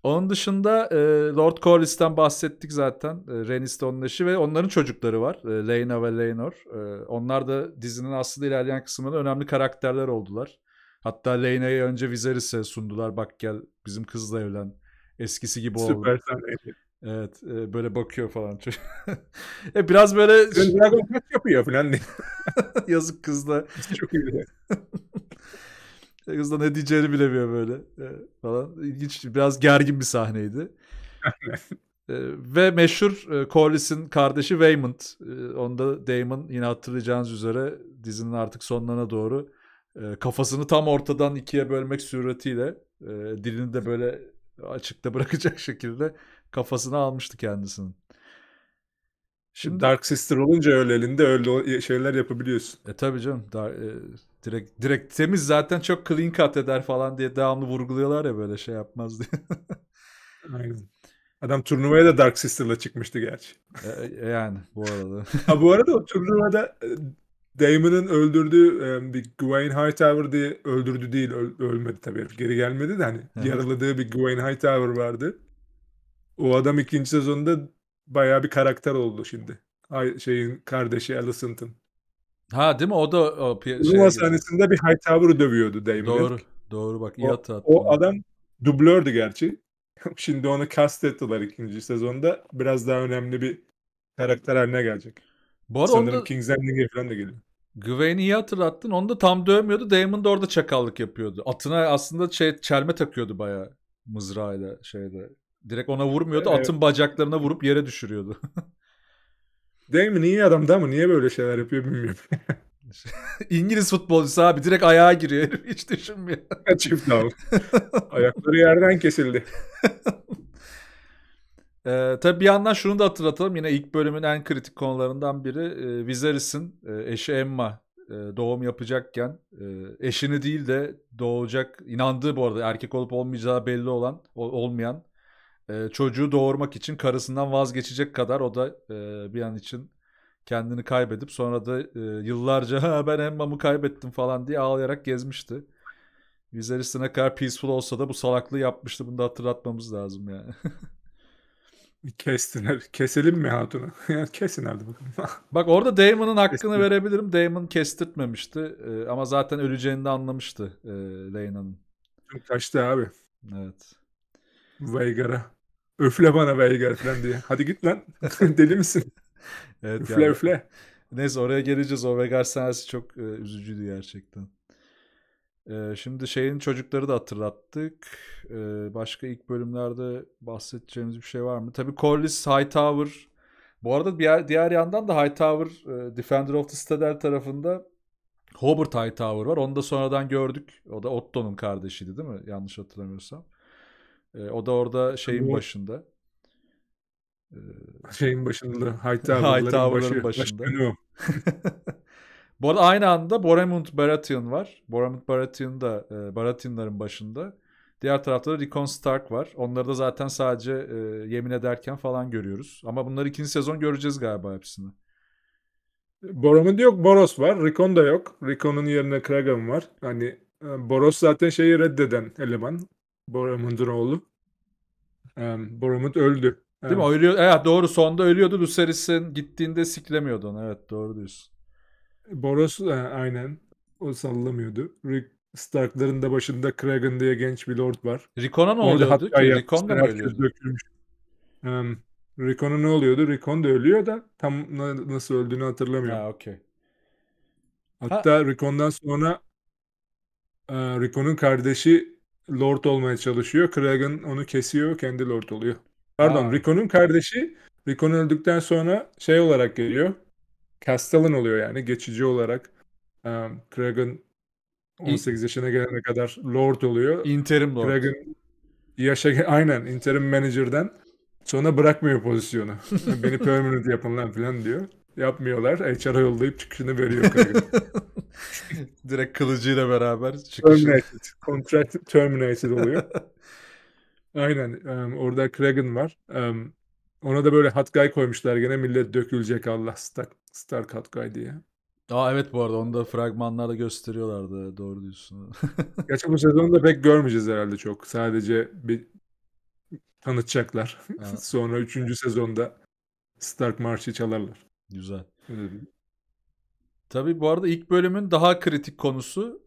A: Onun dışında e, Lord Corlys'ten bahsettik zaten. E, Rhaenys'te onun eşi ve onların çocukları var. E, Leyna ve Laenor. E, onlar da dizinin aslında ilerleyen kısmında önemli karakterler oldular. Hatta Leyna'yı önce Viserys'e sundular. Bak gel bizim kızla evlen. Eskisi gibi ol. Süper Evet e, böyle bakıyor falan. e, biraz böyle... Dün Dragon Quest yapıyor falan diye. Yazık kızla. da. Çok iyi. E, kız da ne diyeceğini bilemiyor böyle e, falan. İlginç biraz gergin bir sahneydi. e, ve meşhur e, Collis'in kardeşi Waymond. E, onda Damon yine hatırlayacağınız üzere dizinin artık sonlarına doğru e, kafasını tam ortadan ikiye bölmek suretiyle e, dilini de böyle açıkta bırakacak şekilde Kafasını almıştı kendisinin. Şimdi Dark Sister olunca öyle elinde öyle şeyler yapabiliyorsun. E tabii canım. Dar, e, direkt direkt temiz zaten çok clean cut eder falan diye devamlı vurguluyorlar ya böyle şey yapmaz diye. Aynen.
B: Adam turnuvaya da Dark Sister'la çıkmıştı gerçi. E, e yani bu arada. ha bu arada o turnuvada e, Damon'ın öldürdüğü e, bir Gwen Hightower diye öldürdü değil öl, ölmedi tabii geri gelmedi de hani evet. yaraladığı bir Gwen Hightower vardı. O adam ikinci sezonda bayağı bir karakter oldu şimdi. şeyin kardeşi Alicent'ın.
A: Ha değil mi? O da o şey Roma
B: sahnesinde bir Hightower'ı dövüyordu Damon. Doğru. Doğru bak iyi hatırlattın. O, o adam dublördü gerçi. Şimdi onu cast ettiler ikinci sezonda. Biraz daha önemli bir karakter haline gelecek. Bu arada Sanırım onda... King's Landing'e falan da geliyor.
A: Gwen'i iyi hatırlattın. Onu da tam dövmüyordu. Damon da orada çakallık yapıyordu. Atına aslında şey, çelme takıyordu bayağı. Mızrağıyla şeyde Direkt ona vurmuyordu. Evet. Atın bacaklarına vurup yere düşürüyordu.
B: Değil mi? Niye adam da mı? Niye böyle şeyler yapıyor bilmiyorum.
A: İngiliz futbolcusu abi direkt ayağa giriyor. Hiç düşünmüyor. Çift down. Ayakları yerden kesildi. Ee, tabii bir yandan şunu da hatırlatalım. Yine ilk bölümün en kritik konularından biri e, Viserys'in e, eşi Emma e, doğum yapacakken e, eşini değil de doğacak inandığı bu arada erkek olup olmayacağı belli olan ol, olmayan e, çocuğu doğurmak için karısından vazgeçecek kadar o da e, bir an için kendini kaybedip sonra da e, yıllarca ha ben Emma'mı kaybettim falan diye ağlayarak gezmişti. Viserys ne kadar peaceful olsa da bu salaklığı yapmıştı. Bunu da hatırlatmamız lazım yani.
B: Kestin. Keselim mi hatunu? Yani kesin hadi bakalım. Bak
A: orada Damon'un hakkını Kestim. verebilirim. Damon kestirtmemişti. Ee, ama zaten öleceğini de anlamıştı
B: e, Lane'ın. Kaçtı abi. Evet. Veigar'a. Öfle bana Veigar falan diye. Hadi git lan. Deli misin? evet, üfle yani. üfle.
A: Neyse oraya geleceğiz. O Veigar sahnesi çok e, üzücüydü gerçekten. E, şimdi şeyin çocukları da hatırlattık. E, başka ilk bölümlerde bahsedeceğimiz bir şey var mı? Tabii Corliss Hightower. Bu arada diğer, diğer yandan da Hightower e, Defender of the Citadel tarafında Hobart Hightower var. Onu da sonradan gördük. O da Otto'nun kardeşiydi değil mi? Yanlış hatırlamıyorsam. E, o da orada şeyin başında. E,
B: şeyin başında. Hightower'ların başında.
A: başında. Bu arada aynı anda Boremund Baratheon var. Boremund Baratheon da e, Baratheon'ların başında. Diğer tarafta da Rickon Stark var. Onları da zaten sadece e, yemin ederken falan görüyoruz. Ama bunları ikinci sezon göreceğiz galiba hepsini.
B: Boromund yok, Boros var. Rickon da yok. Rickon'un yerine Kragan var. Hani Boros zaten şeyi reddeden eleman. Boromund'un oğlu. Um, Boromund öldü. Değil evet. mi? Ölüyor.
A: Evet doğru. Sonda ölüyordu. Lucerys'in gittiğinde siklemiyordu onu. Evet doğru diyorsun.
B: Boros e, aynen. O sallamıyordu. Rick Stark'ların da başında Kragan diye genç bir lord var. Rickon'a ne Orada oluyordu ki? Rickon da mı ölüyordu? Um, Rickon'a ne oluyordu? Rickon da ölüyor da tam nasıl öldüğünü hatırlamıyorum. Ha okay. Hatta ha. Rickon'dan sonra e, Rickon'un kardeşi lord olmaya çalışıyor. Kragan onu kesiyor, kendi lord oluyor. Pardon, Rico'nun kardeşi Rico'nun öldükten sonra şey olarak geliyor. Castellan oluyor yani geçici olarak. Um, Kragan 18 yaşına gelene kadar lord oluyor. Interim lord. Kragan yaşa aynen interim manager'dan sonra bırakmıyor pozisyonu. Beni permanent yapın lan falan diyor yapmıyorlar. HR'a yollayıp çıkışını veriyor kargo. Direkt kılıcıyla beraber çıkışı. Terminated. Contract terminated oluyor. Aynen. Um, orada Kragan var. Um, ona da böyle hot guy koymuşlar gene millet dökülecek Allah Stark, Stark hot guy diye.
A: Aa evet bu arada onu da fragmanlarda gösteriyorlardı doğru diyorsun.
B: Gerçi bu sezonu da pek görmeyeceğiz herhalde çok. Sadece bir tanıtacaklar. Sonra üçüncü sezonda Stark Marş'ı çalarlar.
A: Güzel. Tabii bu arada ilk bölümün daha kritik konusu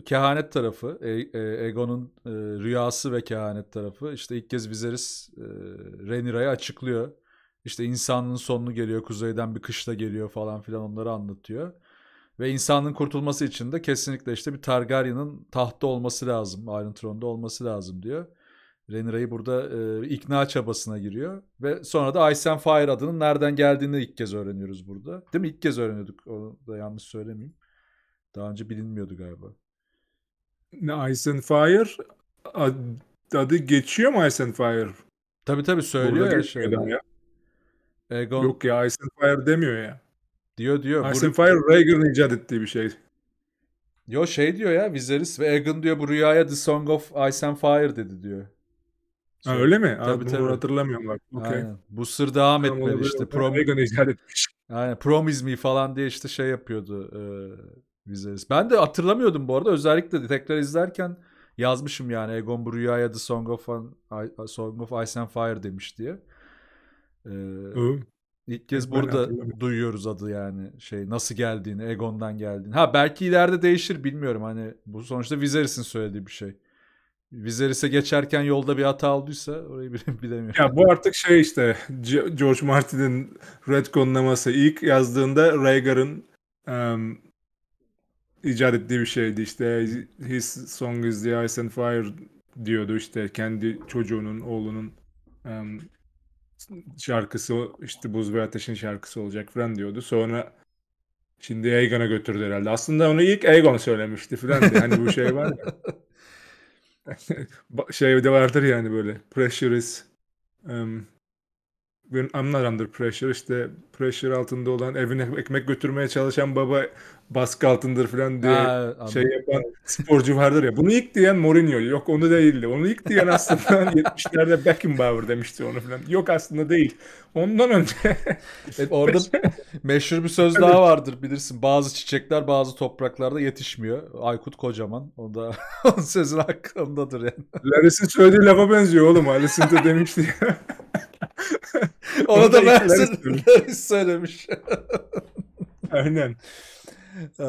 A: e, kehanet tarafı. E, e, Egon'un e, rüyası ve kehanet tarafı. İşte ilk kez Viserys e, Rhaenyra'ya açıklıyor. İşte insanlığın sonunu geliyor, kuzeyden bir kışla geliyor falan filan onları anlatıyor. Ve insanlığın kurtulması için de kesinlikle işte bir Targaryen'ın tahtta olması lazım, Iron Throne'da olması lazım diyor. Renira'yı burada e, ikna çabasına giriyor. Ve sonra da Ice and Fire adının nereden geldiğini ilk kez öğreniyoruz burada. Değil mi? İlk kez öğreniyorduk. Onu da yanlış söylemeyeyim. Daha önce bilinmiyordu galiba.
B: Ne Ice and Fire adı geçiyor mu Ice and Fire? Tabii tabii söylüyor burada ya şeyden. Ya. Egon... Yok ya Ice and Fire demiyor ya.
A: Diyor diyor. Ice and Fire
B: Rhaegar'ın icat ettiği bir şey.
A: Yo şey diyor ya Viserys ve Egon diyor bu rüyaya The Song of Ice and Fire dedi diyor.
B: Ha, şey. öyle mi? Tabii, Abi, tabii. Bunu hatırlamıyorum bak. Okay. Aynen. Bu sır devam tamam, etmeli işte. Prom Reagan
A: icat etmiş. Aynen. Promise me falan diye işte şey yapıyordu. E, Ben de hatırlamıyordum bu arada. Özellikle tekrar izlerken yazmışım yani Egon Bruya ya The Song of, An, I, Song of Ice and Fire demiş diye. Ee, İlk kez burada duyuyoruz adı yani şey nasıl geldiğini, Egon'dan geldiğini. Ha belki ileride değişir bilmiyorum hani bu sonuçta Viserys'in söylediği bir şey. Vizeris'e geçerken yolda bir hata olduysa orayı bilemiyorum. Ya
B: bu artık şey işte George Martin'in Red retconlaması. ilk yazdığında Rhaegar'ın um, icat ettiği bir şeydi. işte. his song is the ice and fire diyordu işte kendi çocuğunun, oğlunun um, şarkısı işte Buz ve Ateş'in şarkısı olacak falan diyordu. Sonra şimdi Aegon'a götürdü herhalde. Aslında onu ilk Aegon söylemişti falan diye. Hani bu şey var ya. şey de vardır yani böyle pressure is um, I'm not under pressure işte pressure altında olan evine ekmek götürmeye çalışan baba baskı altındır falan diye ha, şey yapan sporcu vardır ya. Bunu ilk diyen Mourinho yok onu değildi. Onu ilk diyen aslında 70'lerde Beckenbauer demişti onu falan. Yok aslında değil. Ondan önce evet, orada meşhur bir söz daha
A: vardır bilirsin. Bazı çiçekler bazı topraklarda yetişmiyor. Aykut Kocaman o da
B: onun sözün hakkındadır yani. Laris'in söylediği lafa benziyor oğlum. Laris'in de demişti Ona da versin söylemiş. Aynen.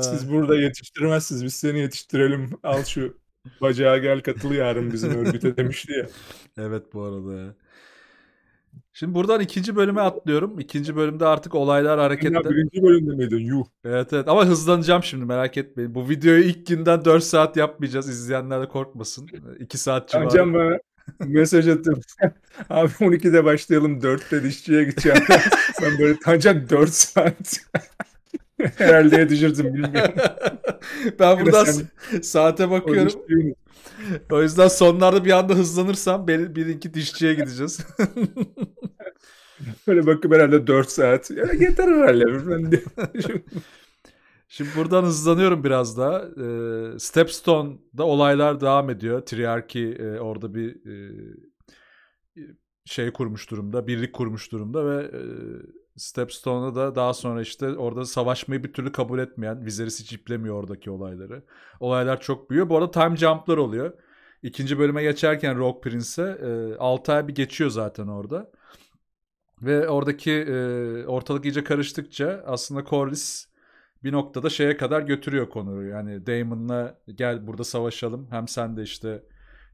B: Siz burada yetiştirmezsiniz. Biz seni yetiştirelim. Al şu bacağa gel katıl yarın bizim örgüte demişti ya. Evet bu arada ya.
A: Şimdi buradan ikinci bölüme atlıyorum. İkinci bölümde artık olaylar harekette. Ya birinci
B: bölümde miydin? Yuh.
A: Evet evet ama hızlanacağım şimdi merak etmeyin. Bu videoyu ilk günden 4 saat yapmayacağız. İzleyenler de korkmasın. 2 saat civarı. Hocam
B: Mesaj attım. Abi 12'de başlayalım 4'te dişçiye gideceğim. Sen böyle ancak 4 saat. Herhalde düşürdüm bilmiyorum. ben buradan sen,
A: saate bakıyorum. O, o yüzden sonlarda bir anda hızlanırsam bir, bir iki dişçiye gideceğiz.
B: Böyle bakıp herhalde 4 saat. Ya yeter herhalde.
A: Şimdi buradan hızlanıyorum biraz daha. E, Stepstone'da olaylar devam ediyor. Triarki e, orada bir e, şey kurmuş durumda, birlik kurmuş durumda ve e, Stepstone'a da daha sonra işte orada savaşmayı bir türlü kabul etmeyen, Viserys çiplemiyor oradaki olayları. Olaylar çok büyüyor. Bu arada time jump'lar oluyor. İkinci bölüme geçerken Rock Prince'e e, 6 ay bir geçiyor zaten orada. Ve oradaki e, ortalık iyice karıştıkça aslında Corlys bir noktada şeye kadar götürüyor konuyu. Yani Damon'la gel burada savaşalım. Hem sen de işte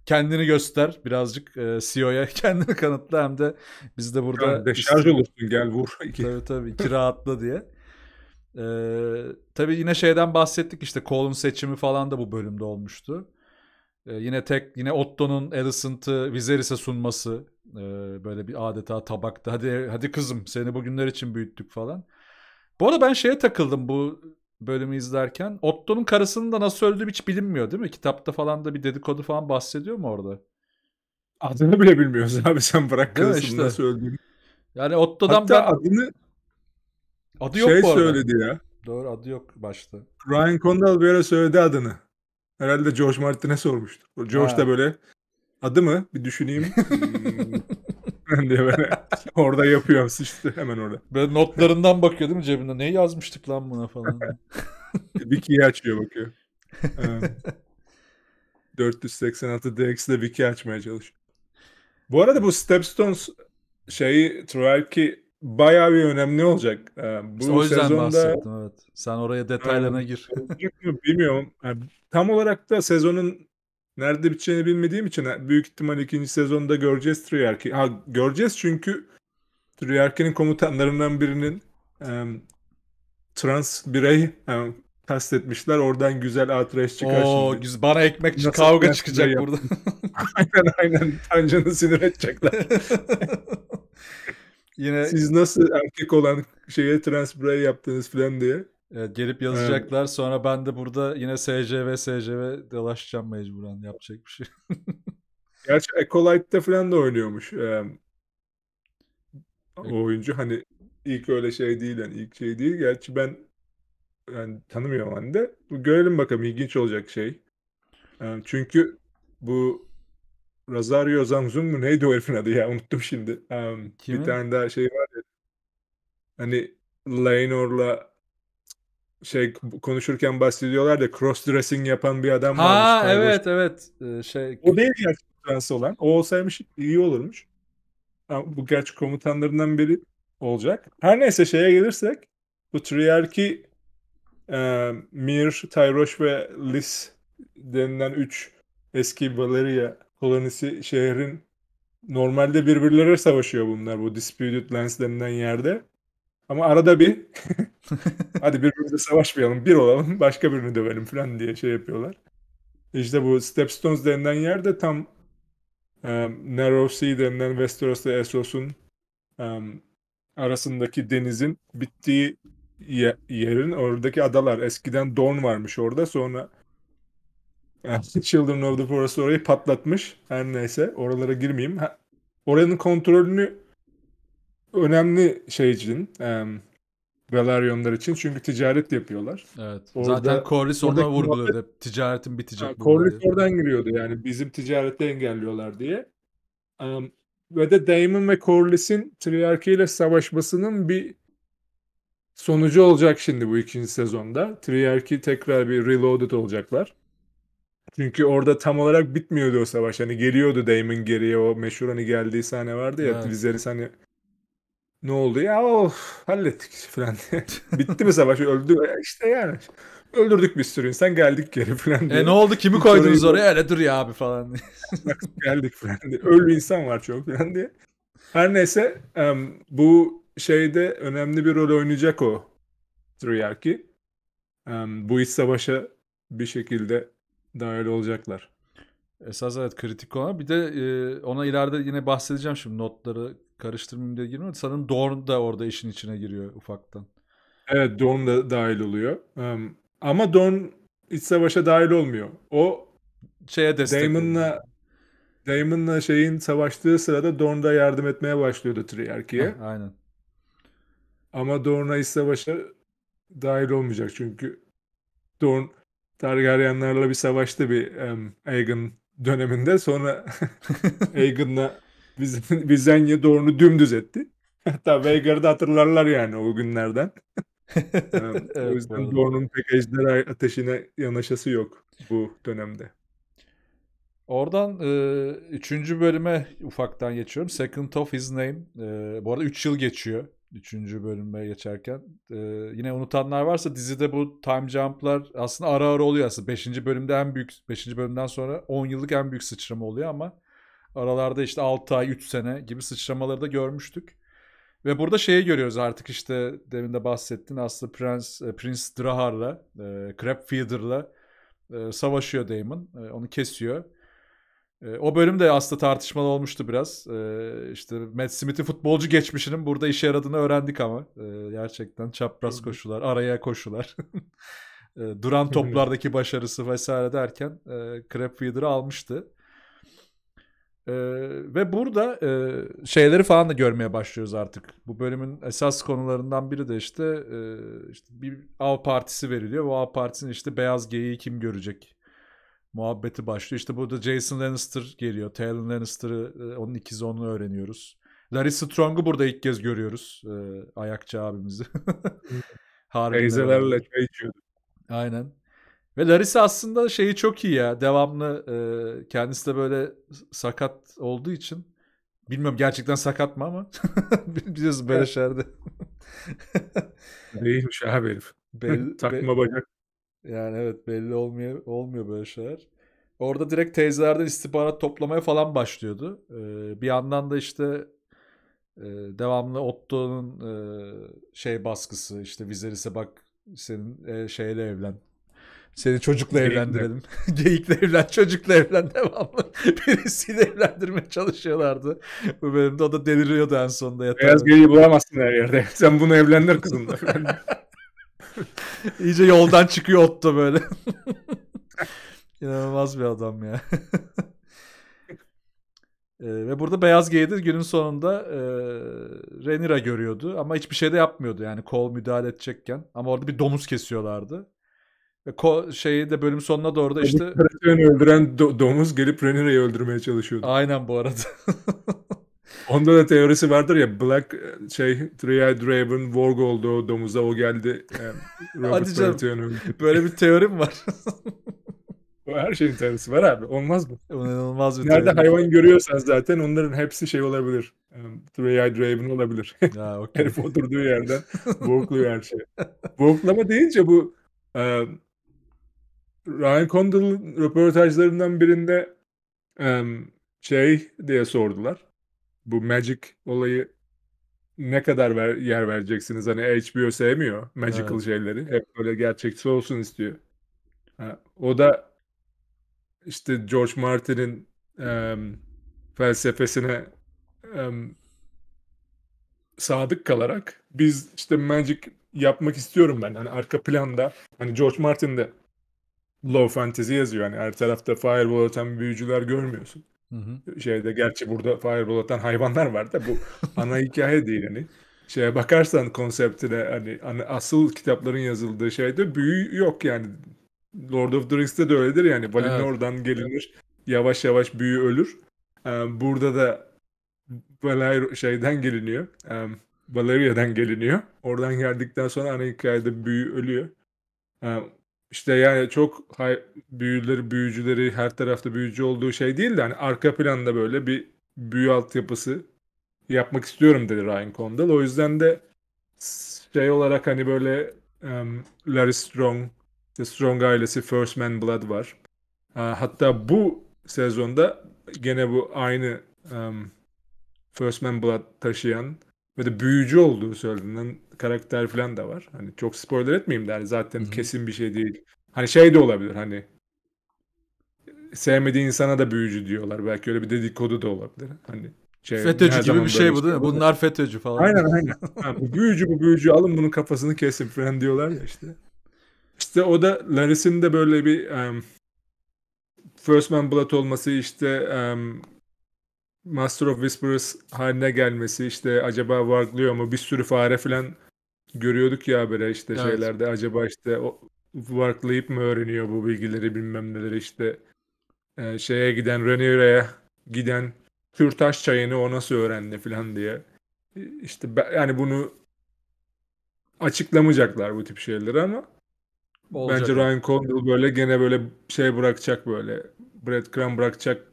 A: kendini göster birazcık e, CEO'ya kendini kanıtla hem de biz de burada... Yani deşarj e olursun gel vur. tabii tabii iki rahatla diye. E, tabii yine şeyden bahsettik işte Colin seçimi falan da bu bölümde olmuştu. E, yine tek yine Otto'nun Alicent'ı Viserys'e sunması e, böyle bir adeta tabakta hadi hadi kızım seni bugünler için büyüttük falan. Bu arada ben şeye takıldım bu bölümü izlerken. Otto'nun karısının da nasıl öldüğü hiç bilinmiyor değil mi? Kitapta falan da bir dedikodu falan bahsediyor mu orada?
B: Adını bile bilmiyoruz abi sen bırak karısının işte. nasıl öldüğünü.
A: Yani Otto'dan Hatta ben... adını
B: Adı yok şey bu arada. söyledi ya.
A: Doğru adı yok başta.
B: Ryan Condal bir ara söyledi adını. Herhalde George Martin'e sormuştu. George ha. da böyle adı mı? Bir düşüneyim. diye böyle orada yapıyorum sıçtı hemen orada. Böyle notlarından bakıyor değil mi cebinde? Ne
A: yazmıştık lan buna falan.
B: Wiki'yi açıyor bakıyor. Evet. 486 DX'de wiki açmaya çalışıyor. Bu arada bu Stepstones şeyi Triarchy bayağı bir önemli olacak. Ee, bu o yüzden sezonda... bahsettim evet. Sen oraya detaylarına ee, gir. Bilmiyorum. Yani tam olarak da sezonun nerede biteceğini bilmediğim için büyük ihtimal ikinci sezonda göreceğiz Triyarki. Ha göreceğiz çünkü Triyarki'nin komutanlarından birinin um, trans birey test etmişler, Oradan güzel atraş çıkar Oo, şimdi. Güzel. Bana ekmek Nasıl kavga çıkacak burada. aynen aynen. Tancanı sinir edecekler. Yine... Siz nasıl erkek olan şeye trans birey yaptınız falan diye. E, gelip yazacaklar.
A: Evet. Sonra ben de burada yine SCV SCV
B: dolaşacağım mecburen. Yapacak bir şey. Gerçi Ecolite'de falan da oynuyormuş. Ee, o oyuncu hani ilk öyle şey değil yani ilk şey değil. Gerçi ben yani tanımıyorum hani de. Görelim bakalım ilginç olacak şey. Ee, çünkü bu Rosario Zangzun mu neydi o herifin adı ya unuttum şimdi. Um, bir tane daha şey var ya. Hani Leynor'la şey konuşurken bahsediyorlar da cross dressing yapan bir adam ha, varmış. Ha evet
A: evet ee, şey.
B: O değil gerçekten olan. O olsaymış iyi olurmuş. Ama bu gerçi komutanlarından biri olacak. Her neyse şeye gelirsek bu triyarki e, Mir, Tyroş ve Lis denilen 3 eski Valeria kolonisi şehrin normalde birbirleriyle savaşıyor bunlar bu Disputed Lands denilen yerde. Ama arada bir hadi birbirimizle savaşmayalım, bir olalım, başka birini dövelim falan diye şey yapıyorlar. E işte bu Stepstones denilen yer de tam um, Narrow Sea denilen Westeros ile Essos'un um, e, arasındaki denizin bittiği ye- yerin oradaki adalar. Eskiden Dorn varmış orada sonra yani Children of the Forest orayı patlatmış. Her neyse oralara girmeyeyim. Ha, oranın kontrolünü önemli şey için e, Galarionlar için çünkü ticaret yapıyorlar. Evet. Orada, Zaten Corlys ona vurguluyordu. Muhabbet, ticaretin bitecek. Yani, Corlys oradan giriyordu yani bizim ticarette engelliyorlar diye. Um, ve de Daemon ve Corlys'in Triarchy ile savaşmasının bir sonucu olacak şimdi bu ikinci sezonda. Triarchy tekrar bir reloaded olacaklar. Çünkü orada tam olarak bitmiyordu o savaş. Hani geliyordu Daemon geriye o meşhur hani geldiği sahne vardı ya. Evet. Viserys hani ne oldu ya of hallettik falan Bitti mi savaş öldü e, işte yani. Öldürdük bir sürü insan geldik geri falan e, diye. E ne oldu kimi koydunuz oraya öyle dur ya abi falan diye geldik falan diye. Ölü insan var çok falan diye. Her neyse bu şeyde önemli bir rol oynayacak o Triyarki. Bu iç savaşa bir şekilde dahil olacaklar. Esas evet kritik olan bir de e, ona ileride yine bahsedeceğim şimdi
A: notları karıştırmayayım diye girmiyorum. Sanırım Dorn da orada işin içine giriyor ufaktan. Evet
B: Dorn da dahil oluyor. Um, ama Dorn iç savaşa dahil olmuyor. O şeye destek Damon'la Damon'la şeyin savaştığı sırada Dorn da yardım etmeye başlıyordu Treyarch'e. Aynen. Ama Dorn'a iç savaşa dahil olmayacak çünkü Dorn Targaryenlerle bir savaştı bir um, Aegon döneminde. Sonra Aegon'la Vizenya doğrunu dümdüz etti. Hatta Veigar'ı hatırlarlar yani o günlerden. Ee, evet, o yüzden evet, Dorn'un pek ejder ateşine yanaşası yok bu dönemde.
A: Oradan e, üçüncü bölüme ufaktan geçiyorum. Second of His Name. E, bu arada 3 yıl geçiyor. Üçüncü bölüme geçerken. E, yine unutanlar varsa dizide bu time jump'lar aslında ara ara oluyor aslında. Beşinci bölümde en büyük, beşinci bölümden sonra 10 yıllık en büyük sıçrama oluyor ama Aralarda işte 6 ay 3 sene gibi sıçramaları da görmüştük. Ve burada şeyi görüyoruz artık işte demin de bahsettin aslında Prince, Prince Drahar'la, e, Crabfeeder'la e, savaşıyor Damon. E, onu kesiyor. E, o bölüm de aslında tartışmalı olmuştu biraz. E, işte Matt Smith'in futbolcu geçmişinin burada işe yaradığını öğrendik ama. E, gerçekten çapraz koşular, araya koşular. e, duran toplardaki başarısı vesaire derken e, Crabfeeder'ı almıştı. Ee, ve burada e, şeyleri falan da görmeye başlıyoruz artık. Bu bölümün esas konularından biri de işte, e, işte bir av partisi veriliyor. Bu av partisinin işte beyaz geyiği kim görecek muhabbeti başlıyor. İşte burada Jason Lannister geliyor. Tyrion Lannister'ı, e, onun ikizi onu öğreniyoruz. Larry Strong'u burada ilk kez görüyoruz. E, ayakçı abimizi. Teyzelerle çay içiyordu. Aynen. Ve Larissa aslında şeyi çok iyi ya. Devamlı e, kendisi de böyle sakat olduğu için. Bilmiyorum gerçekten sakat mı ama. biliyoruz böyle şeylerde. Değilmiş abi herif. Belli, Takma be- bacak. Yani evet belli olmuyor, olmuyor böyle şeyler. Orada direkt teyzelerden istihbarat toplamaya falan başlıyordu. Ee, bir yandan da işte e, devamlı Otto'nun e, şey baskısı işte Viserys'e bak senin e, şeyle evlen seni çocukla Geyikle. evlendirelim. Geyikle evlen, çocukla evlen devamlı. Birisiyle evlendirmeye çalışıyorlardı. Bu bölümde o da deliriyordu en sonunda. Yatardı. Beyaz geyiği bulamazsın her yerde.
B: Sen bunu evlendir kızım
A: İyice yoldan çıkıyor Otto böyle. İnanılmaz bir adam ya. E, ve burada Beyaz giydi günün sonunda e, Renira görüyordu ama hiçbir şey de yapmıyordu yani kol müdahale edecekken. Ama orada bir domuz kesiyorlardı. Ko şeyi de bölüm sonuna doğru da işte... Ren'i
B: öldüren do domuz gelip Renira'yı öldürmeye çalışıyordu.
A: Aynen bu arada.
B: Onda da teorisi vardır ya Black e, şey Three-Eyed Raven Vorg oldu o domuza o geldi. Yani e, Hadi canım. Böyle bir teorim var. Her şeyin teorisi var abi. Olmaz mı? Olmaz bir Nerede teori. hayvan görüyorsan zaten onların hepsi şey olabilir. E, Three-Eyed Raven olabilir. Ha, okay. Herif oturduğu yerden bokluyor her şeyi. Boklama deyince bu Ryan Condal'ın röportajlarından birinde um, şey diye sordular. Bu Magic olayı ne kadar ver, yer vereceksiniz? Hani HBO sevmiyor magical evet. şeyleri. Hep böyle gerçekçi olsun istiyor. Ha, o da işte George Martin'in um, felsefesine um, sadık kalarak biz işte magic yapmak istiyorum ben. Hani arka planda hani George Martin de low fantasy yazıyor. Yani her tarafta fireball atan büyücüler görmüyorsun. Hı hı. Şeyde gerçi burada fireball atan hayvanlar var da bu ana hikaye değil hani. Şeye bakarsan konseptine hani, hani asıl kitapların yazıldığı şeyde büyü yok yani. Lord of the Rings'te de öyledir yani. Valinor evet. oradan gelinir. Yavaş yavaş büyü ölür. Ee, burada da Valyr şeyden geliniyor. Ee, Valeria'dan geliniyor. Oradan geldikten sonra ana hikayede büyü ölüyor. Ee, işte yani çok hay, büyüleri, büyücüleri her tarafta büyücü olduğu şey değil de hani arka planda böyle bir büyü altyapısı yapmak istiyorum dedi Ryan Condal. O yüzden de şey olarak hani böyle um, Larry Strong, The Strong ailesi First Man Blood var. Uh, hatta bu sezonda gene bu aynı um, First Man Blood taşıyan ve de büyücü olduğu söylenen karakter falan da var. Hani çok spoiler etmeyeyim der. Hani zaten Hı-hı. kesin bir şey değil. Hani şey de olabilir hani sevmediği insana da büyücü diyorlar. Belki öyle bir dedikodu da olabilir. Hani şey, FETÖ'cü gibi bir şey bu değil mi? Bunlar FETÖ'cü falan. Aynen aynen. ha, bu büyücü bu büyücü alın bunun kafasını kesin falan diyorlar ya işte. İşte o da Laris'in de böyle bir um, First Man Blood olması işte um, Master of Whispers haline gelmesi işte acaba varlıyor mu bir sürü fare falan görüyorduk ya böyle işte evet. şeylerde acaba işte o varklayıp mı öğreniyor bu bilgileri bilmem neler işte e, şeye giden Rhaenyra'ya giden Kürtaş çayını o nasıl öğrendi falan diye. E, işte ben, yani bunu açıklamayacaklar bu tip şeyleri ama Olacak. bence Ryan Condal böyle gene böyle şey bırakacak böyle breadcrumb bırakacak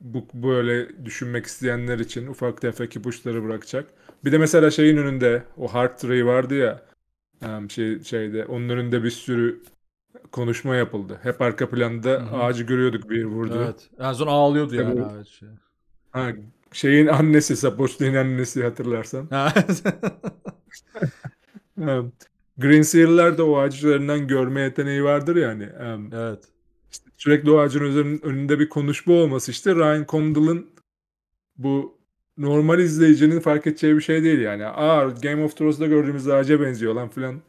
B: bu böyle düşünmek isteyenler için ufak tefek ipuçları bırakacak. Bir de mesela şeyin önünde o Hard Tray vardı ya şey şeyde onun önünde bir sürü konuşma yapıldı. Hep arka planda Hı-hı. ağacı görüyorduk bir vurdu. Evet.
A: En son ağlıyordu yani evet. ağaç. Şey.
B: Ha, şeyin annesi, Sapochnik'in annesi hatırlarsan. Green Seal'ler de o ağaçlarından görme yeteneği vardır yani. Evet sürekli o ağacın önünde bir konuşma olması işte Ryan Condal'ın bu normal izleyicinin fark edeceği bir şey değil yani. Aa Game of Thrones'da gördüğümüz ağaca benziyor lan filan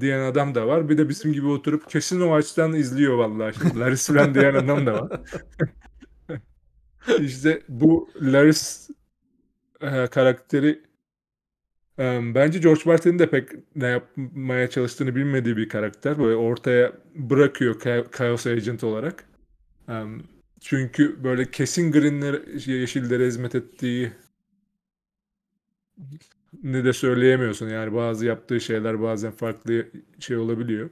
B: diyen adam da var. Bir de bizim gibi oturup kesin o ağaçtan izliyor vallahi. Şimdi Laris filan diyen adam da var. işte bu Laris e, karakteri Bence George Martin'in de pek ne yapmaya çalıştığını bilmediği bir karakter. Böyle ortaya bırakıyor Chaos Agent olarak. Çünkü böyle kesin greenler, yeşillere hizmet ettiği ne de söyleyemiyorsun. Yani bazı yaptığı şeyler bazen farklı şey olabiliyor.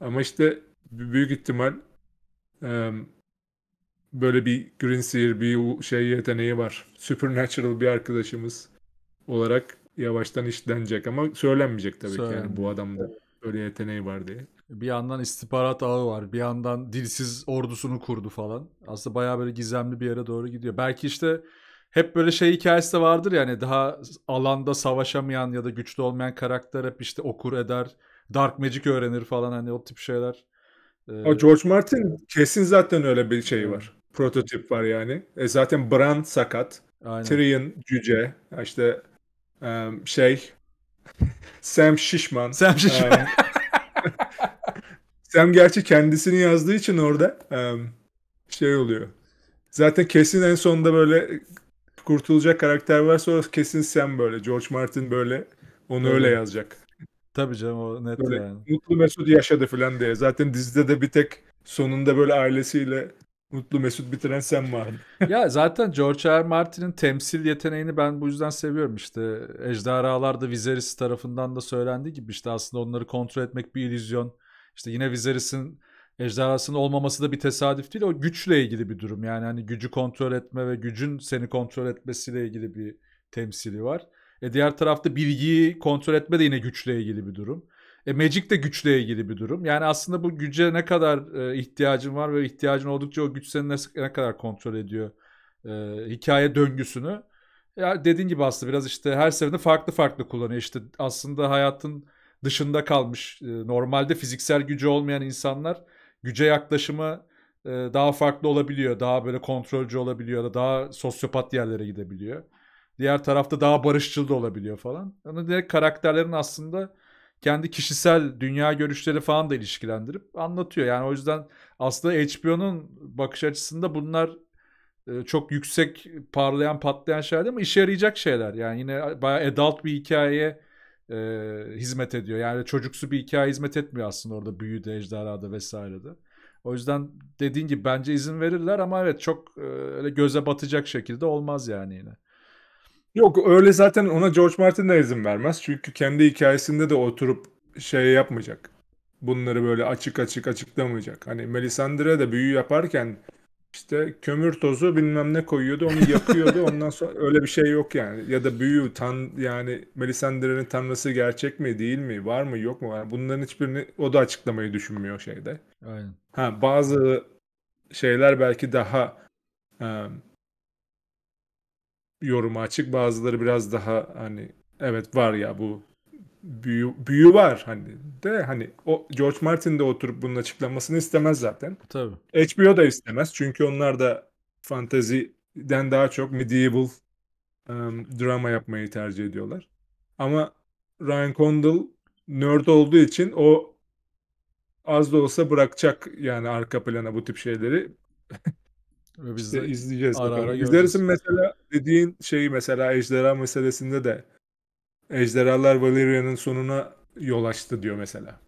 B: Ama işte büyük ihtimal böyle bir green seer, bir şey yeteneği var. Supernatural bir arkadaşımız olarak yavaştan işlenecek ama söylenmeyecek tabii Söylenmiyor. ki yani bu adamda öyle yeteneği var diye.
A: Bir yandan istihbarat ağı var. Bir yandan dilsiz ordusunu kurdu falan. Aslında bayağı böyle gizemli bir yere doğru gidiyor. Belki işte hep böyle şey hikayesi de vardır yani daha alanda savaşamayan ya da güçlü olmayan karakter hep işte okur eder. Dark Magic öğrenir falan hani o tip şeyler. Ee,
B: George Martin kesin zaten öyle bir şey var. Prototip var yani. E zaten Bran sakat. Aynen. Tyrion cüce. işte. Um, şey Sam Şişman. Sam Şişman. Sam gerçi kendisini yazdığı için orada um, şey oluyor. Zaten kesin en sonunda böyle kurtulacak karakter varsa o kesin Sam böyle. George Martin böyle onu öyle, öyle yazacak. Tabii canım o net böyle, yani. Mutlu Mesut yaşadı falan diye. Zaten dizide de bir tek sonunda böyle ailesiyle Mutlu Mesut bitiren sen vardın.
A: ya zaten George R. Martin'in temsil yeteneğini ben bu yüzden seviyorum. İşte Ejderhalar'da Viserys tarafından da söylendiği gibi işte aslında onları kontrol etmek bir illüzyon. İşte yine Viserys'in ejderhasının olmaması da bir tesadüf değil. O güçle ilgili bir durum. Yani hani gücü kontrol etme ve gücün seni kontrol etmesiyle ilgili bir temsili var. E diğer tarafta bilgiyi kontrol etme de yine güçle ilgili bir durum. E, Magic de güçle ilgili bir durum. Yani aslında bu güce ne kadar e, ihtiyacın var ve ihtiyacın oldukça o güç seni ne, ne kadar kontrol ediyor e, hikaye döngüsünü. Ya dediğin gibi aslında biraz işte her seferinde farklı farklı kullanıyor. İşte aslında hayatın dışında kalmış e, normalde fiziksel gücü olmayan insanlar güce yaklaşımı e, daha farklı olabiliyor. Daha böyle kontrolcü olabiliyor da daha sosyopat yerlere gidebiliyor. Diğer tarafta daha barışçıl da olabiliyor falan. Yani karakterlerin aslında kendi kişisel dünya görüşleri falan da ilişkilendirip anlatıyor. Yani o yüzden aslında HBO'nun bakış açısında bunlar e, çok yüksek parlayan patlayan şeyler değil ama işe yarayacak şeyler. Yani yine bayağı adult bir hikayeye e, hizmet ediyor. Yani çocuksu bir hikaye hizmet etmiyor aslında orada büyüde, ejderhada vesairede. O yüzden dediğin gibi bence izin verirler ama evet çok e, öyle göze batacak şekilde olmaz yani yine.
B: Yok öyle zaten ona George Martin de izin vermez. Çünkü kendi hikayesinde de oturup şey yapmayacak. Bunları böyle açık açık açıklamayacak. Hani Melisandre de büyü yaparken işte kömür tozu bilmem ne koyuyordu onu yakıyordu ondan sonra öyle bir şey yok yani. Ya da büyü tan yani Melisandre'nin tanrısı gerçek mi değil mi var mı yok mu var. bunların hiçbirini o da açıklamayı düşünmüyor şeyde. Aynen. Ha bazı şeyler belki daha um, yoruma açık. Bazıları biraz daha hani evet var ya bu büyü, büyü var hani de hani o George Martin de oturup bunun açıklamasını istemez zaten. Tabii. HBO da istemez çünkü onlar da fantaziden daha çok medieval um, drama yapmayı tercih ediyorlar. Ama Ryan Condal nerd olduğu için o az da olsa bırakacak yani arka plana bu tip şeyleri. Biz işte izleyeceğiz ara Ara İzlersin mesela dediğin şeyi mesela ejderha meselesinde de ejderhalar Valyria'nın sonuna yol açtı diyor mesela.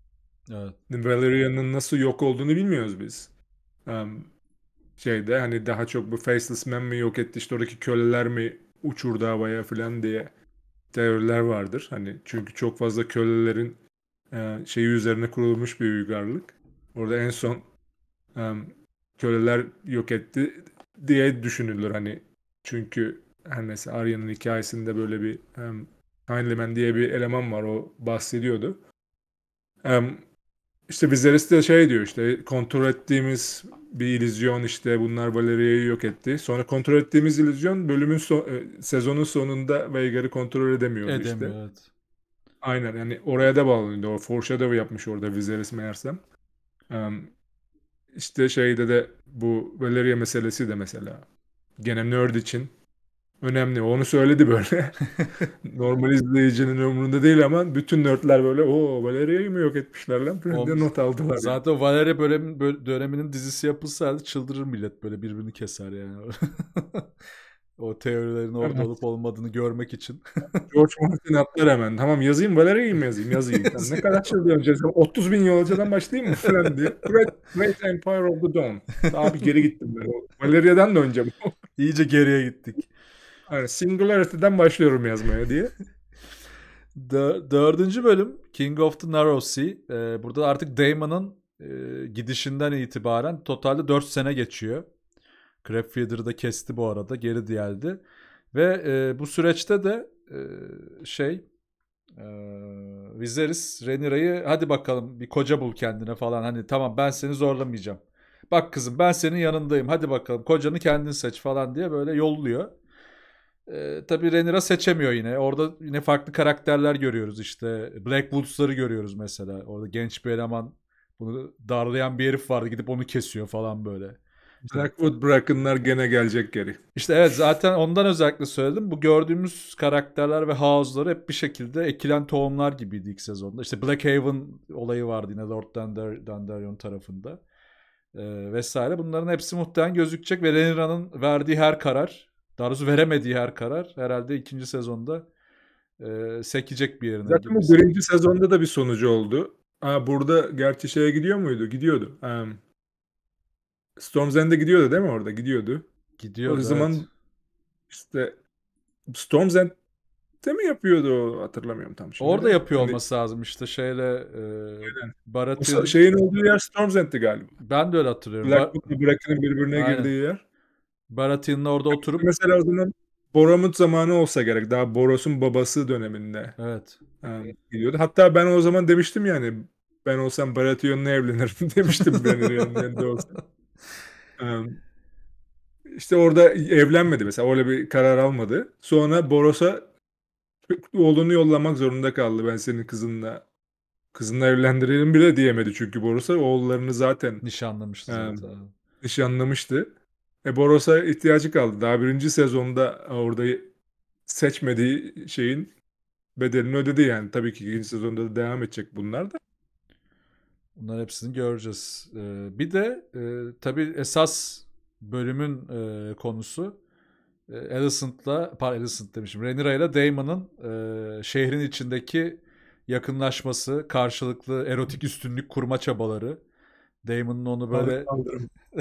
B: Evet. Valeria'nın nasıl yok olduğunu bilmiyoruz biz. Um, şeyde hani daha çok bu Faceless Man mi yok etti işte oradaki köleler mi uçurdu havaya falan diye teoriler vardır. Hani çünkü çok fazla kölelerin e, şeyi üzerine kurulmuş bir uygarlık. Orada en son e, köleler yok etti diye düşünülür hani çünkü her neyse Arya'nın hikayesinde böyle bir um, Heinleman diye bir eleman var o bahsediyordu. Um, işte bizlerisi de şey diyor işte kontrol ettiğimiz bir illüzyon işte bunlar Valeria'yı yok etti. Sonra kontrol ettiğimiz illüzyon bölümün so- e, sezonun sonunda Veigar'ı kontrol Edemiyor, işte. Evet. Aynen yani oraya da bağlanıyordu. O foreshadow yapmış orada Viserys meğersem. Um, işte şeyde de bu Valeria meselesi de mesela gene nerd için önemli. Onu söyledi böyle. Normal izleyicinin umurunda değil ama bütün nerdler böyle o Valeria'yı mı yok etmişler lan falan not aldılar. Zaten
A: yani. Valeria dönem, döneminin dizisi yapılsaydı çıldırır millet böyle birbirini keser yani. O teorilerin orada evet. olup olmadığını
B: görmek için. George Martin atlar hemen. Tamam yazayım Valeria'yı mi yazayım? Yazayım. Yani ne kadar yıl önce? 30 bin yıl önceden başlayayım mı? Falan diye. Great, Great Empire of the Dawn. Daha bir geri gittim ben. Valeria'dan da önce bu. İyice geriye gittik. Yani Singularity'den başlıyorum yazmaya diye. Dördüncü bölüm King of the Narrow
A: Sea. Ee, burada artık Damon'ın e, gidişinden itibaren totalde 4 sene geçiyor. Crab Feeder'ı da kesti bu arada. Geri diyeldi. Ve e, bu süreçte de e, şey e, Viserys Rhaenyra'yı hadi bakalım bir koca bul kendine falan. Hani tamam ben seni zorlamayacağım. Bak kızım ben senin yanındayım. Hadi bakalım kocanı kendin seç falan diye böyle yolluyor. E, tabii Rhaenyra seçemiyor yine. Orada yine farklı karakterler görüyoruz işte. Blackwoods'ları görüyoruz mesela. Orada genç bir eleman bunu darlayan bir herif vardı gidip onu kesiyor falan böyle. Blackwood bırakınlar gene gelecek geri. İşte evet zaten ondan özellikle söyledim. Bu gördüğümüz karakterler ve house'lar hep bir şekilde ekilen tohumlar gibiydi ilk sezonda. İşte Blackhaven olayı vardı yine Lord Dunder Dundarion tarafında. Ee, vesaire. Bunların hepsi muhtemelen gözükecek ve Renira'nın verdiği her karar, daha doğrusu veremediği her karar herhalde
B: ikinci sezonda e, sekecek bir yerine. Zaten bu birinci sezonda da bir sonucu oldu. Aa burada gerçi şeye gidiyor muydu? Gidiyordu. Um, Storm's End'e gidiyordu değil mi orada? Gidiyordu. Gidiyordu. O zaman evet. işte Storm's End de mi yapıyordu hatırlamıyorum tam şimdi. Orada yapıyor hani... olması
A: lazım işte şeyle e, Baratheon. Şeyin olduğu yer Storm's End'ti galiba. Ben de öyle hatırlıyorum. Blackwood'la
B: Bracken'in birbirine Aynen. girdiği
A: yer. Baratheon'la orada yani oturup. Mesela o zaman
B: Boromut zamanı olsa gerek. Daha Boros'un babası döneminde. Evet. Yani, e, gidiyordu. Hatta ben o zaman demiştim yani ben olsam Baratheon'la evlenirim demiştim ben yani, olsam. İşte orada evlenmedi mesela. orada bir karar almadı. Sonra Boros'a oğlunu yollamak zorunda kaldı. Ben senin kızınla kızınla evlendirelim bile diyemedi çünkü Boros'a. Oğullarını zaten nişanlamıştı zaten. E, nişanlamıştı. E Boros'a ihtiyacı kaldı. Daha birinci sezonda orada seçmediği şeyin bedelini ödedi yani. Tabii ki ikinci sezonda da devam edecek bunlar da. Bunların hepsini göreceğiz. Ee, bir de e, tabii esas
A: bölümün e, konusu e, Alicent'la, pardon Alicent demişim, Rhaenyra ile Damon'ın e, şehrin içindeki yakınlaşması, karşılıklı erotik üstünlük kurma çabaları. Damon'un onu böyle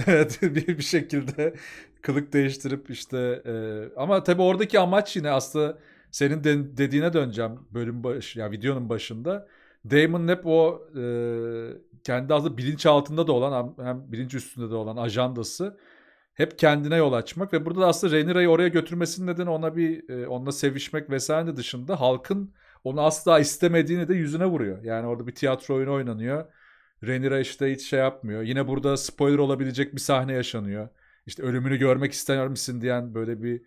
A: bir, bir şekilde kılık değiştirip işte e, ama tabii oradaki amaç yine aslında senin de, dediğine döneceğim bölüm baş ya videonun başında. Damon hep o e, kendi aslında bilinç altında da olan hem bilinç üstünde de olan ajandası hep kendine yol açmak ve burada da aslında Rhaenyra'yı oraya götürmesinin nedeni ona bir e, onunla sevişmek vesaire de dışında halkın onu asla istemediğini de yüzüne vuruyor. Yani orada bir tiyatro oyunu oynanıyor. Rhaenyra işte hiç şey yapmıyor. Yine burada spoiler olabilecek bir sahne yaşanıyor. İşte ölümünü görmek ister misin diyen böyle bir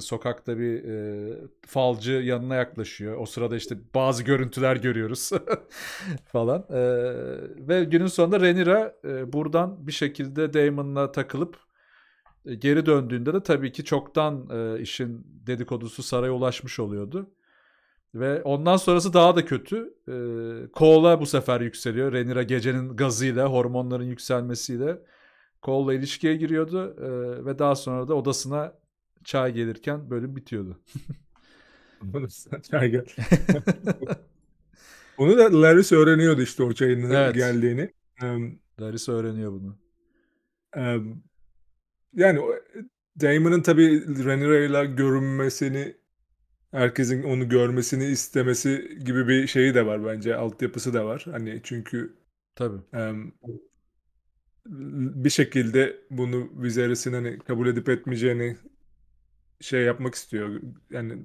A: sokakta bir e, falcı yanına yaklaşıyor. O sırada işte bazı görüntüler görüyoruz falan. E, ve günün sonunda Renira e, buradan bir şekilde Damon'la takılıp e, geri döndüğünde de tabii ki çoktan e, işin dedikodusu saraya ulaşmış oluyordu. Ve ondan sonrası daha da kötü. E, Cole'a bu sefer yükseliyor. Renira gecenin gazıyla, hormonların yükselmesiyle Cole'la ilişkiye giriyordu e, ve daha sonra da odasına çay gelirken bölüm bitiyordu.
B: çay gel. Onu da Laris öğreniyordu işte o çayın evet. geldiğini. Laris öğreniyor bunu. yani Damon'ın tabii Rhaenyra'yla görünmesini herkesin onu görmesini istemesi gibi bir şeyi de var bence. Altyapısı da var. Hani çünkü tabii. Um, bir şekilde bunu Viserys'in hani kabul edip etmeyeceğini şey yapmak istiyor. Yani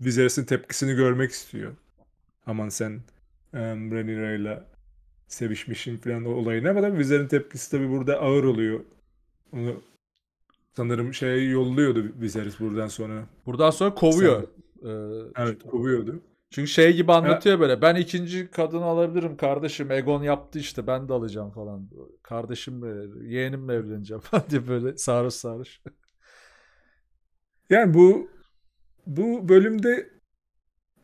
B: Viserys'in tepkisini görmek istiyor. Aman sen um, Rhaenyra'yla sevişmişin falan olayına ama tabii Viserys'in tepkisi tabii burada ağır oluyor. Onu sanırım şey yolluyordu Viserys buradan sonra. Buradan sonra kovuyor. Sen, ee, evet kovuyordu. Çünkü şey gibi anlatıyor
A: ha. böyle ben ikinci kadını alabilirim kardeşim Egon yaptı işte ben de alacağım falan. kardeşim yeğenimle evleneceğim falan diye böyle sarış sarış
B: yani bu bu bölümde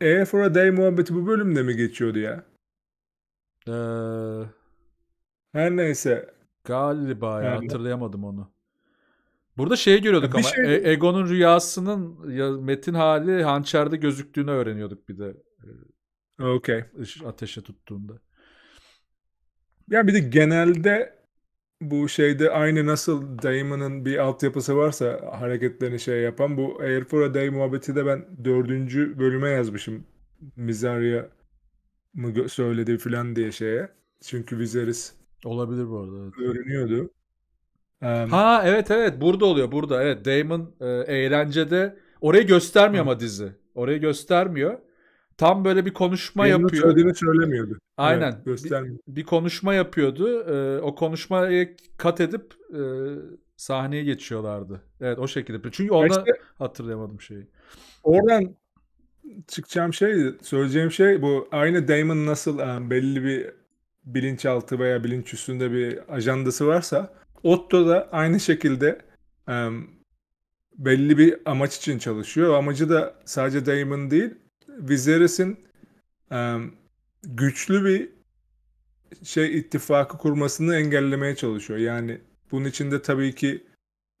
B: E for a Day muhabbeti bu bölümde mi geçiyordu ya? Ee, Her neyse. Galiba ya yani.
A: hatırlayamadım onu. Burada şeyi görüyorduk ya ama şey... E- Egon'un rüyasının ya, metin hali hançerde gözüktüğünü öğreniyorduk bir de. E, Okey. Ateşe tuttuğunda. Ya
B: yani bir de genelde bu şeyde aynı nasıl Damon'ın bir altyapısı varsa hareketlerini şey yapan bu Air for a Day muhabbeti de ben dördüncü bölüme yazmışım. Mizaria mı söyledi filan diye şeye. Çünkü Viserys olabilir bu arada. Evet. Öğreniyordu.
A: Um, ha evet evet burada oluyor burada evet Damon e, eğlencede orayı göstermiyor hı. ama dizi. Orayı göstermiyor tam böyle bir konuşma Benim yapıyor. Söylediğini
B: söylemiyordu. Aynen. Evet,
A: göstermiyor. Bir, bir konuşma yapıyordu. Ee, o konuşmayı kat edip e, sahneye geçiyorlardı. Evet o şekilde. Çünkü onu işte, hatırlayamadım şeyi.
B: Oradan çıkacağım şey, söyleyeceğim şey bu aynı Damon nasıl yani e, belli bir bilinçaltı veya bilinç üstünde bir ajandası varsa Otto da aynı şekilde um, belli bir amaç için çalışıyor. amacı da sadece Damon değil Viserys'in güçlü bir şey ittifakı kurmasını engellemeye çalışıyor. Yani bunun içinde tabii ki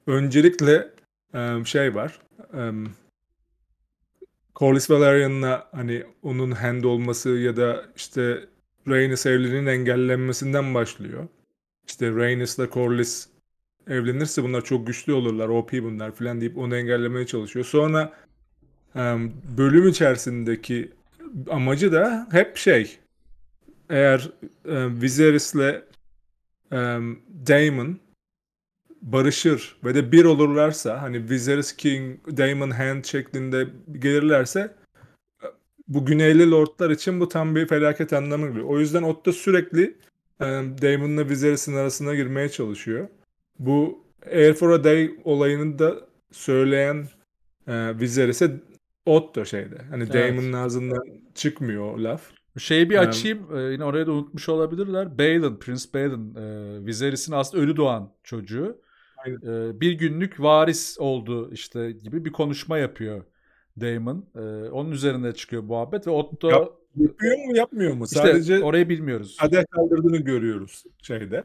B: öncelikle e, şey var. E, Corlys Valerian'la hani onun hand olması ya da işte Rhaenys evliliğinin engellenmesinden başlıyor. İşte Rhaenys'la Corlys evlenirse bunlar çok güçlü olurlar. OP bunlar filan deyip onu engellemeye çalışıyor. Sonra bölüm içerisindeki amacı da hep şey eğer e, Viserys'le e, Daemon barışır ve de bir olurlarsa hani Viserys King Daemon Hand şeklinde gelirlerse bu güneyli lordlar için bu tam bir felaket anlamı gibi. O yüzden Otto sürekli e, Daemon'la Viserys'in arasına girmeye çalışıyor. Bu Air for a Day olayını da söyleyen e, Viserys'e ottur şeyde. Hani evet. Damon'ın ağzından çıkmıyor o laf. Şeyi bir ee, açayım.
A: Ee, yine orayı da unutmuş olabilirler. Balin, Prince Balin. E, Viserys'in aslında ölü doğan çocuğu. E, bir günlük varis oldu işte gibi bir konuşma yapıyor Damon. E, onun üzerine çıkıyor muhabbet ve Otto... Yap, yapıyor mu yapmıyor mu? İşte Sadece orayı
B: bilmiyoruz. Adet kaldırdığını görüyoruz şeyde.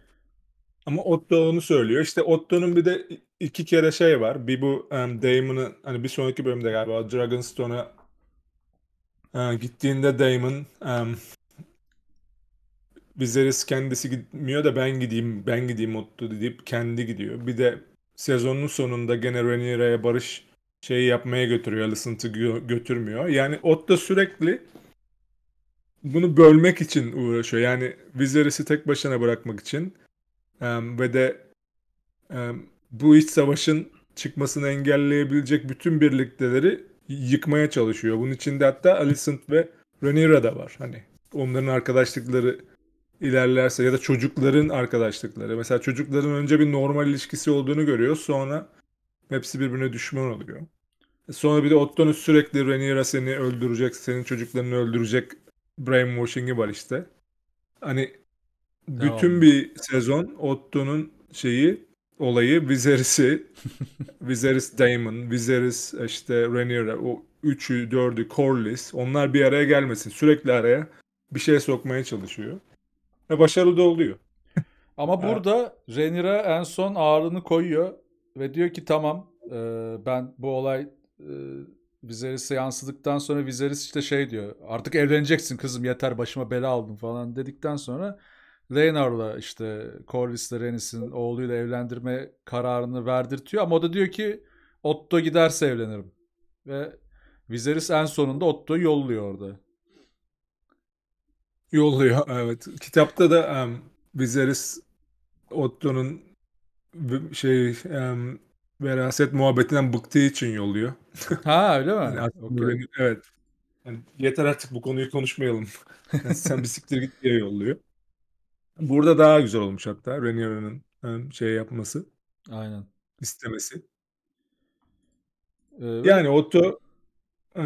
B: Ama Otto onu söylüyor. İşte Otto'nun bir de iki kere şey var. Bir bu um, Damon'ı hani bir sonraki bölümde galiba Dragonstone'a e, gittiğinde Damon um, Viserys kendisi gitmiyor da ben gideyim, ben gideyim mutlu deyip kendi gidiyor. Bir de sezonun sonunda gene Rhaenyra'ya barış şeyi yapmaya götürüyor. Alicent'ı gö- götürmüyor. Yani Otto sürekli bunu bölmek için uğraşıyor. Yani Viserys'i tek başına bırakmak için. Um, ve de um, bu iç savaşın çıkmasını engelleyebilecek bütün birlikteleri yıkmaya çalışıyor. Bunun içinde hatta Alicent ve Rhaenyra da var. Hani onların arkadaşlıkları ilerlerse ya da çocukların arkadaşlıkları. Mesela çocukların önce bir normal ilişkisi olduğunu görüyor, Sonra hepsi birbirine düşman oluyor. E, sonra bir de Otton'un sürekli Rhaenyra seni öldürecek, senin çocuklarını öldürecek brainwashing'i var işte. Hani bütün tamam. bir sezon Otto'nun şeyi olayı Viserys'i, Viserys Daemon, Viserys işte Rhaenyra o üçü, dördü, Corlys onlar bir araya gelmesin. Sürekli araya bir şey sokmaya çalışıyor. Ve başarılı da oluyor.
A: Ama burada Rhaenyra en son ağırını koyuyor ve diyor ki tamam e, ben bu olay e, Viserys'e yansıdıktan sonra Viserys işte şey diyor artık evleneceksin kızım yeter başıma bela aldım falan dedikten sonra Reynar'la işte Corlys'le Rhaenys'in oğluyla evlendirme kararını verdirtiyor ama o da diyor ki Otto giderse evlenirim. Ve
B: Viserys en sonunda Otto'yu yolluyor orada. Yolluyor evet. Kitapta da um, Viserys Otto'nun şey um, veraset muhabbetinden bıktığı için yolluyor. Ha öyle mi? yani okay. Evet. Yani yeter artık bu konuyu konuşmayalım. Yani sen bir siktir git diye yolluyor. Burada daha güzel olmuş hatta Rhaenyra'nın şey yapması. Aynen. istemesi. Ee, Yani Otto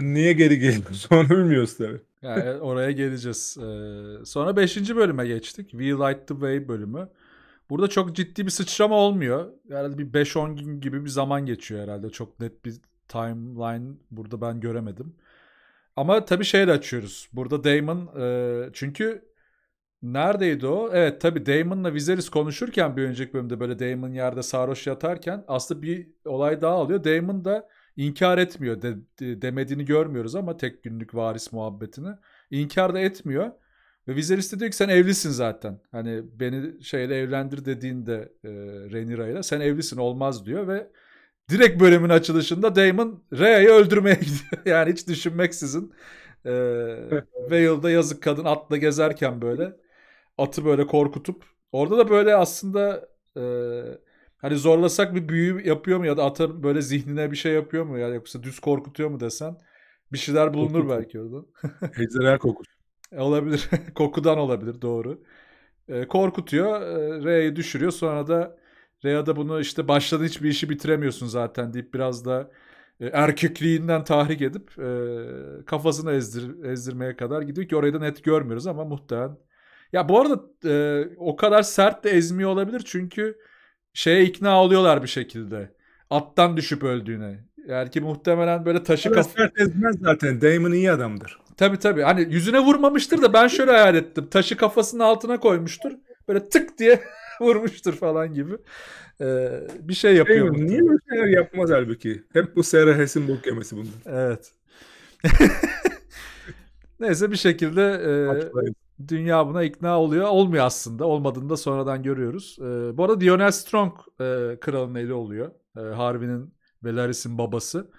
B: niye geri geliyor sonra bilmiyoruz tabii.
A: Yani e, oraya geleceğiz. Ee, sonra 5. bölüme geçtik. We Light the Way bölümü. Burada çok ciddi bir sıçrama olmuyor. Herhalde bir 5-10 gün gibi bir zaman geçiyor herhalde. Çok net bir timeline burada ben göremedim. Ama tabii şey de açıyoruz. Burada Damon e, çünkü Neredeydi o? Evet tabi Damon'la Viserys konuşurken bir önceki bölümde böyle Damon yerde sarhoş yatarken aslında bir olay daha alıyor. Damon da inkar etmiyor. De, de, demediğini görmüyoruz ama tek günlük varis muhabbetini. İnkar da etmiyor. Ve Viserys de diyor ki sen evlisin zaten. Hani beni şeyle evlendir dediğinde e, Rhaenyra ile sen evlisin olmaz diyor ve direkt bölümün açılışında Damon Rhea'yı öldürmeye gidiyor. Yani hiç düşünmeksizin. Ee, Vale'da yazık kadın atla gezerken böyle atı böyle korkutup orada da böyle aslında e, hani zorlasak bir büyü yapıyor mu ya da atı böyle zihnine bir şey yapıyor mu yani yoksa düz korkutuyor mu desen bir şeyler bulunur Kokutu. belki orada.
B: Ejderha kokusu.
A: E, olabilir. Kokudan olabilir doğru. E, korkutuyor. E, R'yi düşürüyor. Sonra da R'ya da bunu işte başladın hiçbir işi bitiremiyorsun zaten deyip biraz da e, erkekliğinden tahrik edip e, kafasını ezdir, ezdirmeye kadar gidiyor ki orayı da net görmüyoruz ama muhtemelen ya bu arada e, o kadar sert de ezmiyor olabilir çünkü şeye ikna oluyorlar bir şekilde. Attan düşüp öldüğüne. Yani ki muhtemelen böyle taşı kafa... Sert ezmez
B: zaten. Damon iyi
A: adamdır. Tabii tabii. Hani yüzüne vurmamıştır da ben şöyle hayal ettim. Taşı kafasının altına koymuştur. Böyle tık diye vurmuştur falan gibi. Ee,
B: bir şey yapıyor. Damon, niye böyle şeyler yapmaz halbuki? Hep bu Sarah Hess'in bok yemesi bunlar. Evet. Neyse bir şekilde e, Dünya buna
A: ikna oluyor. Olmuyor aslında. Olmadığını da sonradan görüyoruz. E, bu arada Lionel Strong e, kralın eli oluyor. E, Harvey'nin Velaris'in babası.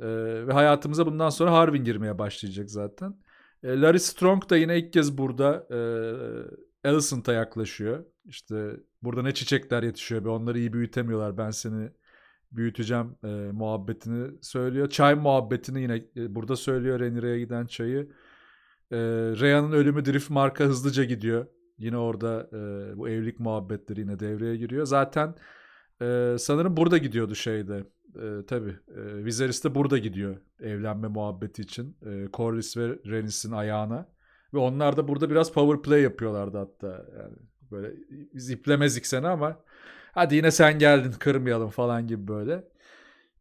A: E, ve hayatımıza bundan sonra Harvin girmeye başlayacak zaten. E, Larry Strong da yine ilk kez burada e, Alicent'a yaklaşıyor. İşte burada ne çiçekler yetişiyor be onları iyi büyütemiyorlar. Ben seni büyüteceğim e, muhabbetini söylüyor. Çay muhabbetini yine e, burada söylüyor Renire'ye giden çayı. E, Reya'nın ölümü Drift marka hızlıca gidiyor. Yine orada e, bu evlilik muhabbetleri yine devreye giriyor. Zaten e, sanırım burada gidiyordu şeyde. E, tabii. E, Viserys de burada gidiyor evlenme muhabbeti için. E, Corlys ve Rhaenys'in ayağına. Ve onlar da burada biraz power play yapıyorlardı hatta. Yani böyle biz iplemezdik seni ama hadi yine sen geldin kırmayalım falan gibi böyle.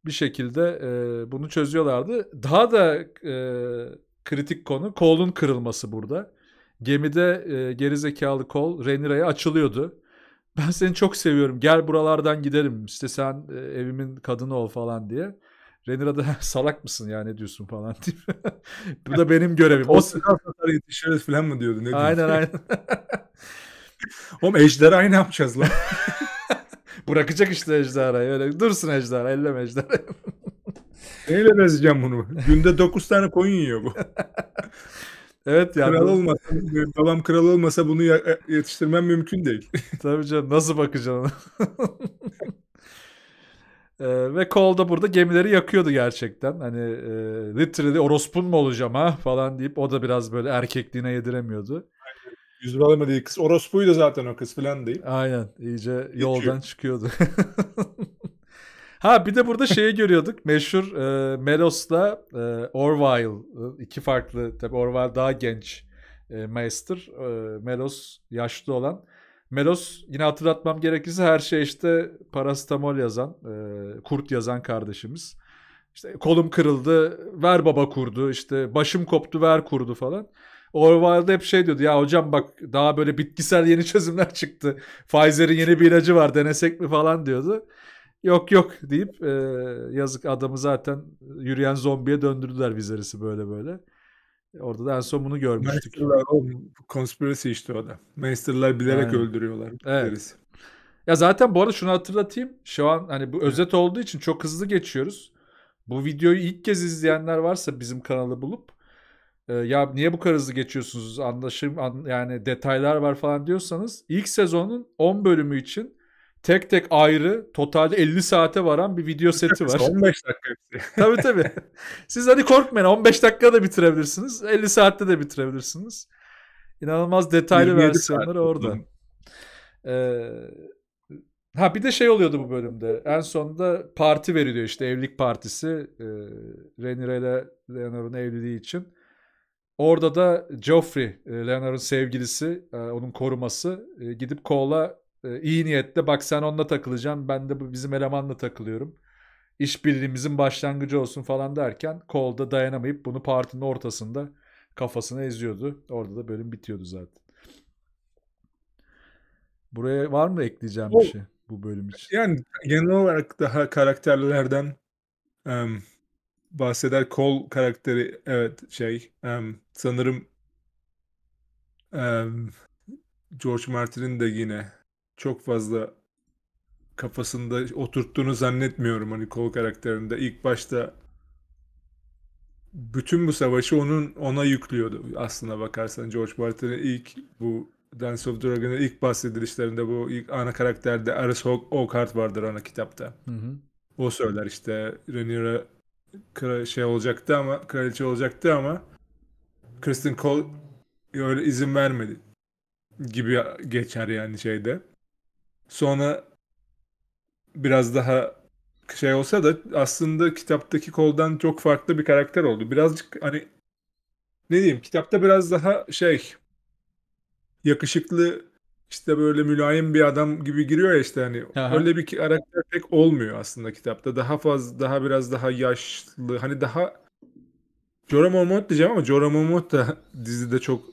A: Bir şekilde e, bunu çözüyorlardı. Daha da e, kritik konu kolun kırılması burada. Gemide e, gerizekalı kol Renira'ya açılıyordu. Ben seni çok seviyorum gel buralardan giderim İşte sen e, evimin kadını ol falan diye. Renira da salak mısın ya ne diyorsun
B: falan diye. Bu da benim görevim. O sıkıntılar yetişiriz falan mı diyordu? Ne diyorsun? aynen aynen. Oğlum ejderhayı ne yapacağız lan? Bırakacak işte ejderhayı öyle. Dursun ejderha elleme ejderhayı. Neyle bezeceğim bunu? Günde 9 tane koyun yiyor bu. evet yani. Kral olmasa, babam kral olmasa bunu e, yetiştirmem mümkün değil. Tabii canım nasıl bakacaksın?
A: Ee, ve Cole da burada gemileri yakıyordu gerçekten. Hani e, literally orospun mu olacağım ha falan deyip o da biraz böyle erkekliğine yediremiyordu. Yüz alamadı. Kız orospuydu zaten o kız falan deyip. Aynen. iyice Geçiyor. yoldan çıkıyordu. Ha bir de burada şeyi görüyorduk. Meşhur e, Melos'la e, Orwell e, iki farklı tabii Orwell daha genç e, master. E, Melos yaşlı olan. Melos yine hatırlatmam gerekirse her şey işte parastamol yazan, e, kurt yazan kardeşimiz. İşte kolum kırıldı, ver baba kurdu, işte başım koptu, ver kurdu falan. Orwell'da hep şey diyordu ya hocam bak daha böyle bitkisel yeni çözümler çıktı. Pfizer'in yeni bir ilacı var denesek mi falan diyordu yok yok deyip e, yazık adamı zaten yürüyen zombiye döndürdüler Viserys'i böyle böyle. Orada da en son bunu görmüştük. Konspirasi işte o da.
B: Master'lar bilerek Aynen. öldürüyorlar. Evet.
A: Ya zaten bu arada şunu hatırlatayım. Şu an hani bu özet olduğu için çok hızlı geçiyoruz. Bu videoyu ilk kez izleyenler varsa bizim kanalı bulup e, ya niye bu kadar hızlı geçiyorsunuz anlaşım an, yani detaylar var falan diyorsanız ilk sezonun 10 bölümü için tek tek ayrı totalde 50 saate varan bir video seti var. 15
C: dakika hepsi.
A: tabii tabii. Siz hadi korkmayın 15 dakikada da bitirebilirsiniz. 50 saatte de bitirebilirsiniz. İnanılmaz detaylı versiyonları orada. Ee, ha bir de şey oluyordu bu bölümde. En sonunda parti veriliyor işte evlilik partisi. Ee, Rhaenyra ile Leonor'un evliliği için. Orada da Joffrey, e, Leonard'ın sevgilisi, e, onun koruması e, gidip Cole'a e, iyi niyette bak sen onunla takılacaksın ben de bu bizim elemanla takılıyorum. İşbirliğimizin başlangıcı olsun falan derken kolda dayanamayıp bunu partinin ortasında kafasına eziyordu. Orada da bölüm bitiyordu zaten.
B: Buraya var mı ekleyeceğim bir şey bu bölüm için? Yani genel olarak daha karakterlerden um, bahseder. Kol karakteri evet şey um, sanırım um, George Martin'in de yine çok fazla kafasında oturttuğunu zannetmiyorum hani kol karakterinde. ilk başta bütün bu savaşı onun ona yüklüyordu aslına bakarsan. George Martin'in ilk bu Dance of Dragon'ın ilk bahsedilişlerinde bu ilk ana karakterde Aris Oakhart vardır ana kitapta. Hı hı. O söyler işte Rhaenyra şey olacaktı ama kraliçe olacaktı ama Kristen Cole öyle izin vermedi gibi geçer yani şeyde. Sonra biraz daha şey olsa da aslında kitaptaki koldan çok farklı bir karakter oldu. Birazcık hani ne diyeyim kitapta biraz daha şey yakışıklı işte böyle mülayim bir adam gibi giriyor ya işte hani Aha. öyle bir karakter pek olmuyor aslında kitapta. Daha fazla daha biraz daha yaşlı hani daha Jorah Mormont diyeceğim ama Jorah Mormont da dizide çok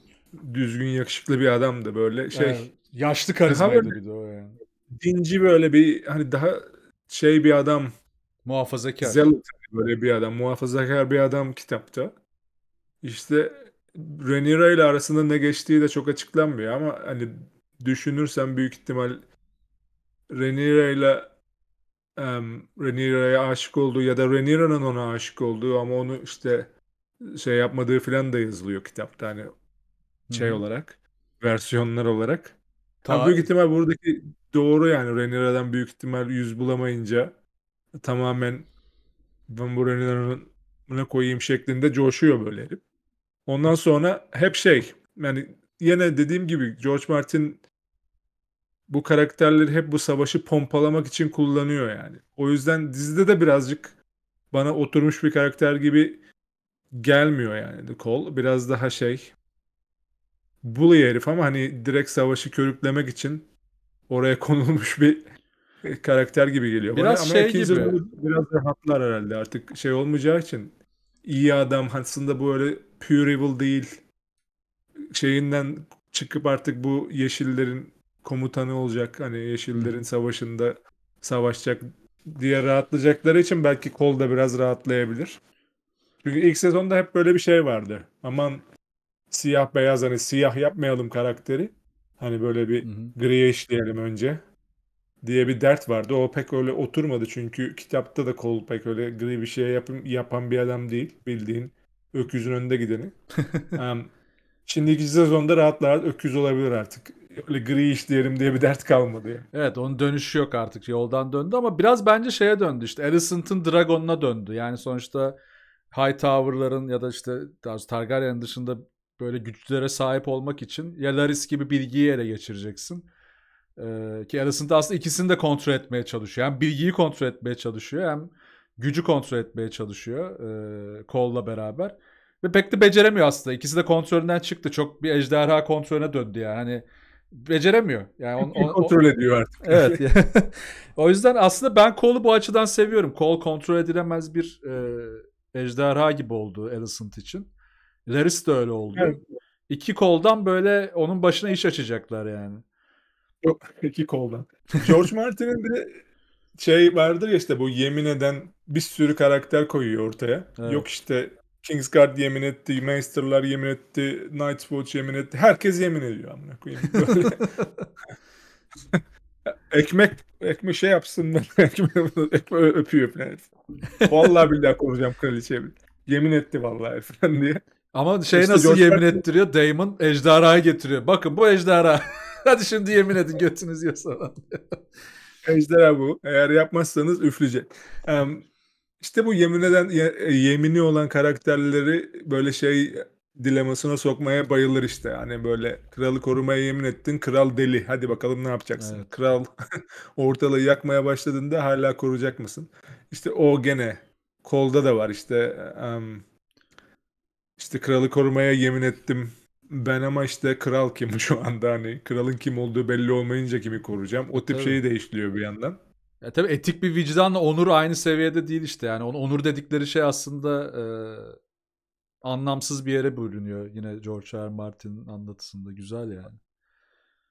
B: düzgün yakışıklı bir adamdı böyle şey. Yani yaşlı karizmaydı bir de o yani dinci böyle bir hani daha şey bir adam muhafazakar. Zealot böyle bir adam. Muhafazakar bir adam kitapta. İşte Rhaenyra ile arasında ne geçtiği de çok açıklanmıyor ama hani düşünürsen büyük ihtimal Rhaenyra ile um, Rhaenyra'ya aşık olduğu ya da Rhaenyra'nın ona aşık olduğu ama onu işte şey yapmadığı falan da yazılıyor kitapta hani şey hı olarak versiyonlar olarak. Ta... büyük ihtimal buradaki doğru yani Rhaenyra'dan büyük ihtimal yüz bulamayınca tamamen ben bu Rhaenyra'nın koyayım şeklinde coşuyor böyle herif. Ondan sonra hep şey yani yine dediğim gibi George Martin bu karakterleri hep bu savaşı pompalamak için kullanıyor yani. O yüzden dizide de birazcık bana oturmuş bir karakter gibi gelmiyor yani The Cole. Biraz daha şey bully herif ama hani direkt savaşı körüklemek için oraya konulmuş bir karakter gibi geliyor. Biraz Bana. şey Ama gibi. Biraz rahatlar herhalde artık şey olmayacağı için iyi adam aslında öyle pure evil değil şeyinden çıkıp artık bu yeşillerin komutanı olacak. Hani yeşillerin savaşında savaşacak diye rahatlayacakları için belki kol da biraz rahatlayabilir. Çünkü ilk sezonda hep böyle bir şey vardı. Aman siyah beyaz hani siyah yapmayalım karakteri. Hani böyle bir Hı-hı. griye işleyelim önce diye bir dert vardı. O pek öyle oturmadı çünkü kitapta da kol pek öyle gri bir şey yapın, yapan bir adam değil. Bildiğin öküzün önünde gideni. um, ikinci sezonda rahat rahat öküz olabilir artık. Öyle gri işleyelim diye bir dert kalmadı. Yani.
A: Evet onun dönüşü yok artık. Yoldan döndü ama biraz bence şeye döndü işte. Alicent'ın Dragon'una döndü. Yani sonuçta High Tower'ların ya da işte Targaryen dışında böyle güçlere sahip olmak için ya Laris gibi bilgiyi ele geçireceksin. Ee, ki Alicent aslında ikisini de kontrol etmeye çalışıyor. Hem bilgiyi kontrol etmeye çalışıyor hem gücü kontrol etmeye çalışıyor e, Cole'la beraber. Ve pek de beceremiyor aslında. İkisi de kontrolünden çıktı. Çok bir ejderha kontrolüne döndü yani. Hani beceremiyor. Yani on, on, kontrol on, ediyor artık. Evet. o yüzden aslında ben kolu bu açıdan seviyorum. Kol kontrol edilemez bir e, ejderha gibi oldu Alicent için. Laris de öyle oldu. Evet. İki koldan böyle onun başına iş
B: açacaklar yani. Yok iki koldan. George Martin'in bir şey vardır ya işte bu yemin eden bir sürü karakter koyuyor ortaya. Evet. Yok işte Kingsguard yemin etti, Maester'lar yemin etti, Nightwatch yemin etti. Herkes yemin ediyor amına koyayım. Böyle. ekmek şey yapsın ekme, öpüyor falan. Vallahi billahi konuşacağım kraliçeye. Yemin etti vallahi falan diye. Ama şey işte nasıl yemin
A: ettiriyor? Damon ejderhayı getiriyor. Bakın bu
B: ejderha. Hadi şimdi yemin edin götünüz sana. ejderha bu. Eğer yapmazsanız üfleyecek. Um, işte bu yemin eden, e, yemini olan karakterleri böyle şey dilemasına sokmaya bayılır işte. Hani böyle kralı korumaya yemin ettin, kral deli. Hadi bakalım ne yapacaksın? Evet. Kral ortalığı yakmaya başladığında hala koruyacak mısın? İşte o gene kolda da var işte um, işte kralı korumaya yemin ettim. Ben ama işte kral kim şu anda hani kralın kim olduğu belli olmayınca kimi koruyacağım. O tip şeyi değiştiriyor bir yandan. Ya tabii
A: etik bir vicdanla onur aynı seviyede değil işte yani onur dedikleri şey aslında e, anlamsız bir yere bölünüyor yine George R. Martin'in anlatısında güzel yani.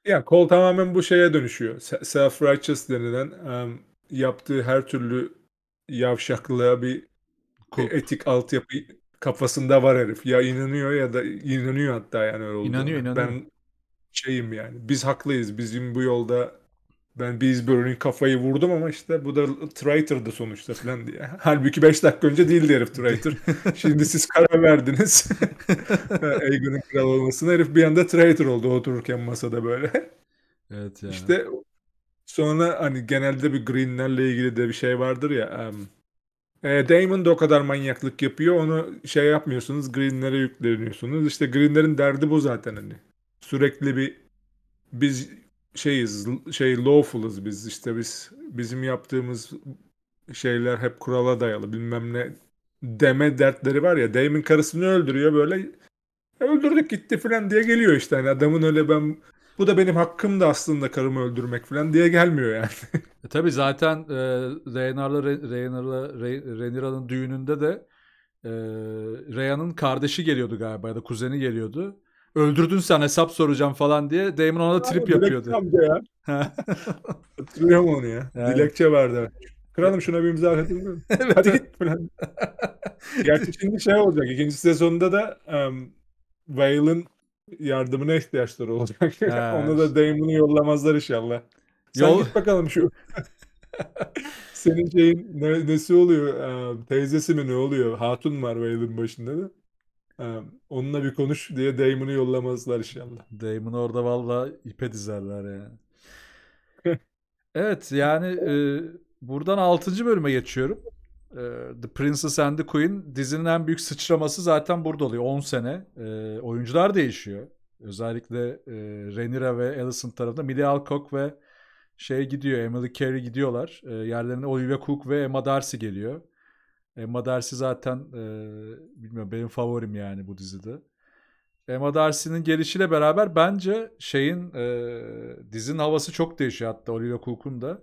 B: Ya kol tamamen bu şeye dönüşüyor. Self-righteous denilen um, yaptığı her türlü yavşaklığa bir, Kulp. bir etik altyapı kafasında var herif. Ya inanıyor ya da inanıyor hatta yani öyle olduğunu. İnanıyor inanıyor. Ben şeyim yani biz haklıyız. Bizim bu yolda ben biz Beesbury'nin kafayı vurdum ama işte bu da traitor'dı sonuçta falan diye. Halbuki 5 dakika önce değildi herif traitor. Şimdi siz karar verdiniz. Egon'un kral olmasına herif bir anda traitor oldu otururken masada böyle.
A: Evet yani. İşte
B: sonra hani genelde bir Green'lerle ilgili de bir şey vardır ya. Um, e, Damon da o kadar manyaklık yapıyor. Onu şey yapmıyorsunuz. Green'lere yükleniyorsunuz. İşte Green'lerin derdi bu zaten hani. Sürekli bir biz şeyiz şey lawful'ız biz işte biz bizim yaptığımız şeyler hep kurala dayalı bilmem ne deme dertleri var ya Damon karısını öldürüyor böyle öldürdük gitti falan diye geliyor işte hani adamın öyle ben bu da benim hakkım da aslında karımı öldürmek falan diye gelmiyor yani.
A: e, tabii zaten e, Reynar'la Reynar'la Reynar'ın düğününde de e, Reya'nın kardeşi geliyordu galiba ya da kuzeni geliyordu. Öldürdün sen hesap soracağım falan diye
B: Damon ona da trip yapıyordu. Amca ya. Hatırlıyorum onu ya. Yani. Dilekçe verdi. Kralım şuna bir imza atın mı? evet. Hadi git falan. Gerçi şimdi şey olacak. İkinci sezonda da um, Vale'ın yardımına ihtiyaçları olacak. Onu da Damon'u yollamazlar inşallah. Sen git bakalım şu. Senin şeyin ne, nesi oluyor? Ee, teyzesi mi ne oluyor? Hatun var Wade'in başında da. Ee, onunla bir konuş diye Damon'u yollamazlar inşallah. Damon'u orada
A: valla ipe dizerler ya. evet yani e, buradan 6. bölüme geçiyorum. Ee, the Princess and the Queen dizinin en büyük sıçraması zaten burada oluyor. 10 sene. E, oyuncular değişiyor. Özellikle e, Rhaenyra ve Alicent tarafında. Millie Alcock ve şey gidiyor. Emily Carey gidiyorlar. E, yerlerine Olivia Cook ve Emma Darcy geliyor. Emma Darcy zaten e, bilmiyorum benim favorim yani bu dizide. Emma Darcy'nin gelişiyle beraber bence şeyin e, dizinin havası çok değişiyor hatta Olivia Cook'un da.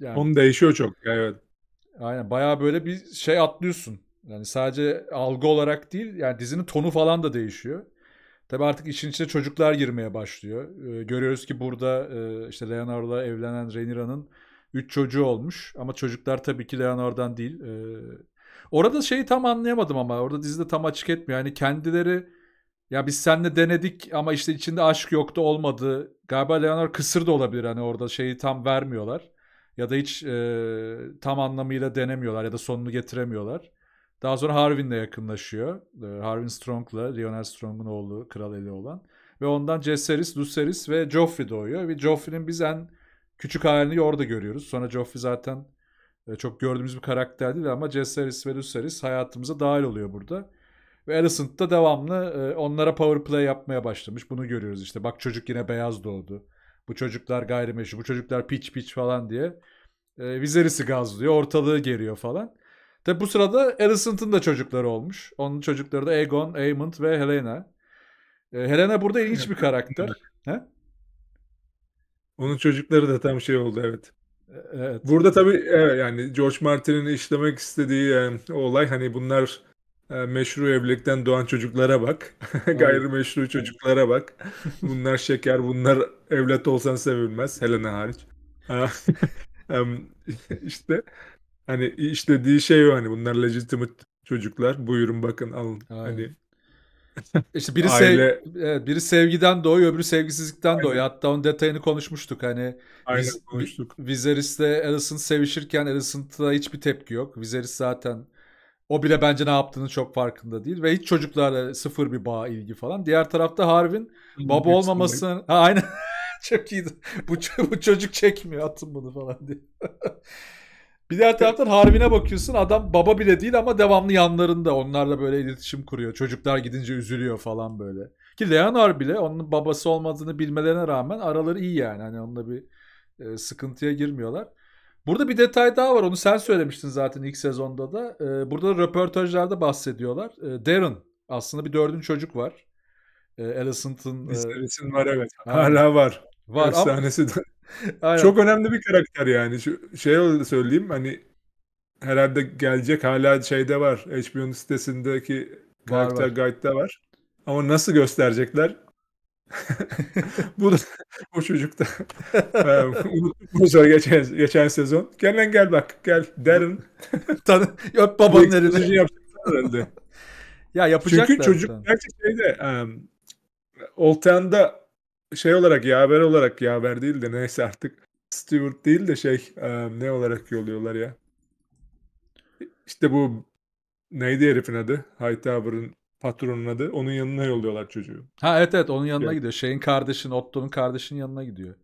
A: Yani, Onun değişiyor çok. Evet. Aynen bayağı böyle bir şey atlıyorsun. Yani sadece algı olarak değil yani dizinin tonu falan da değişiyor. Tabi artık işin içine çocuklar girmeye başlıyor. Ee, görüyoruz ki burada e, işte Leonardo'la evlenen Renira'nın 3 çocuğu olmuş. Ama çocuklar tabii ki Leonardo'dan değil. Ee, orada şeyi tam anlayamadım ama orada dizide tam açık etmiyor. Yani kendileri ya biz seninle denedik ama işte içinde aşk yoktu olmadı. Galiba Leonardo kısır da olabilir hani orada şeyi tam vermiyorlar ya da hiç e, tam anlamıyla denemiyorlar ya da sonunu getiremiyorlar. Daha sonra Harvin'le yakınlaşıyor. E, Harvin Strong'la Lionel Strong'un oğlu kral eli olan. Ve ondan Jaehaerys, Lucerys ve Joffrey doğuyor. Ve Joffrey'nin biz en küçük halini orada görüyoruz. Sonra Joffrey zaten e, çok gördüğümüz bir karakter değil ama Jaehaerys ve Lucerys hayatımıza dahil oluyor burada. Ve Alicent da devamlı e, onlara power play yapmaya başlamış. Bunu görüyoruz işte. Bak çocuk yine beyaz doğdu bu çocuklar gayrimeşru, bu çocuklar piç piç falan diye. E, Viserys'i gazlıyor, ortalığı geriyor falan. Tabi bu sırada Alicent'ın da çocukları olmuş. Onun çocukları da Egon, Aemond ve Helena. E, Helena burada ilginç bir karakter. He?
B: Onun çocukları da tam şey oldu evet. E, evet. Burada tabii evet, yani George Martin'in işlemek istediği e, olay hani bunlar ee, meşru evlilikten doğan çocuklara bak. Gayrimeşru çocuklara bak. Bunlar şeker, bunlar evlat olsan sevilmez. Helena hariç. Ee, işte hani işlediği şey o hani bunlar legitimate çocuklar. Buyurun bakın alın. Hani Aynen. Hani
A: işte biri Aile... biri sevgiden doğuyor, öbürü sevgisizlikten Aynen. doğuyor. Hatta onun detayını konuşmuştuk hani. Aynen biz, konuştuk. Viserys'le Alicent sevişirken Alicent'da hiçbir tepki yok. Viserys zaten o bile bence ne yaptığını çok farkında değil ve hiç çocuklarla sıfır bir bağ ilgi falan. Diğer tarafta Harvin baba olmamasını aynı aynen çok iyi. Bu, bu çocuk çekmiyor atın bunu falan diye. bir diğer taraftan Harvin'e bakıyorsun adam baba bile değil ama devamlı yanlarında onlarla böyle iletişim kuruyor. Çocuklar gidince üzülüyor falan böyle. Ki Leonor bile onun babası olmadığını bilmelerine rağmen araları iyi yani. Hani onunla bir e, sıkıntıya girmiyorlar. Burada bir detay daha var. Onu sen söylemiştin zaten ilk sezonda da. Ee, burada da röportajlarda bahsediyorlar. Ee, Darren aslında bir dördüncü çocuk var. Ee, Alicent'ın... Alicent e, var evet. Hala var. Var Efsanesi ama... Aynen. Çok
B: önemli bir karakter yani. Şu, şey söyleyeyim hani herhalde gelecek hala şeyde var. HBO'nun sitesindeki karakter var. guide'da var. Ama nasıl gösterecekler bu da bu çocukta. Unuttuk bunu geçen, geçen sezon. Gel lan gel bak gel Darren. Tanı, öp babanın elini. herhalde. ya yapacaklar. Çünkü çocuk tamam. şeyde um, Oltan'da şey olarak yaver olarak yaver değil de neyse artık Stewart değil de şey um, ne olarak yolluyorlar ya. İşte bu neydi herifin adı? Hightower'ın patronun adı. Onun yanına yolluyorlar çocuğu. Ha evet evet onun yanına evet. gidiyor. Şeyin kardeşin, Otto'nun kardeşinin yanına gidiyor.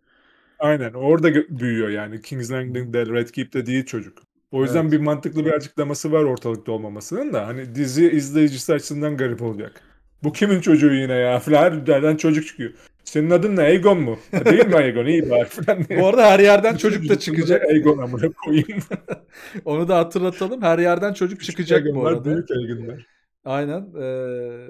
B: Aynen orada büyüyor yani. King's Landing'de, hmm. Red Keep'te değil çocuk. O yüzden evet. bir mantıklı bir açıklaması var ortalıkta olmamasının da. Hani dizi izleyicisi açısından garip olacak. Bu kimin çocuğu yine ya her yerden çocuk çıkıyor. Senin adın ne? Egon mu? E, değil mi Egon? İyi bak falan. Bu arada her yerden çocuk da çıkacak. Egon amına koyayım.
A: Onu da hatırlatalım. Her yerden çocuk Küçük çıkacak bu arada. Büyük Egonlar. Aynen. Ee,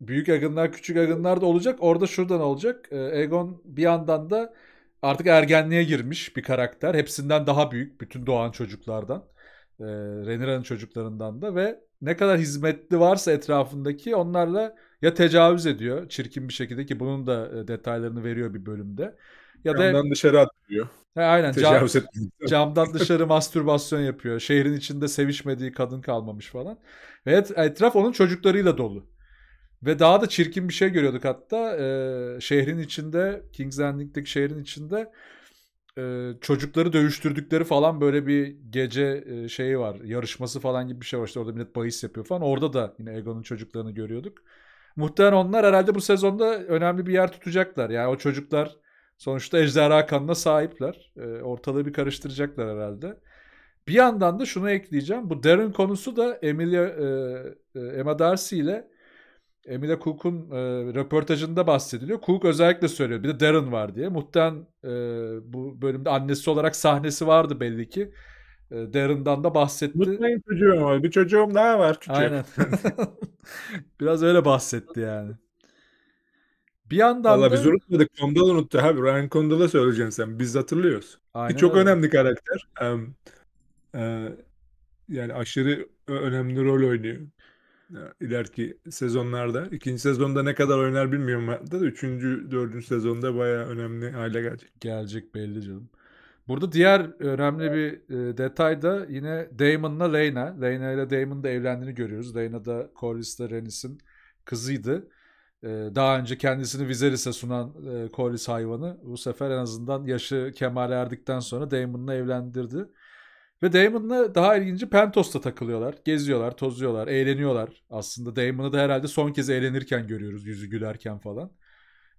A: büyük agınlar, küçük agınlar da olacak. Orada şuradan olacak. Ee, Egon bir yandan da artık ergenliğe girmiş bir karakter. Hepsinden daha büyük. Bütün doğan çocuklardan. Ee, Renira'nın çocuklarından da ve ne kadar hizmetli varsa etrafındaki onlarla ya tecavüz ediyor çirkin bir şekilde ki bunun da detaylarını veriyor bir bölümde. Ya Yandan da dışarı atıyor. He, aynen cam, camdan dışarı mastürbasyon yapıyor. Şehrin içinde sevişmediği kadın kalmamış falan. Ve et, etraf onun çocuklarıyla dolu. Ve daha da çirkin bir şey görüyorduk hatta. E, şehrin içinde, King's Landing'deki şehrin içinde e, çocukları dövüştürdükleri falan böyle bir gece e, şeyi var. Yarışması falan gibi bir şey var. İşte orada millet bahis yapıyor falan. Orada da yine Egon'un çocuklarını görüyorduk. Muhtemelen onlar herhalde bu sezonda önemli bir yer tutacaklar. Yani o çocuklar Sonuçta ejderha kanına sahipler. E, ortalığı bir karıştıracaklar herhalde. Bir yandan da şunu ekleyeceğim. Bu Darren konusu da Emilia, e, e Emma Darcy ile Emilia Cook'un e, röportajında bahsediliyor. Cook özellikle söylüyor. Bir de Darren var diye. Muhtemelen e, bu bölümde annesi olarak sahnesi vardı belli ki. E, Darren'dan da bahsetti. Mutlayın çocuğum var. Bir çocuğum daha var. Küçük. Aynen.
B: Biraz öyle bahsetti yani. Bir yandan Valla da... biz unutmadık. Kondal unuttu abi. Ryan Kondal'a söyleyeceksin sen. Biz hatırlıyoruz. Aynen Çok öyle. önemli karakter. Um, e, yani aşırı önemli rol oynuyor. İleriki sezonlarda. ikinci sezonda ne kadar oynar bilmiyorum. Da üçüncü, dördüncü sezonda bayağı önemli hale gelecek. Gelecek belli canım. Burada diğer önemli
A: bir e, detay da yine Damon'la Leyna. Leyna ile Damon da evlendiğini görüyoruz. Leyna da Corlys'le Renis'in kızıydı. Ee, daha önce kendisini Viserys'e sunan e, Corlys hayvanı bu sefer en azından yaşı kemale erdikten sonra Daemon'la evlendirdi. Ve Daemon'la daha ilginci Pentos'ta takılıyorlar. Geziyorlar, tozuyorlar, eğleniyorlar. Aslında Daemon'u da herhalde son kez eğlenirken görüyoruz yüzü gülerken falan.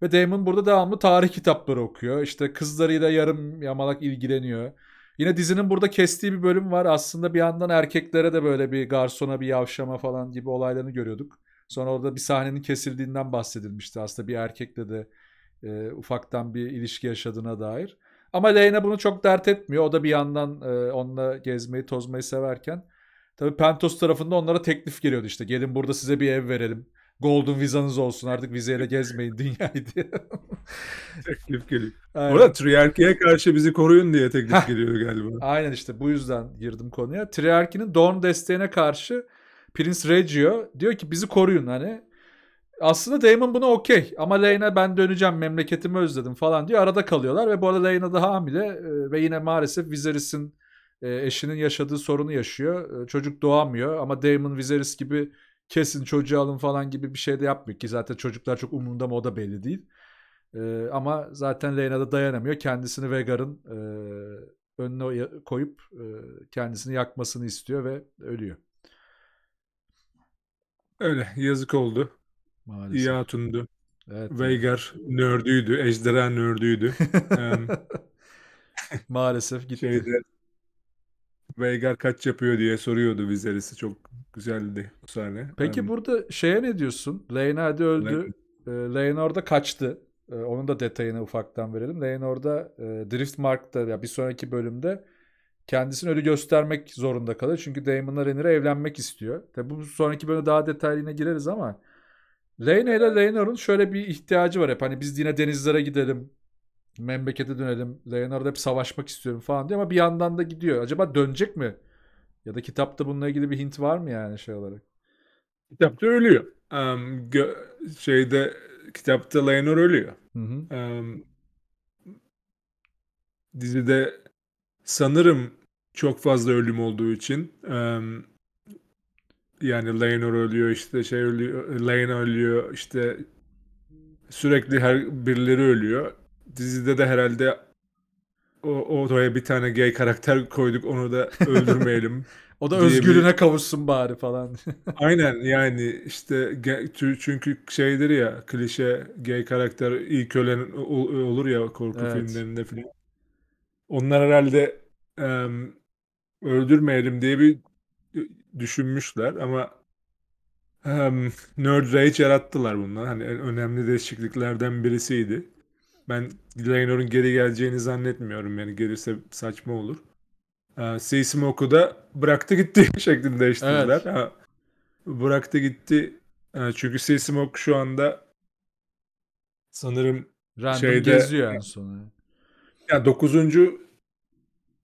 A: Ve Daemon burada devamlı tarih kitapları okuyor. İşte kızlarıyla yarım yamalak ilgileniyor. Yine dizinin burada kestiği bir bölüm var. Aslında bir yandan erkeklere de böyle bir garsona bir yavşama falan gibi olaylarını görüyorduk. Sonra orada bir sahnenin kesildiğinden bahsedilmişti. Aslında bir erkekle de e, ufaktan bir ilişki yaşadığına dair. Ama Leyna bunu çok dert etmiyor. O da bir yandan e, onunla gezmeyi, tozmayı severken. Tabii Pentos tarafında onlara teklif geliyordu işte. Gelin burada size bir ev verelim. Golden vizanız olsun artık vizeyle gezmeyin dünyayı diye. teklif geliyor. Aynen. Orada
B: triyarkiye karşı bizi koruyun diye teklif geliyor galiba.
A: Aynen işte bu yüzden girdim konuya. Triyarkinin Dorn desteğine karşı Prince Regio diyor ki bizi koruyun hani. Aslında Damon buna okey ama Leyna ben döneceğim memleketimi özledim falan diyor. Arada kalıyorlar ve bu arada Leyna daha hamile e, ve yine maalesef Viserys'in e, eşinin yaşadığı sorunu yaşıyor. E, çocuk doğamıyor ama Damon Viserys gibi kesin çocuğu alın falan gibi bir şey de yapmıyor ki zaten çocuklar çok umurunda mı o da belli değil. ama zaten Lena da dayanamıyor. Kendisini Vegar'ın önüne koyup kendisini yakmasını istiyor ve ölüyor.
B: Öyle yazık oldu. Maalesef. İyi hatundu. Evet. Veigar nördüydü. Ejderha nördüydü. Maalesef gitti. Şeyde, Veigar kaç yapıyor diye soruyordu Viserys'i. Çok güzeldi bu sahne. Peki
A: um, burada şeye ne diyorsun? Leynadi öldü. Leynor da kaçtı. Onun da detayını ufaktan verelim. Leynor da Driftmark'ta ya bir sonraki bölümde kendisini öyle göstermek zorunda kalır. Çünkü Damon'la Rhaenyra evlenmek istiyor. Tabi bu sonraki bölümde daha detaylına gireriz ama Rhaenyra ile Rhaenyra'nın şöyle bir ihtiyacı var hep. Hani biz yine denizlere gidelim, memlekete dönelim. Rhaenyra hep savaşmak istiyorum falan diyor ama bir yandan da gidiyor. Acaba dönecek mi? Ya da kitapta bununla ilgili bir hint var mı yani şey olarak?
B: Kitapta ölüyor. Um, şeyde kitapta Rhaenyra ölüyor. Hı hı. Um, dizide sanırım çok fazla ölüm olduğu için yani Laynor ölüyor işte şey ölüyor Lane ölüyor işte sürekli her birileri ölüyor. Dizide de herhalde o, oraya bir tane gay karakter koyduk onu da öldürmeyelim. o da özgürlüğüne bir... kavuşsun bari falan. Aynen yani işte çünkü şeydir ya klişe gay karakter ilk ölen olur ya korku evet. filmlerinde falan. Onlar herhalde e, öldürmeyelim diye bir düşünmüşler ama e, Nerd Rage yarattılar bunlar. Hani önemli değişikliklerden birisiydi. Ben Lanor'un geri geleceğini zannetmiyorum. Yani gelirse saçma olur. E, Seismoku da bıraktı gitti şeklinde değiştirdiler. Evet. bıraktı gitti. E, çünkü Seismoku şu anda sanırım Random şeyde, geziyor en sonu. Ya 9.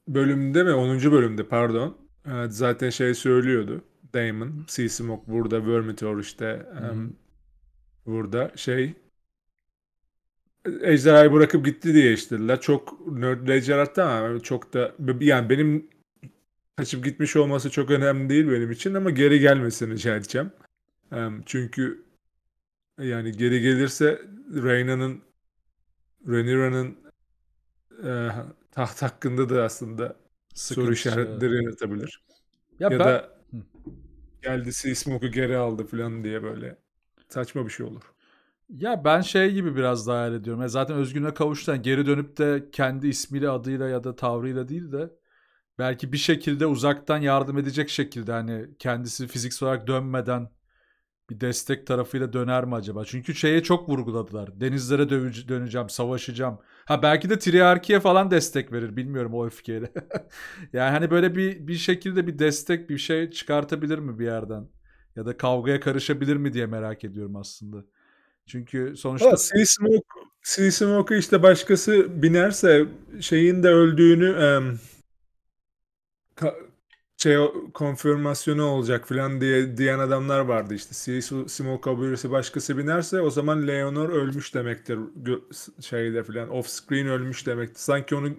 B: bölümde mi 10. bölümde pardon. Ee, zaten şey söylüyordu. Damon, Sea burada, Vermitor işte hmm. burada şey Ejderhayı bırakıp gitti diye işte la Çok nerdleyici yarattı ama çok da yani benim kaçıp gitmiş olması çok önemli değil benim için ama geri gelmesini rica edeceğim. Çünkü yani geri gelirse Reyna'nın Rhaenyra'nın e, taht hakkında da aslında Sıkıntı soru işaretleri ya. yaratabilir. Ya, ya ben... da Hı. geldi Seismok'u geri aldı falan diye böyle saçma bir şey olur.
A: Ya ben şey gibi biraz daha hayal ediyorum. Yani zaten özgürlüğe kavuştan geri dönüp de kendi ismiyle, adıyla ya da tavrıyla değil de belki bir şekilde uzaktan yardım edecek şekilde hani kendisi fiziksel olarak dönmeden bir destek tarafıyla döner mi acaba? Çünkü şeye çok vurguladılar. Denizlere dövüce, döneceğim, savaşacağım. Ha belki de triarkiye falan destek verir bilmiyorum o öfkeyle. yani hani böyle bir bir şekilde bir destek bir şey çıkartabilir mi bir yerden? Ya da kavgaya karışabilir mi diye merak ediyorum aslında. Çünkü sonuçta... Ha, Sea
B: Smoke, sea Smoke'ı işte başkası binerse şeyin de öldüğünü... Um şey konfirmasyonu olacak falan diye diyen adamlar vardı işte. Simo Kaburisi başkası binerse o zaman Leonor ölmüş demektir şeyde falan. Off screen ölmüş demektir. Sanki onu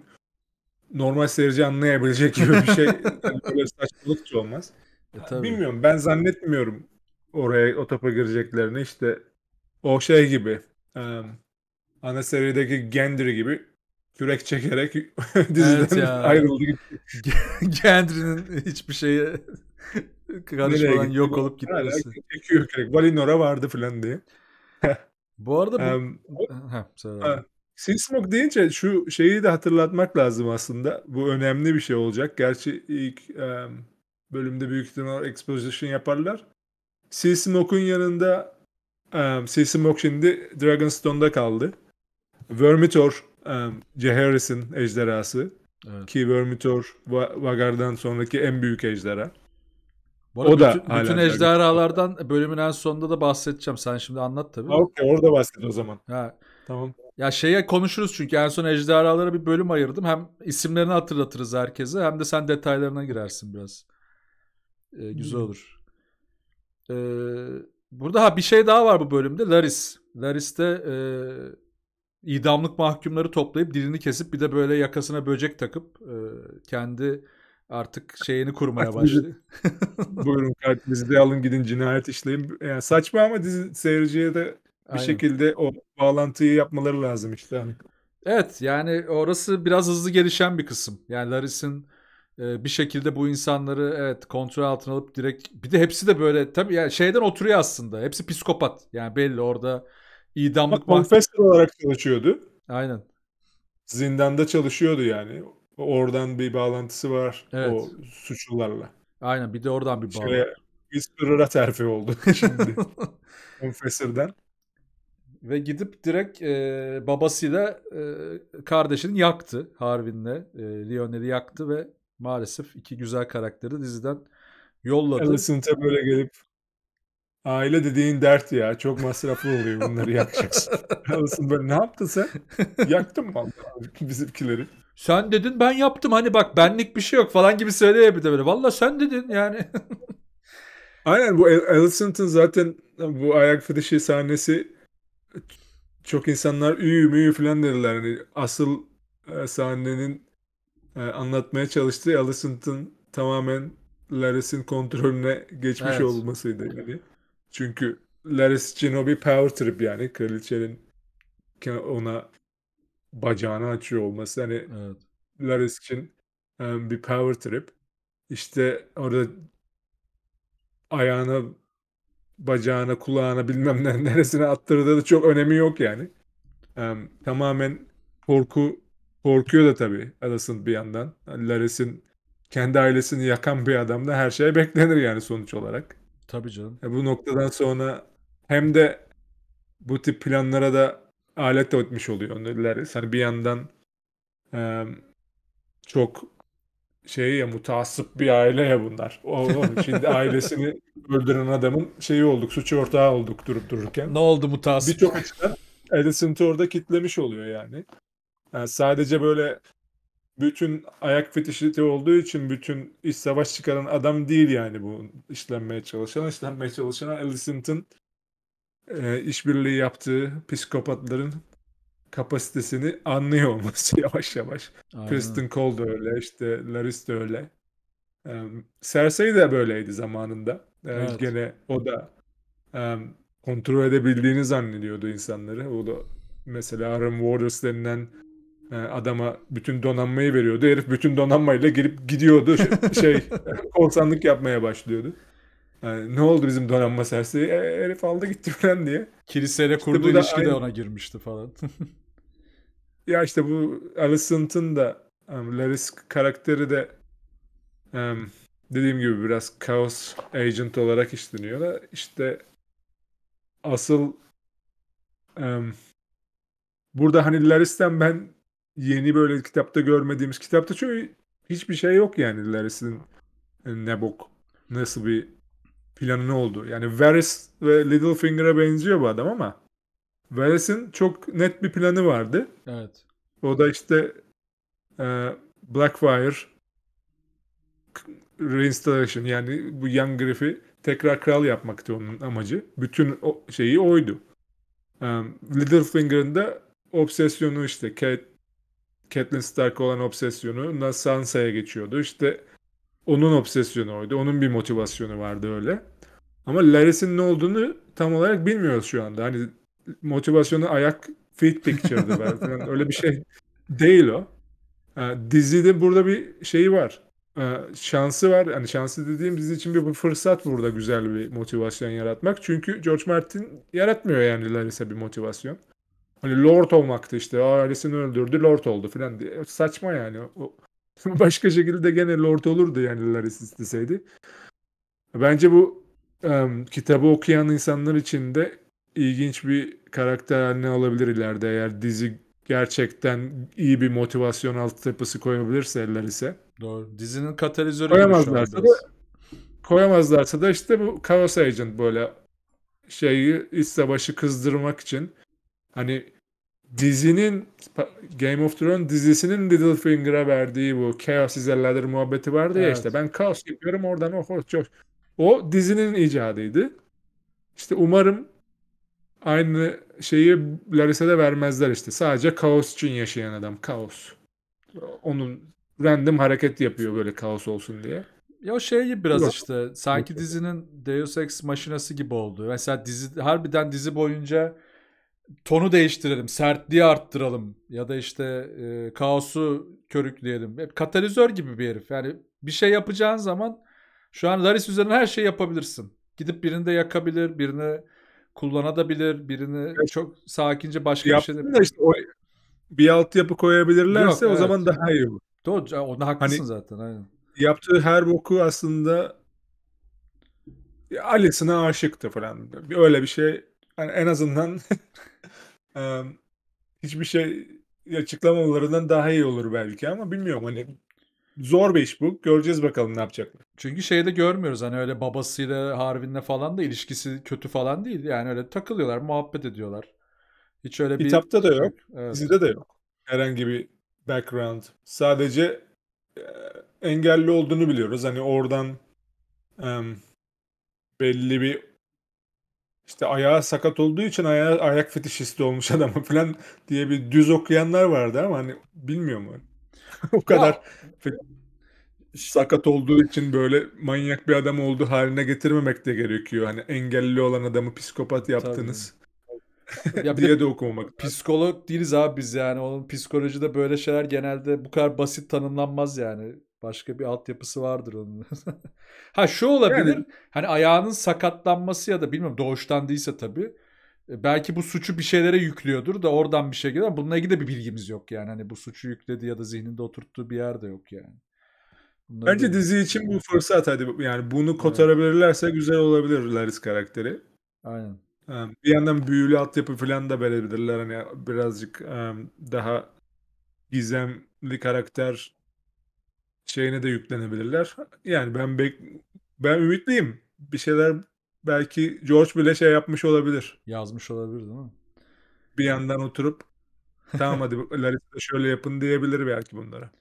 B: normal seyirci anlayabilecek gibi bir şey. yani böyle saçmalıkça olmaz. E, tabii. Bilmiyorum ben zannetmiyorum oraya o topa gireceklerini işte o şey gibi um, ana serideki Gendry gibi kürek çekerek diziden evet ayrıldı gitti. Gendry'nin hiçbir şeyi şeye olan yok olup gitmesi. Çekiyor kürek. Valinor'a vardı falan diye. Bu arada um, bu... Heh, ha, Seasmoke deyince şu şeyi de hatırlatmak lazım aslında. Bu önemli bir şey olacak. Gerçi ilk um, bölümde büyük ihtimal exposition yaparlar. Seasmoke'un yanında um, Seasmoke şimdi Dragonstone'da kaldı. Vermitor Um, Jaehaerys'in ejderhası. Evet. Ki Vermitor Vagar'dan sonraki en büyük ejderha. Bu o da bütün, bütün
A: ejderhalardan bölümün en sonunda da bahsedeceğim. Sen şimdi anlat tabii. Okey orada bahset o zaman. Ha. Tamam. Ya şeye konuşuruz çünkü en son ejderhalara bir bölüm ayırdım. Hem isimlerini hatırlatırız herkese hem de sen detaylarına girersin biraz. Ee, güzel hmm. olur. Ee, burada ha bir şey daha var bu bölümde. Laris. Laris'te e, idamlık mahkumları toplayıp dilini kesip bir de böyle yakasına böcek takıp e, kendi
B: artık şeyini kurmaya başladı. Buyurun kartınızı da alın gidin cinayet işleyin. Yani saçma ama dizi seyirciye de bir Aynen. şekilde o bağlantıyı yapmaları lazım işte. Hani.
A: Evet yani orası biraz hızlı gelişen bir kısım. Yani Laris'in e, bir şekilde bu insanları evet kontrol altına alıp direkt bir de hepsi de böyle tabii yani şeyden oturuyor aslında. Hepsi psikopat. Yani belli orada İdamlık Confessor
B: olarak çalışıyordu. Aynen. Zindanda çalışıyordu yani. Oradan bir bağlantısı var evet. o suçlularla.
A: Aynen bir de oradan bir bağlantı. Şöyle
B: Whisperer'a terfi oldu şimdi. Confessor'dan.
A: Ve gidip direkt e, babasıyla e, kardeşini yaktı Harvin'le. E, Lionel'i yaktı ve
B: maalesef iki güzel karakteri diziden yolladı. Alicent'e böyle gelip Aile dediğin dert ya. Çok masraflı oluyor bunları yakacaksın. Olsun böyle ne yaptın sen? Yaktın mı bizimkileri? Sen dedin ben yaptım hani bak benlik bir şey yok falan gibi söylüyor bir de böyle. Valla sen dedin yani. Aynen bu Alicent'ın zaten bu ayak fetişi sahnesi çok insanlar üyü müyü falan dediler. Yani asıl e, sahnenin e, anlatmaya çalıştığı Alicent'ın tamamen Laris'in kontrolüne geçmiş evet. olmasıydı. Yani. Çünkü Laris bir power trip yani. Kraliçenin ona bacağını açıyor olması. Hani evet. Laris için um, bir power trip. İşte orada ayağını bacağına, kulağına bilmem ne, neresine attırdığı da çok önemi yok yani. Um, tamamen korku korkuyor da tabii Alas'ın bir yandan. Laris'in kendi ailesini yakan bir adamda her şey beklenir yani sonuç olarak. Tabii canım. Ya e, bu noktadan sonra hem de bu tip planlara da alet de etmiş oluyor öneriler. Hani bir yandan e, çok şey ya mutasip bir aile ya bunlar. O, şimdi ailesini öldüren adamın şeyi olduk, suçu ortağı olduk durup dururken. Ne oldu mutasip? Birçok açıdan Edison Thor'da kitlemiş oluyor yani. yani. Sadece böyle bütün ayak fetişi olduğu için bütün iş savaş çıkaran adam değil yani bu işlenmeye çalışan. işlenmeye çalışan Alicent'ın e, işbirliği yaptığı psikopatların kapasitesini anlıyor olması yavaş yavaş. Aynen. Kristen Cole da öyle, işte Laris de öyle. E, Cersei de böyleydi zamanında. E, evet. Gene o da e, kontrol edebildiğini zannediyordu insanları. O da mesela Iron Waters denilen ee, adama bütün donanmayı veriyordu. Herif bütün donanmayla girip gidiyordu. Şey, korsanlık yapmaya başlıyordu. Yani ne oldu bizim donanma sersi E, herif aldı gitti falan diye. Kiliseyle işte kurduğu ilişki de ona
A: girmişti falan.
B: ya işte bu Alicent'ın da Laris karakteri de dediğim gibi biraz Chaos Agent olarak işleniyor da işte asıl burada hani Laris'ten ben yeni böyle kitapta görmediğimiz kitapta çünkü hiçbir şey yok yani Laris'in e, Nebok nasıl bir planı ne oldu. Yani Varys ve Littlefinger'a benziyor bu adam ama Varys'in çok net bir planı vardı. Evet. O da işte e, Blackfire reinstallation yani bu Young Griff'i tekrar kral yapmaktı onun amacı. Bütün o şeyi oydu. Um, Littlefinger'ın da obsesyonu işte Kate Catelyn Stark olan obsesyonu Sansa'ya geçiyordu. İşte onun obsesyonu oydu. Onun bir motivasyonu vardı öyle. Ama Laris'in ne olduğunu tam olarak bilmiyoruz şu anda. Hani motivasyonu ayak fit picture'dı falan. öyle bir şey değil o. Dizide burada bir şeyi var. Şansı var. Yani şansı dediğim bizim için bir fırsat burada güzel bir motivasyon yaratmak. Çünkü George Martin yaratmıyor yani Laris'e bir motivasyon. Hani lord olmaktı işte. Ailesini öldürdü lord oldu falan diye. E, saçma yani. O, başka şekilde gene lord olurdu yani Laris isteseydi. Bence bu um, kitabı okuyan insanlar için de ilginç bir karakter haline alabilir ileride. Eğer dizi gerçekten iyi bir motivasyon altyapısı koyabilirse ise.
A: Doğru. Dizinin katalizörü koyamazlarsa da,
B: koyamazlarsa da işte bu Chaos Agent böyle şeyi iç savaşı kızdırmak için hani dizinin Game of Thrones dizisinin Littlefinger'a verdiği bu Chaos is a Ladder muhabbeti vardı evet. ya işte ben chaos yapıyorum oradan oh, oh çok. O dizinin icadıydı. İşte umarım aynı şeyi Larissa'da vermezler işte. Sadece kaos için yaşayan adam. Kaos. Onun random hareket yapıyor böyle kaos olsun diye.
A: Ya o şey gibi biraz Yok. işte sanki dizinin Deus Ex maşinası gibi oldu. Mesela dizi harbiden dizi boyunca tonu değiştirelim, sertliği arttıralım ya da işte e, kaosu körükleyelim. Hep katalizör gibi bir herif. Yani bir şey yapacağın zaman şu an Laris üzerine her şeyi yapabilirsin. Gidip birini de yakabilir, birini kullanabilir, birini evet. çok sakince başka Yaptın bir şey de... Işte, o,
B: bir altyapı koyabilirlerse Yok, o evet. zaman daha iyi olur.
A: Doğru, onda haklısın hani, zaten. Aynen.
B: Yaptığı her boku aslında Alice'ına aşıktı falan. Öyle bir şey yani en azından hiçbir şey açıklamalarından daha iyi olur belki ama bilmiyorum hani zor bir iş bu. Göreceğiz bakalım ne yapacaklar.
A: Çünkü şeyde görmüyoruz hani öyle babasıyla Harvin'le falan da ilişkisi kötü falan değil. Yani öyle takılıyorlar, muhabbet ediyorlar. Hiç öyle bir... Kitapta da şey yok, evet. dizide de
B: yok. Herhangi bir background. Sadece engelli olduğunu biliyoruz. Hani oradan e, belli bir işte ayağı sakat olduğu için ayağı, ayak fetişisti olmuş adamı falan diye bir düz okuyanlar vardı ama hani bilmiyor mu? o kadar ya. sakat olduğu için böyle manyak bir adam olduğu haline getirmemek de gerekiyor. Hani engelli olan adamı psikopat yaptınız. Tabii. ya diye de okumamak.
A: Psikolog değiliz abi biz yani. Onun psikolojide böyle şeyler genelde bu kadar basit tanımlanmaz yani. Başka bir altyapısı vardır onun. ha şu olabilir. Yani. Hani ayağının sakatlanması ya da bilmiyorum doğuştan değilse tabii. E, belki bu suçu bir şeylere yüklüyordur da oradan bir şey gelir. Bununla ilgili de bir bilgimiz yok yani. Hani bu suçu yükledi ya da zihninde oturttuğu bir yer de yok yani. Bunları Bence da...
B: dizi için bu fırsat hadi yani bunu kotarabilirlerse evet. güzel olabilir Laris karakteri. Aynen. Ee, bir yandan büyülü altyapı falan da verebilirler. Hani birazcık daha gizemli karakter şeyine de yüklenebilirler. Yani ben bek ben ümitliyim. Bir şeyler belki George bile şey yapmış olabilir. Yazmış olabilir değil mi? Bir yandan oturup tamam hadi Larissa şöyle yapın diyebilir belki bunlara.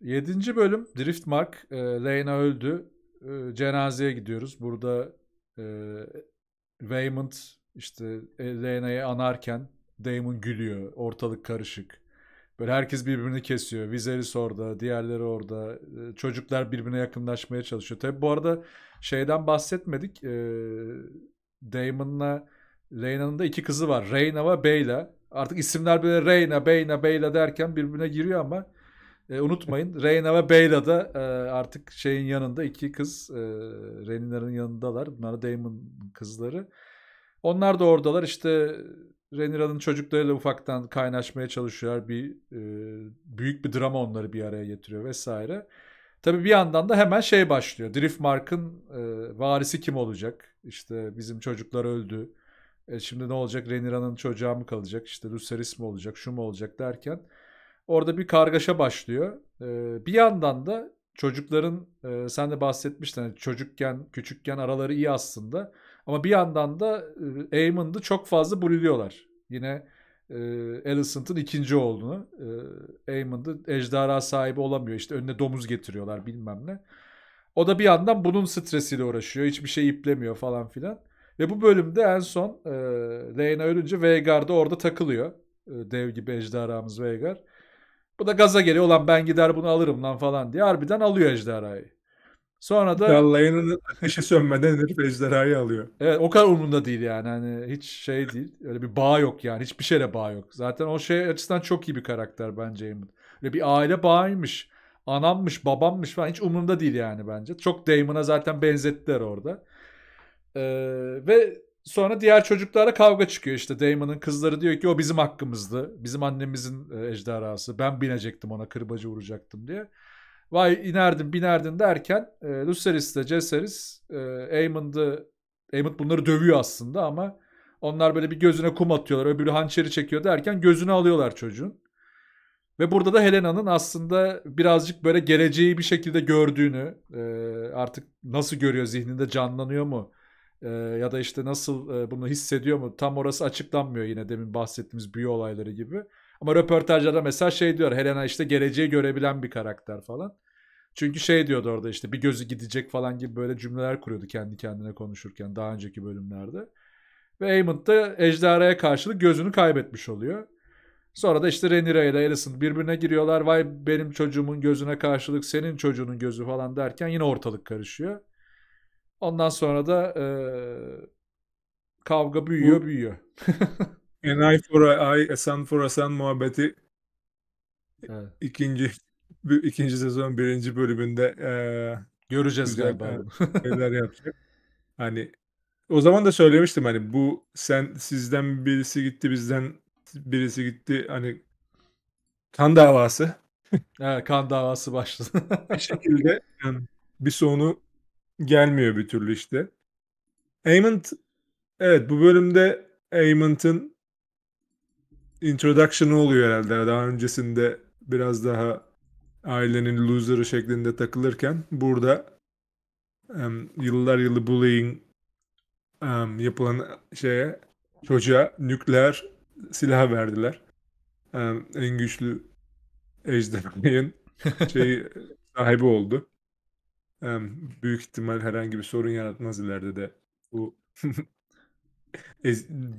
B: Yedinci bölüm
A: Driftmark. E, ee, Lena öldü. E, cenazeye gidiyoruz. Burada e, Raymond işte e, Lena'yı anarken Damon gülüyor. Ortalık karışık. Böyle herkes birbirini kesiyor. Viserys orada, diğerleri orada. Ee, çocuklar birbirine yakınlaşmaya çalışıyor. Tabi bu arada şeyden bahsetmedik. Ee, Damon'la Reyna'nın da iki kızı var. Reyna ve Beyla. Artık isimler böyle Reyna, Beyna, Beyla derken birbirine giriyor ama e, unutmayın Reyna ve Beyla da e, artık şeyin yanında iki kız e, Reyna'nın yanındalar. Bunlar Damon kızları. Onlar da oradalar İşte. Renira'nın çocuklarıyla ufaktan kaynaşmaya çalışıyorlar. Bir e, büyük bir drama onları bir araya getiriyor vesaire. Tabii bir yandan da hemen şey başlıyor. Driftmark'ın e, varisi kim olacak? İşte bizim çocuklar öldü. E, şimdi ne olacak? Renira'nın çocuğa mı kalacak? İşte Lucerys mi olacak? Şu mu olacak derken orada bir kargaşa başlıyor. E, bir yandan da çocukların e, sen de bahsetmiştin hani çocukken küçükken araları iyi aslında ama bir yandan da Eamon'da çok fazla buluyorlar. Yine e, Alicent'ın ikinci oğlunu. E, Eamon'da ejderha sahibi olamıyor. İşte önüne domuz getiriyorlar bilmem ne. O da bir yandan bunun stresiyle uğraşıyor. Hiçbir şey iplemiyor falan filan. Ve bu bölümde en son e, Reyna ölünce Veigar orada takılıyor. E, dev gibi ejderhamız Veigar. Bu da gaza geliyor. Ulan ben gider bunu alırım lan falan diye. Harbiden alıyor ejderhayı.
B: Sonra da Gallayan'ın ateşi sönmeden herif ejderhayı alıyor.
A: Evet o kadar umurunda değil yani. Hani hiç şey değil. Öyle bir bağ yok yani. Hiçbir şeyle bağ yok. Zaten o şey açısından çok iyi bir karakter bence Damon. Öyle bir aile bağıymış. Anammış, babammış falan hiç umurunda değil yani bence. Çok Damon'a zaten benzettiler orada. Ee, ve sonra diğer çocuklara kavga çıkıyor işte. Damon'ın kızları diyor ki o bizim hakkımızdı. Bizim annemizin e, ejderhası. Ben binecektim ona kırbacı vuracaktım diye. Vay inerdin binerdin derken e, Luceris de Cesaris e, Aemond'ı Aemond bunları dövüyor aslında ama onlar böyle bir gözüne kum atıyorlar. Öbürü hançeri çekiyor derken gözünü alıyorlar çocuğun. Ve burada da Helena'nın aslında birazcık böyle geleceği bir şekilde gördüğünü e, artık nasıl görüyor zihninde canlanıyor mu? E, ya da işte nasıl e, bunu hissediyor mu? Tam orası açıklanmıyor yine demin bahsettiğimiz büyü olayları gibi. Ama röportajlarda mesela şey diyor Helena işte geleceği görebilen bir karakter falan. Çünkü şey diyordu orada işte bir gözü gidecek falan gibi böyle cümleler kuruyordu kendi kendine konuşurken daha önceki bölümlerde. Ve Aemond da ejderhaya karşılık gözünü kaybetmiş oluyor. Sonra da işte Renira ile Alison birbirine giriyorlar. Vay benim çocuğumun gözüne karşılık senin çocuğunun gözü falan derken yine ortalık karışıyor. Ondan sonra da e, kavga büyüyor
B: büyüyor. An eye for a eye, a sun for a sun muhabbeti evet. ikinci ikinci sezon birinci bölümünde e, göreceğiz güzel galiba. Şeyler yapacak. Hani o zaman da söylemiştim hani bu sen sizden birisi gitti bizden birisi gitti hani kan davası.
A: evet, kan davası başladı. bir şekilde
B: yani bir sonu gelmiyor bir türlü işte. Aymond evet bu bölümde Aymond'ın introduction'ı oluyor herhalde. Daha öncesinde biraz daha ailenin loser'ı şeklinde takılırken burada um, yıllar yılı bullying um, yapılan şeye çocuğa nükleer silah verdiler. Um, en güçlü ejderhanın şey sahibi oldu. Um, büyük ihtimal herhangi bir sorun yaratmaz ileride de bu E,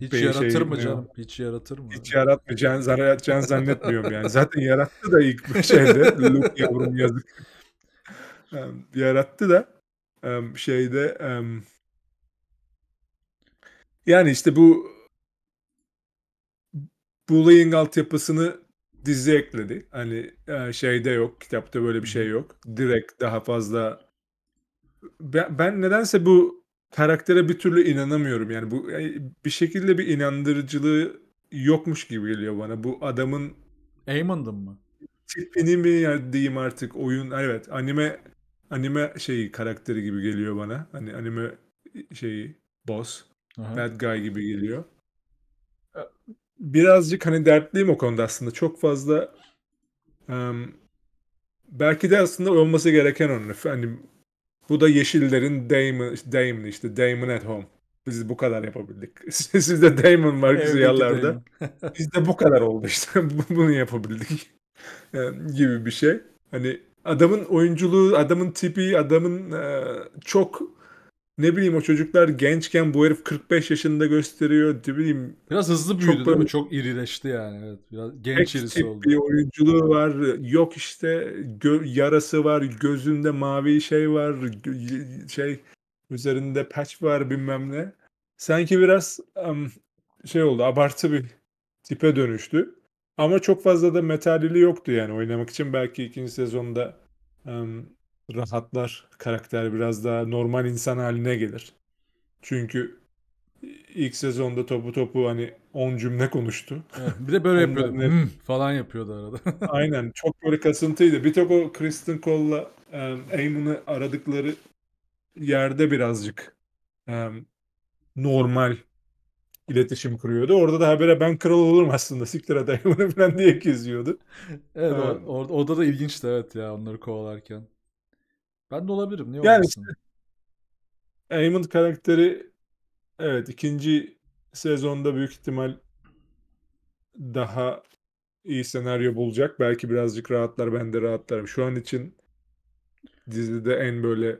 B: hiç şey, yaratır mı e, canım? Hiç yaratır mı? Hiç yaratmayacağını, zarar zannetmiyorum yani. Zaten yarattı da ilk şeyde. Luke yavrum yazık. yarattı da şeyde yani işte bu bullying altyapısını dizi ekledi. Hani e, şeyde yok, kitapta böyle bir şey yok. Direkt daha fazla ben, ben nedense bu karaktere bir türlü inanamıyorum. Yani bu bir şekilde bir inandırıcılığı yokmuş gibi geliyor bana. Bu adamın Eamon'dın mı? Tipini mi yani diyeyim artık oyun evet anime anime şeyi karakteri gibi geliyor bana. Hani anime şeyi boss, Aha. bad guy gibi geliyor. Ee, birazcık hani dertliyim o konuda aslında. Çok fazla um, belki de aslında olması gereken onun. Hani bu da yeşillerin Damon, Damon işte Damon at home. Biz bu kadar yapabildik. Sizde Damon var güzellerden. Bizde bu kadar oldu işte. Bunu yapabildik. Ee, gibi bir şey. Hani adamın oyunculuğu, adamın tipi, adamın e, çok ne bileyim o çocuklar gençken bu herif 45 yaşında gösteriyor. Ne bileyim. Biraz hızlı büyüdü çok değil mi?
A: Çok irileşti yani. Evet, biraz genç irisi oldu. Bir
B: oyunculuğu var. Yok işte gö- yarası var. Gözünde mavi şey var. Şey üzerinde patch var bilmem ne. Sanki biraz um, şey oldu abartı bir tipe dönüştü. Ama çok fazla da metalili yoktu yani oynamak için. Belki ikinci sezonda um, rahatlar. Karakter biraz daha normal insan haline gelir. Çünkü ilk sezonda topu topu hani 10 cümle konuştu. Evet, bir de böyle yapıyordu. Ne... Hmm, falan yapıyordu arada. Aynen. Çok böyle kasıntıydı. Bir tek o Kristen Cole'la um, Eamon'ı aradıkları yerde birazcık um, normal iletişim kuruyordu. Orada da habere ben kral olurum aslında siktir adayımını falan diye
A: geziyordu. Evet um, orada, orada da ilginçti evet ya onları kovalarken. Ben de olabilirim. Niye yani olmasın?
B: işte Eamon karakteri evet ikinci sezonda büyük ihtimal daha iyi senaryo bulacak. Belki birazcık rahatlar. Ben de rahatlarım. Şu an için dizide en böyle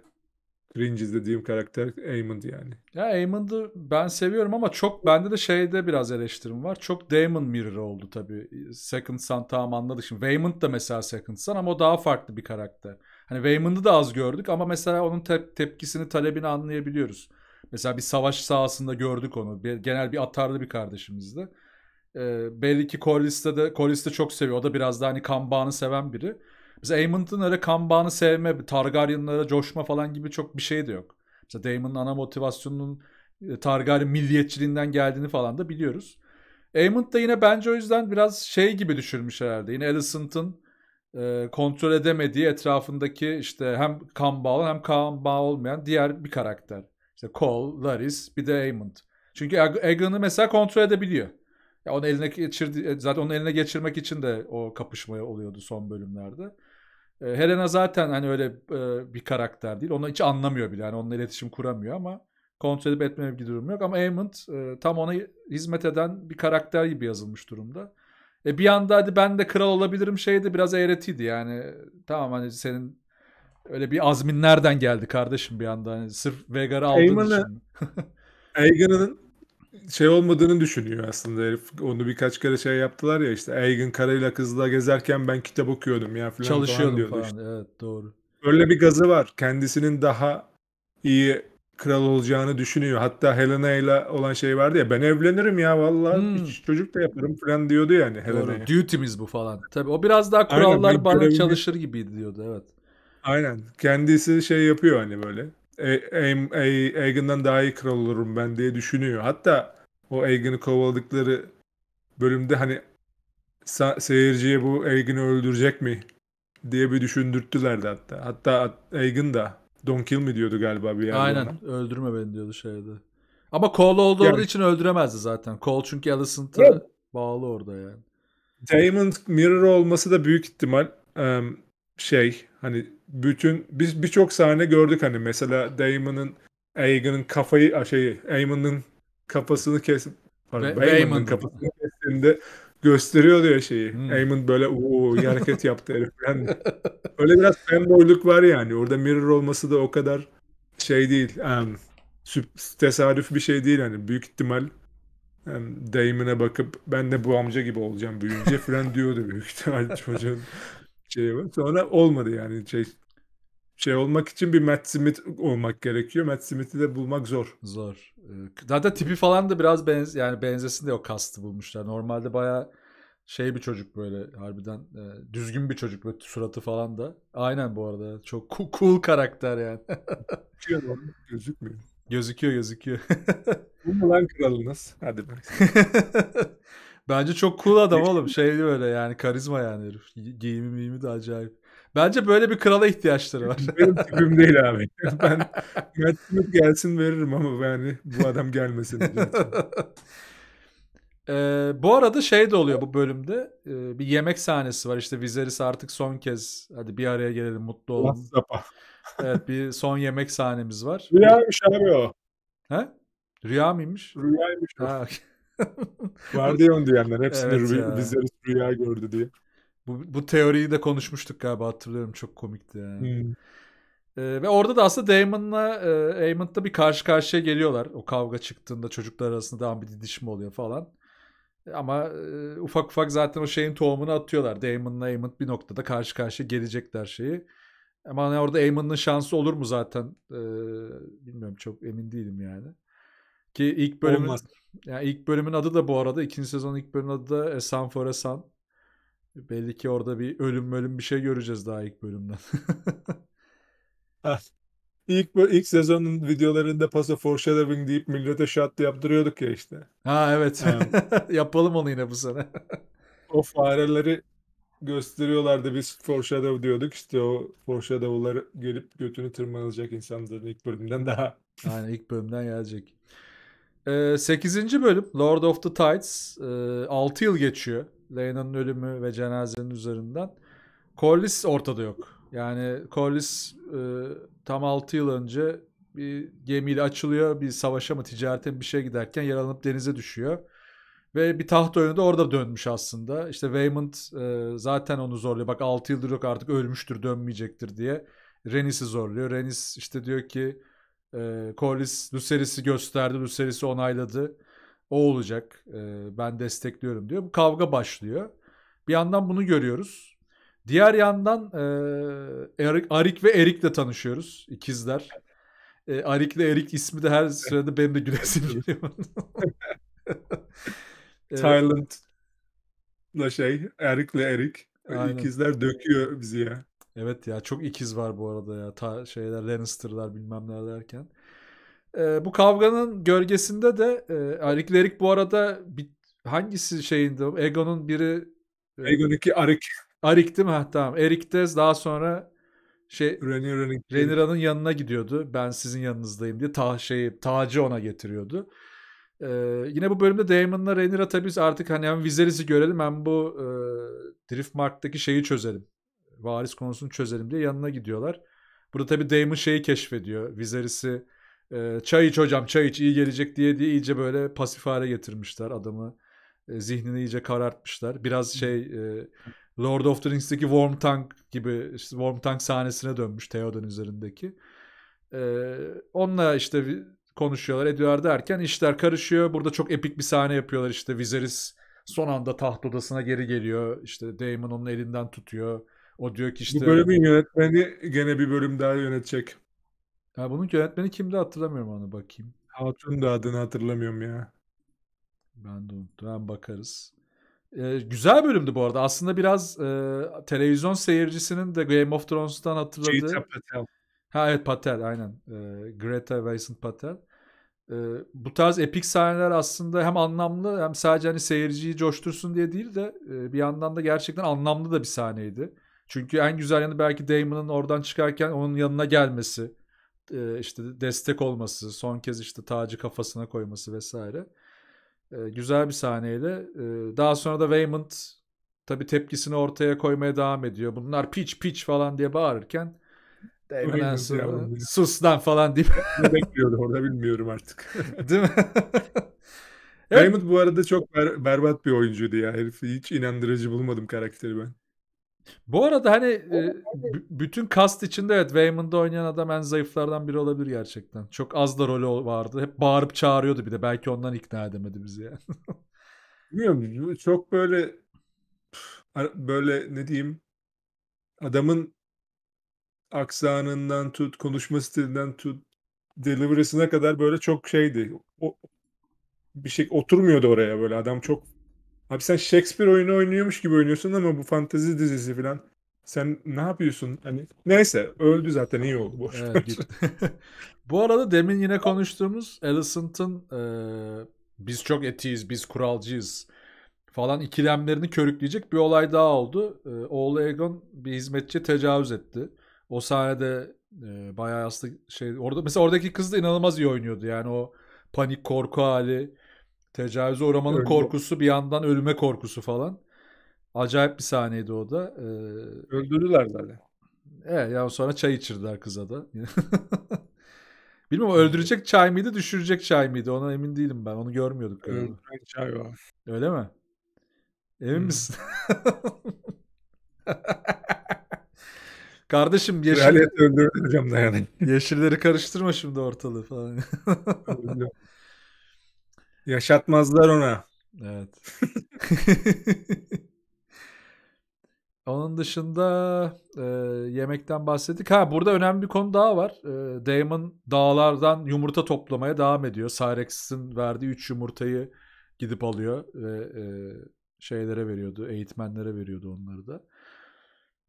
B: cringe izlediğim karakter Eamon yani.
A: Ya Eamon'ı ben seviyorum ama çok bende de şeyde biraz eleştirim var. Çok Damon mirror oldu tabii. Second Son tamam anladık şimdi. Waymond da mesela Second Son ama o daha farklı bir karakter. Hani Waymond'ı da az gördük ama mesela onun tep- tepkisini, talebini anlayabiliyoruz. Mesela bir savaş sahasında gördük onu. Bir, genel bir atarlı bir kardeşimizdi. Ee, belli ki Collis'te de Collis'te çok seviyor. O da biraz daha hani Kanban'ı seven biri. Mesela Amon'un öyle Kanban'ı sevme, Targaryen'lara coşma falan gibi çok bir şey de yok. Mesela Daemon'un ana motivasyonunun e, Targaryen milliyetçiliğinden geldiğini falan da biliyoruz. Aemond da yine bence o yüzden biraz şey gibi düşürmüş herhalde. Yine Alicent'ın e, kontrol edemediği etrafındaki işte hem kan bağlı hem kan bağlı olmayan diğer bir karakter. İşte Cole, Laris bir de Aemond. Çünkü Aegon'u mesela kontrol edebiliyor. Ya onu eline geçirdi e, zaten onun eline geçirmek için de o kapışmaya oluyordu son bölümlerde. E, Helena zaten hani öyle e, bir karakter değil. Onu hiç anlamıyor bile. Yani onunla iletişim kuramıyor ama kontrol edip etmeme bir durum yok. Ama Aemond e, tam ona hizmet eden bir karakter gibi yazılmış durumda. E bir anda hadi ben de kral olabilirim şeydi biraz eğretiydi yani. Tamam hani senin öyle bir azmin nereden geldi kardeşim bir anda? Hani sırf Veigar'ı aldığın için.
B: Eygan'ın şey olmadığını düşünüyor aslında herif. Onu birkaç kere şey yaptılar ya işte Eygan Karayla kızla gezerken ben kitap okuyordum ya falan Çalışıyordum falan, falan. Işte.
A: evet doğru. Öyle bir gazı
B: var. Kendisinin daha iyi kral olacağını düşünüyor. Hatta Helena ile olan şey vardı ya ben evlenirim ya vallahi hmm. hiç çocuk da yaparım falan diyordu yani Helena. Helena'ya. Duty'miz bu falan. Tabii o biraz daha kurallar Aynen, bana görevli... çalışır
A: gibi diyordu evet. Aynen.
B: Kendisi şey yapıyor hani böyle. E, Egin'den daha iyi kral olurum ben diye düşünüyor. Hatta o Egin'i kovaladıkları bölümde hani seyirciye bu Egin'i öldürecek mi diye bir düşündürttülerdi hatta. Hatta Egan da Don't kill me diyordu galiba bir yerde. Aynen
A: ona. öldürme beni diyordu şeyde.
B: Ama Cole olduğu yani,
A: için öldüremezdi zaten. Cole çünkü Alicent'a evet. bağlı orada yani. Damon
B: Mirror olması da büyük ihtimal şey hani bütün biz birçok sahne gördük hani mesela Damon'ın Eagan'ın kafayı şey Eamon'ın kafasını kesip Pardon, Raymond'ın kafasını kestiğinde gösteriyordu ya şeyi. Hmm. Eamon böyle ooo hareket yaptı herif. Yani öyle biraz fanboyluk var yani. Orada mirror olması da o kadar şey değil. Um, tesadüf bir şey değil yani. büyük ihtimal yani Damon'a bakıp ben de bu amca gibi olacağım büyüyünce falan diyordu büyük ihtimal çocuğun şeyi var. Sonra olmadı yani şey şey olmak için bir Matt Smith olmak gerekiyor. Matt Smith'i de bulmak zor. Zor. Ee,
A: zaten tipi falan da biraz benz yani benzesin de o kastı bulmuşlar. Normalde baya şey bir çocuk böyle harbiden e, düzgün bir çocuk ve suratı falan da. Aynen bu arada çok cool karakter yani. Gözüküyor Gözükmüyor. Gözüküyor gözüküyor. bu mu lan kralınız? Hadi bak. Bence çok cool adam oğlum. Şey böyle yani karizma yani herif. Giyimi miyimi de acayip. Bence böyle bir krala ihtiyaçları var. Benim tipim değil abi.
B: Ben Matt Smith gelsin veririm ama yani bu adam gelmesin.
A: Ee, bu arada şey de oluyor bu bölümde. Ee, bir yemek sahnesi var. İşte Viserys artık son kez hadi bir araya gelelim mutlu olalım. evet bir son yemek sahnemiz var.
B: Rüyaymış abi o. He?
A: Rüya mıymış? Rüyaymış o. Ha, okay. Vardiyon diyenler hepsini evet rü- Viserys rüya gördü diye. Bu, bu teoriyi de konuşmuştuk galiba hatırlıyorum çok komikti yani. Hmm. Ee, ve orada da aslında Damon'la e, Amon'da bir karşı karşıya geliyorlar. O kavga çıktığında çocuklar arasında devam bir didişme oluyor falan. E, ama e, ufak ufak zaten o şeyin tohumunu atıyorlar. Damon'la Eamon bir noktada karşı karşıya gelecekler şeyi. Ama hani orada Amon'ın şansı olur mu zaten? E, bilmiyorum çok emin değilim yani. Ki ilk bölümün Olmaz. yani ilk bölümün adı da bu arada ikinci sezon ilk bölümün adı da San for a San. Belli ki orada bir ölüm ölüm bir şey göreceğiz daha ilk bölümden.
B: Ah. İlk ilk sezonun videolarında Paso Foreshadowing deyip millete şat yaptırıyorduk ya işte. Ha evet. Yapalım onu yine bu sene. o fareleri gösteriyorlardı biz foreshadow diyorduk. İşte o foreshadow'lar gelip götünü tırmanacak insanların ilk bölümden daha.
A: Aynen ilk bölümden gelecek. Ee, 8. bölüm Lord of the Tides. Ee, 6 yıl geçiyor Leyna'nın ölümü ve cenazenin üzerinden. Corliss ortada yok. Yani Corliss e, tam 6 yıl önce bir gemiyle açılıyor. Bir savaşa mı ticarete bir şey giderken yaralanıp denize düşüyor. Ve bir taht oyunu da orada dönmüş aslında. İşte Waymond e, zaten onu zorluyor. Bak 6 yıldır yok artık ölmüştür dönmeyecektir diye. Renis'i zorluyor. Renis işte diyor ki e, Corliss Luceris'i gösterdi. Luceris'i onayladı. O olacak. E, ben destekliyorum diyor. Bu kavga başlıyor. Bir yandan bunu görüyoruz. Diğer yandan e, Erik, Arik ve de tanışıyoruz. İkizler. E, Arik'le Erik ismi de her sırada benim de gülesim geliyor.
B: Tyrant'la şey, Erik'le Erik. ikizler döküyor bizi ya. Evet ya çok ikiz var bu arada ya.
A: Ta şeyler Lannister'lar bilmem ne derken. E, bu kavganın gölgesinde de e, Rick Lerik bu arada bir, hangisi şeyinde Egon'un biri e, Egon 2 Arik. Arik değil mi? Ha, tamam. Erik Tez daha sonra şey Renira'nın yanına gidiyordu. Ben sizin yanınızdayım diye ta şey tacı ona getiriyordu. Ee, yine bu bölümde Damon'la Rhaenyra tabii artık hani hem Viserys'i görelim hem bu e, Driftmark'taki şeyi çözelim. Varis konusunu çözelim diye yanına gidiyorlar. Burada tabii Daemon şeyi keşfediyor. Viserys'i e, çay iç hocam çay iç iyi gelecek diye diye iyice böyle pasif hale getirmişler adamı. E, zihnini iyice karartmışlar. Biraz şey e, Lord of the Rings'teki Worm Tank gibi işte Worm Tank sahnesine dönmüş Theoden üzerindeki. E, onunla işte konuşuyorlar ediyor derken işler karışıyor. Burada çok epik bir sahne yapıyorlar işte Viserys son anda taht odasına geri geliyor. işte Daemon onun elinden tutuyor. O diyor ki işte... Bu bölümün
B: yönetmeni gene bir bölüm daha yönetecek. Ya bunun yönetmeni kimdi hatırlamıyorum onu bakayım. Hatun da adını hatırlamıyorum
A: ya. Ben de unuttum. Ben bakarız. Ee, güzel bölümdü bu arada. Aslında biraz e, televizyon seyircisinin de Game of Thrones'tan hatırladığı. Cheetah Patel. Ha evet Patel aynen. Ee, Greta Vincent Patel. Ee, bu tarz epik sahneler aslında hem anlamlı hem sadece hani seyirciyi coştursun diye değil de e, bir yandan da gerçekten anlamlı da bir sahneydi. Çünkü en güzel yanı belki Damon'ın oradan çıkarken onun yanına gelmesi e, işte destek olması, son kez işte tacı kafasına koyması vesaire. E, güzel bir sahneydi e, daha sonra da Waymond tabi tepkisini ortaya koymaya devam ediyor. Bunlar piç piç falan diye bağırırken Öğlen sonra sus lan falan deyip.
B: bekliyordu orada bilmiyorum artık. Değil mi? evet. Raymond bu arada çok ber- berbat bir oyuncuydu ya herif. Hiç inandırıcı bulmadım karakteri ben. Bu arada hani e,
A: bütün cast içinde evet Waymond'da oynayan adam en zayıflardan biri olabilir gerçekten. Çok az da rolü vardı. Hep bağırıp çağırıyordu bir de. Belki
B: ondan ikna edemedi bizi yani. Bilmiyorum. Çok böyle böyle ne diyeyim adamın aksanından tut, konuşma stilinden tut, delivery'sine kadar böyle çok şeydi. O, bir şey oturmuyordu oraya böyle. Adam çok Abi sen Shakespeare oyunu oynuyormuş gibi oynuyorsun ama bu fantezi dizisi falan. Sen ne yapıyorsun? Hani neyse öldü zaten iyi oldu boş. Evet, gitti.
A: bu arada demin yine konuştuğumuz Alicent'ın e, biz çok etiyiz, biz kuralcıyız falan ikilemlerini körükleyecek bir olay daha oldu. E, oğlu Egon bir hizmetçi tecavüz etti. O sahnede e, bayağı aslında şey orada mesela oradaki kız da inanılmaz iyi oynuyordu. Yani o panik korku hali Tecavüze uğramanın Ölme. korkusu bir yandan ölüme korkusu falan. Acayip bir sahneydi o da. Ee, Öldürdüler zaten. Evet ya sonra çay içirdiler kıza da. Bilmem öldürecek çay mıydı düşürecek çay mıydı ona emin değilim ben onu görmüyorduk. Öldüren çay var. Öyle mi? Emin hmm. misin? Kardeşim yeşil... Kraliyet öldürdü Yeşilleri karıştırma şimdi ortalığı falan.
B: Yaşatmazlar ona. Evet.
A: Onun dışında e, yemekten bahsettik. Ha burada önemli bir konu daha var. E, Damon dağlardan yumurta toplamaya devam ediyor. Cyrex'in verdiği 3 yumurtayı gidip alıyor ve e, şeylere veriyordu, eğitmenlere veriyordu onları da.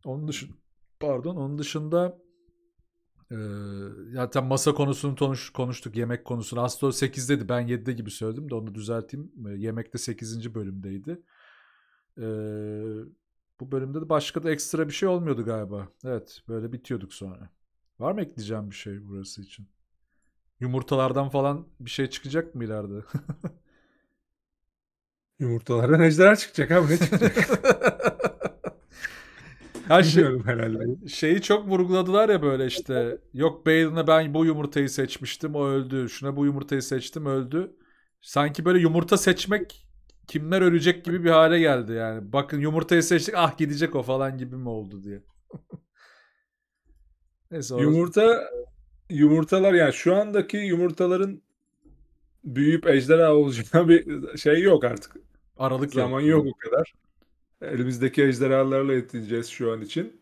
A: Onun dışında pardon, onun dışında ee, zaten masa konusunu konuş, konuştuk, yemek konusunu. Aslında o 8'deydi, ben 7'de gibi söyledim de onu düzelteyim. Ee, yemekte 8. bölümdeydi. Ee, bu bölümde de başka da ekstra bir şey olmuyordu galiba. Evet, böyle bitiyorduk sonra. Var mı ekleyeceğim bir şey burası için? Yumurtalardan falan bir şey çıkacak mı ileride?
B: Yumurtalardan ejderha çıkacak abi ne çıkacak? Her şey, herhalde.
A: Şeyi çok vurguladılar ya böyle işte. Yok Balin'e ben bu yumurtayı seçmiştim o öldü. Şuna bu yumurtayı seçtim öldü. Sanki böyle yumurta seçmek kimler ölecek gibi bir hale geldi yani. Bakın yumurtayı seçtik ah gidecek o falan gibi mi
B: oldu diye. Neyse, orası... Yumurta yumurtalar yani şu andaki yumurtaların büyüyüp ejderha olacağı bir şey yok artık. Aralık zaman yok o kadar. Elimizdeki ejderhalarla yetineceğiz şu an için.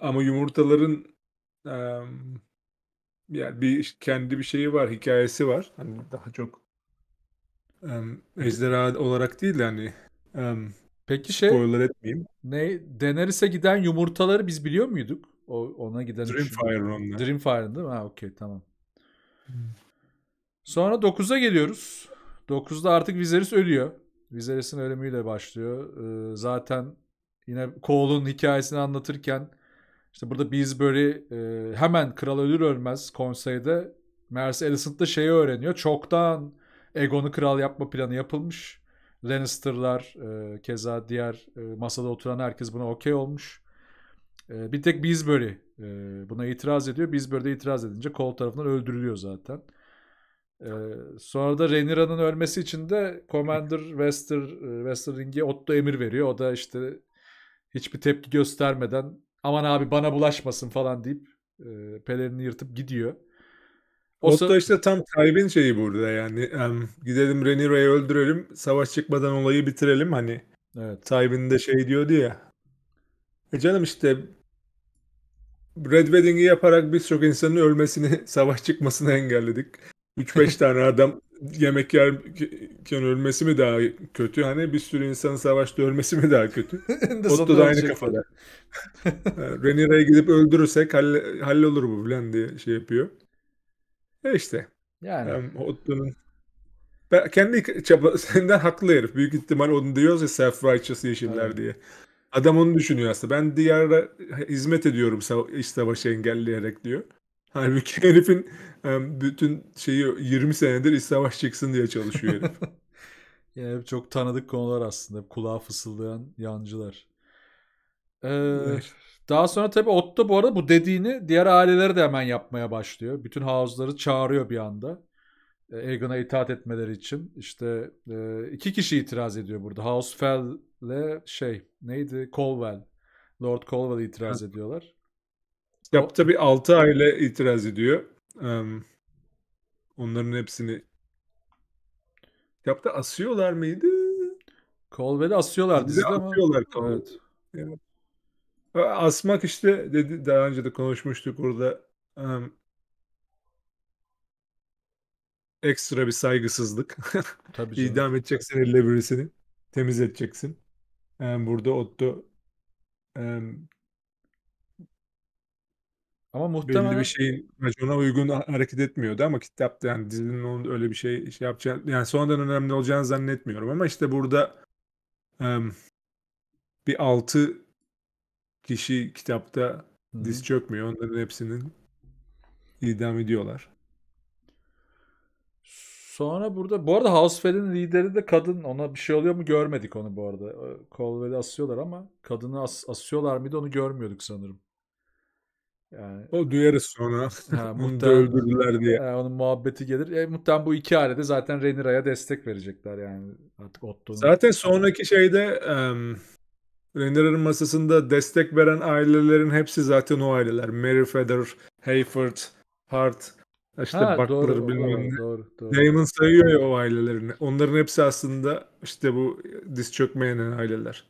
B: ama yumurtaların yani bir kendi bir şeyi var, hikayesi var. Hani daha çok um, ejderha olarak değil yani
A: Peki şey spoiler etmeyeyim. Ne Daenerys'e giden yumurtaları biz biliyor muyduk? O ona giden Dreamfire onlar. Dreamfire'ın değil mi? Ha okey tamam. Hmm. Sonra 9'a geliyoruz. 9'da artık Viserys ölüyor. Viserys'in ölümüyle başlıyor. Ee, zaten yine Cole'un hikayesini anlatırken işte burada Beesbury e, hemen kral ölür ölmez konseyde Mercy Alicent da şeyi öğreniyor. Çoktan Egon'u kral yapma planı yapılmış. Lannister'lar e, keza diğer e, masada oturan herkes buna okey olmuş. E, bir tek Beesbury e, buna itiraz ediyor. Beesbury de itiraz edince Cole tarafından öldürülüyor zaten. Ee, sonra da Rhaenyra'nın ölmesi için de Commander Wester, Westering'e Otto emir veriyor. O da işte hiçbir tepki göstermeden aman abi bana bulaşmasın falan deyip e, pelerini yırtıp gidiyor.
B: O Otto sa- işte tam Tywin şeyi burada yani. Um, gidelim Rhaenyra'yı öldürelim, savaş çıkmadan olayı bitirelim hani. Evet. Tywin de şey diyordu ya. E canım işte Red Wedding'i yaparak birçok insanın ölmesini, savaş çıkmasını engelledik. 3-5 tane adam yemek yerken ölmesi mi daha kötü? Hani bir sürü insanın savaşta ölmesi mi daha kötü? Otto da aynı kafada. yani Renira'ya gidip öldürürsek halle, hallolur bu falan diye şey yapıyor. E işte. Yani. yani Otto'nun kendi çaba, senden haklı herif. Büyük ihtimal onu diyoruz ya self-righteous yeşiller diye. Adam onu düşünüyor aslında. Ben diğer hizmet ediyorum iç savaşı engelleyerek diyor. Halbuki herifin bütün şeyi 20 senedir İsavaş çıksın diye çalışıyor herif. yani hep çok tanıdık konular aslında. Hep kulağa fısıldayan
A: yancılar. Ee, evet. Daha sonra tabii Otto bu arada bu dediğini diğer aileleri de hemen yapmaya başlıyor. Bütün house'ları çağırıyor bir anda. Ee, Egon'a itaat etmeleri için. işte e, iki kişi itiraz ediyor burada. Housefell'le şey neydi? Colwell. Lord Colwell itiraz ediyorlar.
B: Ya tabii altı aile itiraz ediyor. Um, onların hepsini kitapta asıyorlar mıydı? Colbert'i asıyorlar dizide ama. Asıyorlar Evet. Yani. Asmak işte dedi daha önce de konuşmuştuk orada um, ekstra bir saygısızlık. Tabii canım. İdam edeceksin elle birisini. Temiz edeceksin. Um, burada Otto um, ama muhtemelen... Belli bir şeyin racona uygun hareket etmiyordu ama kitapta yani dizinin onun öyle bir şey, şey yapacağını yani sonradan önemli olacağını zannetmiyorum ama işte burada um, bir altı kişi kitapta Hı-hı. diz çökmüyor. Onların hepsinin idam ediyorlar.
A: Sonra burada bu arada Housefell'in lideri de kadın. Ona bir şey oluyor mu görmedik onu bu arada. Ee, Colwell'i asıyorlar ama kadını as- asıyorlar mıydı onu görmüyorduk sanırım. Yani,
B: o duyarız sonra. Ha, muhtemelen, öldürdüler diye. E,
A: onun muhabbeti gelir. E, muhtemelen bu iki arada zaten Renira'ya destek verecekler yani. Artık Otto'nun. Zaten
B: sonraki şeyde um, Renira'nın masasında destek veren ailelerin hepsi zaten o aileler. Merryfeather, Hayford, Hart, işte ha, Butler bilmem ne. Doğru, doğru. Damon sayıyor ya o ailelerini. Onların hepsi aslında işte bu diz çökmeyen aileler.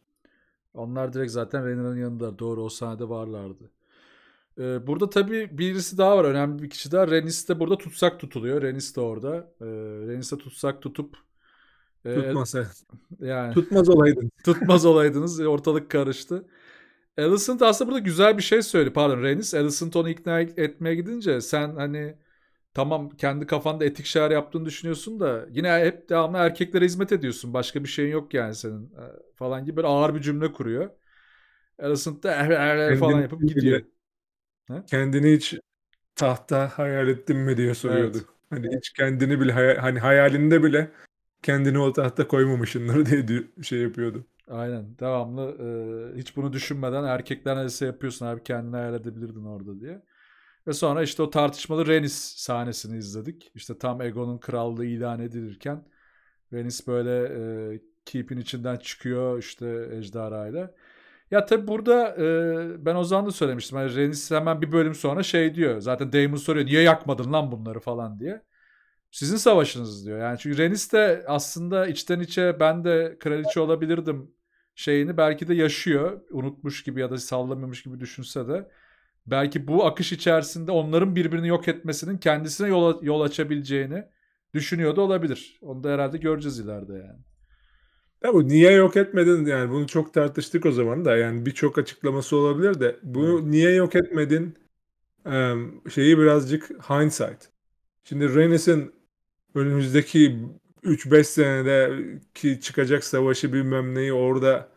A: Onlar direkt zaten Renira'nın yanında. Doğru o sahnede varlardı. Ee, burada tabii birisi daha var önemli bir kişi daha. Renis de burada tutsak tutuluyor. Renis de orada. Ee, de tutsak tutup e, Yani. Tutmaz olaydınız. tutmaz olaydınız. E, ortalık karıştı. Alicent aslında burada güzel bir şey söyledi. Pardon Renis. Alicent onu ikna etmeye gidince sen hani tamam kendi kafanda etik şer yaptığını düşünüyorsun da yine hep devamlı erkeklere hizmet ediyorsun. Başka bir şeyin yok yani senin e, falan gibi böyle ağır bir cümle kuruyor. Alicent de er, eh, er, eh, er eh falan yapıp gidiyor.
B: Ha? Kendini hiç tahta hayal ettin mi diye soruyordu. Evet. Hani hiç kendini bile hayal, hani hayalinde bile kendini o tahta koymamışındır diye
A: şey yapıyordu. Aynen devamlı e, hiç bunu düşünmeden erkekler neredeyse yapıyorsun abi kendini hayal edebilirdin orada diye. Ve sonra işte o tartışmalı Renis sahnesini izledik. İşte tam Egon'un krallığı ilan edilirken Renis böyle e, Keep'in içinden çıkıyor işte ile. Ya tabii burada e, ben da söylemiştim. Yani Renis hemen bir bölüm sonra şey diyor. Zaten Damon soruyor niye yakmadın lan bunları falan diye. Sizin savaşınız diyor. Yani çünkü Renis de aslında içten içe ben de kraliçe olabilirdim şeyini belki de yaşıyor. Unutmuş gibi ya da sallamamış gibi düşünse de. Belki bu akış içerisinde onların birbirini yok etmesinin kendisine yol, yol açabileceğini düşünüyor da olabilir. Onu da herhalde göreceğiz ileride yani.
B: Ya bu niye yok etmedin yani bunu çok tartıştık o zaman da yani birçok açıklaması olabilir de bunu niye yok etmedin şeyi birazcık hindsight. Şimdi Renis'in önümüzdeki 3-5 senede ki çıkacak savaşı bilmem neyi orada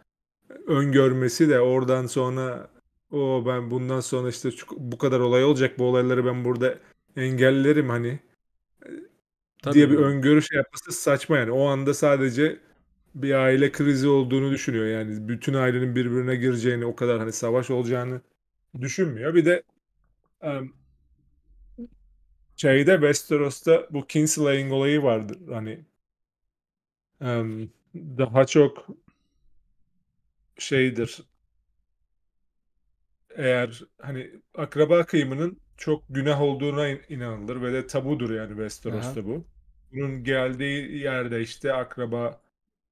B: öngörmesi de oradan sonra o ben bundan sonra işte bu kadar olay olacak bu olayları ben burada engellerim hani Tabii diye bir öngörüş şey yapması saçma yani. O anda sadece bir aile krizi olduğunu düşünüyor. Yani bütün ailenin birbirine gireceğini, o kadar hani savaş olacağını düşünmüyor. Bir de um, şeyde Westeros'ta bu Kinslaying olayı vardır. Hani um, daha çok şeydir. Eğer hani akraba kıyımının çok günah olduğuna in- inanılır ve de tabudur yani Westeros'ta Aha. bu. Bunun geldiği yerde işte akraba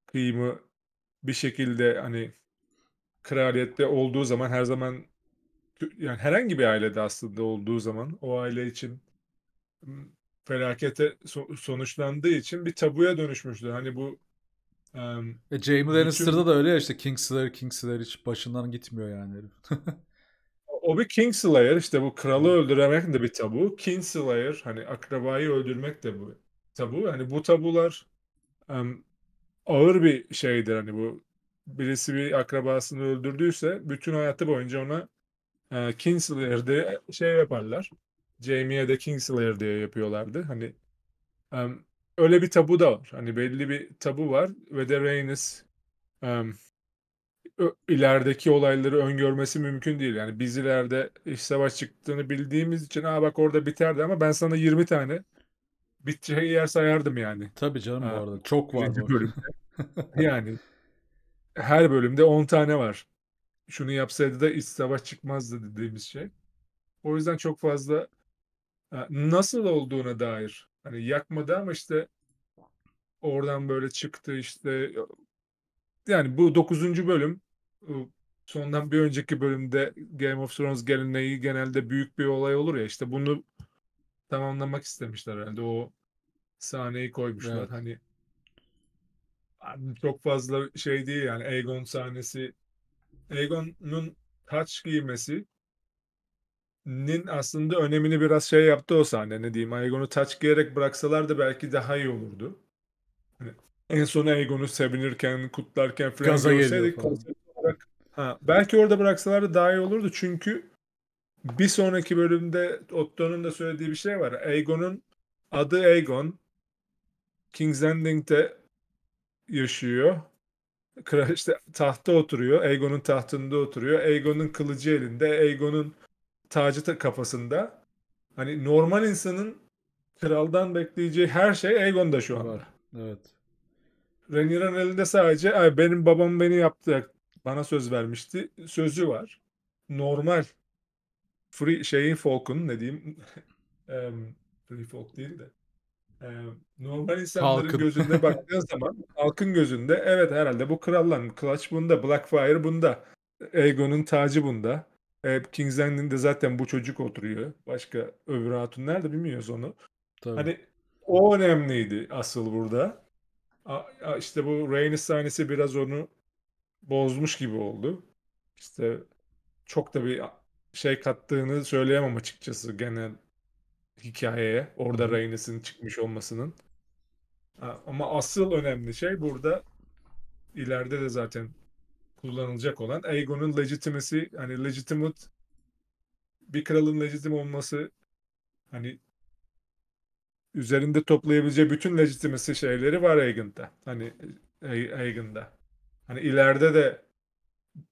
B: kıyımı bir şekilde hani kraliyette olduğu zaman her zaman yani herhangi bir ailede aslında olduğu zaman o aile için felakete so- sonuçlandığı için bir tabuya dönüşmüştü. Hani bu um, e, Jaime Lannister'da da
A: öyle ya işte Kingslayer
B: Kingslayer hiç başından gitmiyor yani o bir Kingslayer işte bu kralı öldürmek de bir tabu. Kingslayer hani akrabayı öldürmek de bu tabu. Hani bu tabular um, ağır bir şeydir hani bu birisi bir akrabasını öldürdüyse bütün hayatı boyunca ona e, Kingslayer diye şey yaparlar. Jamie'ye de Kingslayer diye yapıyorlardı. Hani um, öyle bir tabu da var. Hani belli bir tabu var ve de Reynes um, ilerideki olayları öngörmesi mümkün değil. Yani biz ileride iş savaş çıktığını bildiğimiz için aa bak orada biterdi ama ben sana 20 tane biteceği yer sayardım yani. Tabii canım ha, bu ee, arada. Çok var yani her bölümde 10 tane var. Şunu yapsaydı da iç savaş çıkmazdı dediğimiz şey. O yüzden çok fazla e, nasıl olduğuna dair hani yakmadı ama işte oradan böyle çıktı işte e, yani bu 9. bölüm sondan bir önceki bölümde Game of Thrones geleneği genelde büyük bir olay olur ya işte bunu tamamlamak istemişler herhalde o sahneyi koymuşlar evet. hani çok fazla şey değil yani Aegon sahnesi. Aegon'un taç giymesi nin aslında önemini biraz şey yaptı o sahne ne diyeyim Aegon'u taç giyerek bıraksalar da belki daha iyi olurdu. Hani en son Aegon'u sevinirken, kutlarken falan Gaza görseydik olarak, ha, belki orada bıraksalar da daha iyi olurdu çünkü bir sonraki bölümde Otto'nun da söylediği bir şey var. Aegon'un adı Aegon. King's Landing'de yaşıyor. Kral işte tahta oturuyor. Aegon'un tahtında oturuyor. Aegon'un kılıcı elinde. Aegon'un tacı kafasında. Hani normal insanın kraldan bekleyeceği her şey Aegon'da şu an. Var. Evet. Rhaenyra'nın elinde sadece Ay, benim babam beni yaptı. Bana söz vermişti. Sözü var. Normal free şeyin folk'un ne diyeyim free folk değil de ee, normal insanların Halkın. gözünde baktığın zaman halkın gözünde evet herhalde bu krallan. Clutch bunda, Blackfire bunda, Aegon'un tacı bunda. E, King's Landing'de zaten bu çocuk oturuyor. Başka öbür hatun nerede bilmiyoruz onu. Tabii. Hani o önemliydi asıl burada. A, a, işte bu Rhaenys sahnesi biraz onu bozmuş gibi oldu. İşte çok da bir şey kattığını söyleyemem açıkçası genel hikayeye. Orada Reynes'in çıkmış olmasının. Ha, ama asıl önemli şey burada ileride de zaten kullanılacak olan Aegon'un legitimesi hani legitimate bir kralın legitim olması hani üzerinde toplayabileceği bütün legitimesi şeyleri var Aegon'da. Hani e, Aegon'da. Hani ileride de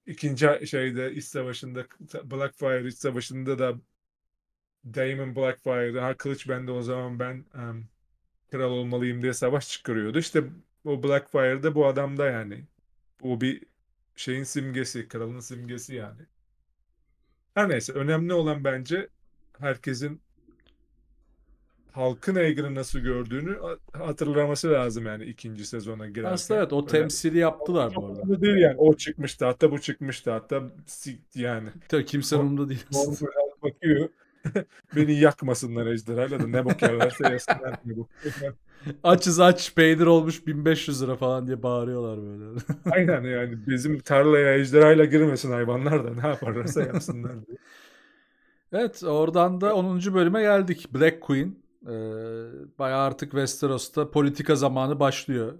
B: ikinci şeyde iç savaşında Blackfire iç savaşında da Damon Blackfire, ha kılıç bende o zaman ben um, kral olmalıyım diye savaş çıkarıyordu. İşte o Blackfire da bu adamda yani. Bu bir şeyin simgesi, kralın simgesi yani. Her neyse önemli olan bence herkesin halkın Aegon'u nasıl gördüğünü hatırlaması lazım yani ikinci sezona girerken. Aslında evet o Öyle. temsili yaptılar bu arada. Değil yani o çıkmıştı hatta bu çıkmıştı hatta yani. Tabii kimse umurunda değil. Bakıyor Beni yakmasınlar ejderha ya da ne bok yerlerse yesinler. Ne bok Açız
A: aç peynir olmuş 1500 lira falan diye bağırıyorlar böyle. Aynen yani bizim tarlaya
B: ejderhayla girmesin hayvanlar da ne yaparlarsa yapsınlar diye.
A: Evet oradan da 10. bölüme geldik. Black Queen e, bayağı artık Westeros'ta politika zamanı başlıyor.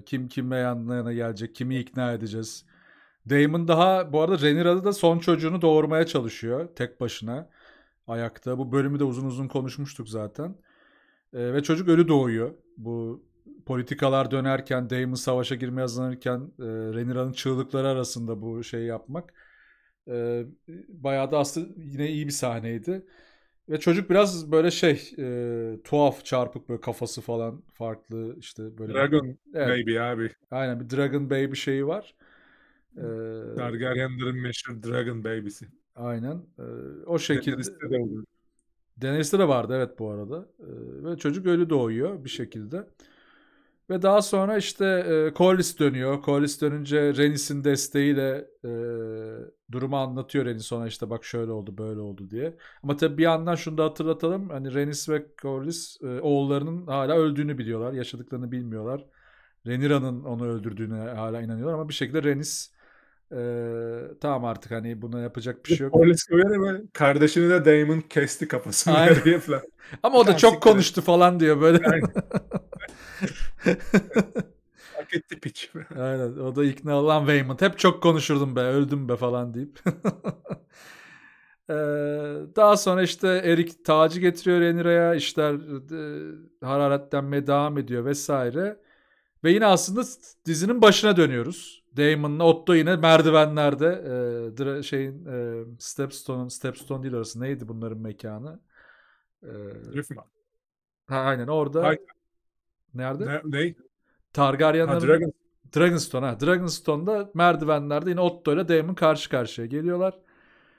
A: E, kim kime yanına yana gelecek, kimi ikna edeceğiz. Daemon daha bu arada Rhaenyra'da da son çocuğunu doğurmaya çalışıyor tek başına ayakta. Bu bölümü de uzun uzun konuşmuştuk zaten. E, ve çocuk ölü doğuyor. Bu politikalar dönerken, Damon savaşa girmeye hazırlanırken e, Renira'nın çığlıkları arasında bu şeyi yapmak e, bayağı da aslında yine iyi bir sahneydi. Ve çocuk biraz böyle şey e, tuhaf çarpık böyle kafası falan farklı işte böyle. Dragon evet. Baby abi. Aynen bir Dragon Baby şeyi var. Ee,
B: Targaryen'lerin meşhur Dragon
A: Baby'si. Aynen. E, o şekilde. Denizli'de de olur. Denizli'de de vardı evet bu arada. E, ve çocuk ölü doğuyor bir şekilde. Ve daha sonra işte e, Corlys dönüyor. Corlys dönünce Renis'in desteğiyle e, durumu anlatıyor Renis ona işte bak şöyle oldu böyle oldu diye. Ama tabii bir yandan şunu da hatırlatalım. Hani Renis ve Corlys e, oğullarının hala öldüğünü biliyorlar. Yaşadıklarını bilmiyorlar. Renira'nın onu öldürdüğüne hala inanıyorlar ama bir şekilde Renis ee, tamam artık hani buna yapacak bir şey yok. Polis öyle mi? Kardeşini de Damon kesti kafasını. Aynen. Falan. Ama o da çok konuştu falan diyor böyle. Hak etti piç. Aynen o da ikna olan Damon. Hep çok konuşurdum be öldüm be falan deyip. daha sonra işte Erik tacı getiriyor Enira'ya işler e, hararetlenmeye devam ediyor vesaire. Ve yine aslında dizinin başına dönüyoruz. Damon'la Otto yine merdivenlerde e, şeyin e, Stepstone'un Stepstone değil orası neydi bunların mekanı? E, Ha aynen orada. Hayır. Nerede? Ne? ne? Targaryen'ların Dragon. Dragonstone ha. Dragonstone'da merdivenlerde yine
B: Otto ile Daemon karşı karşıya geliyorlar.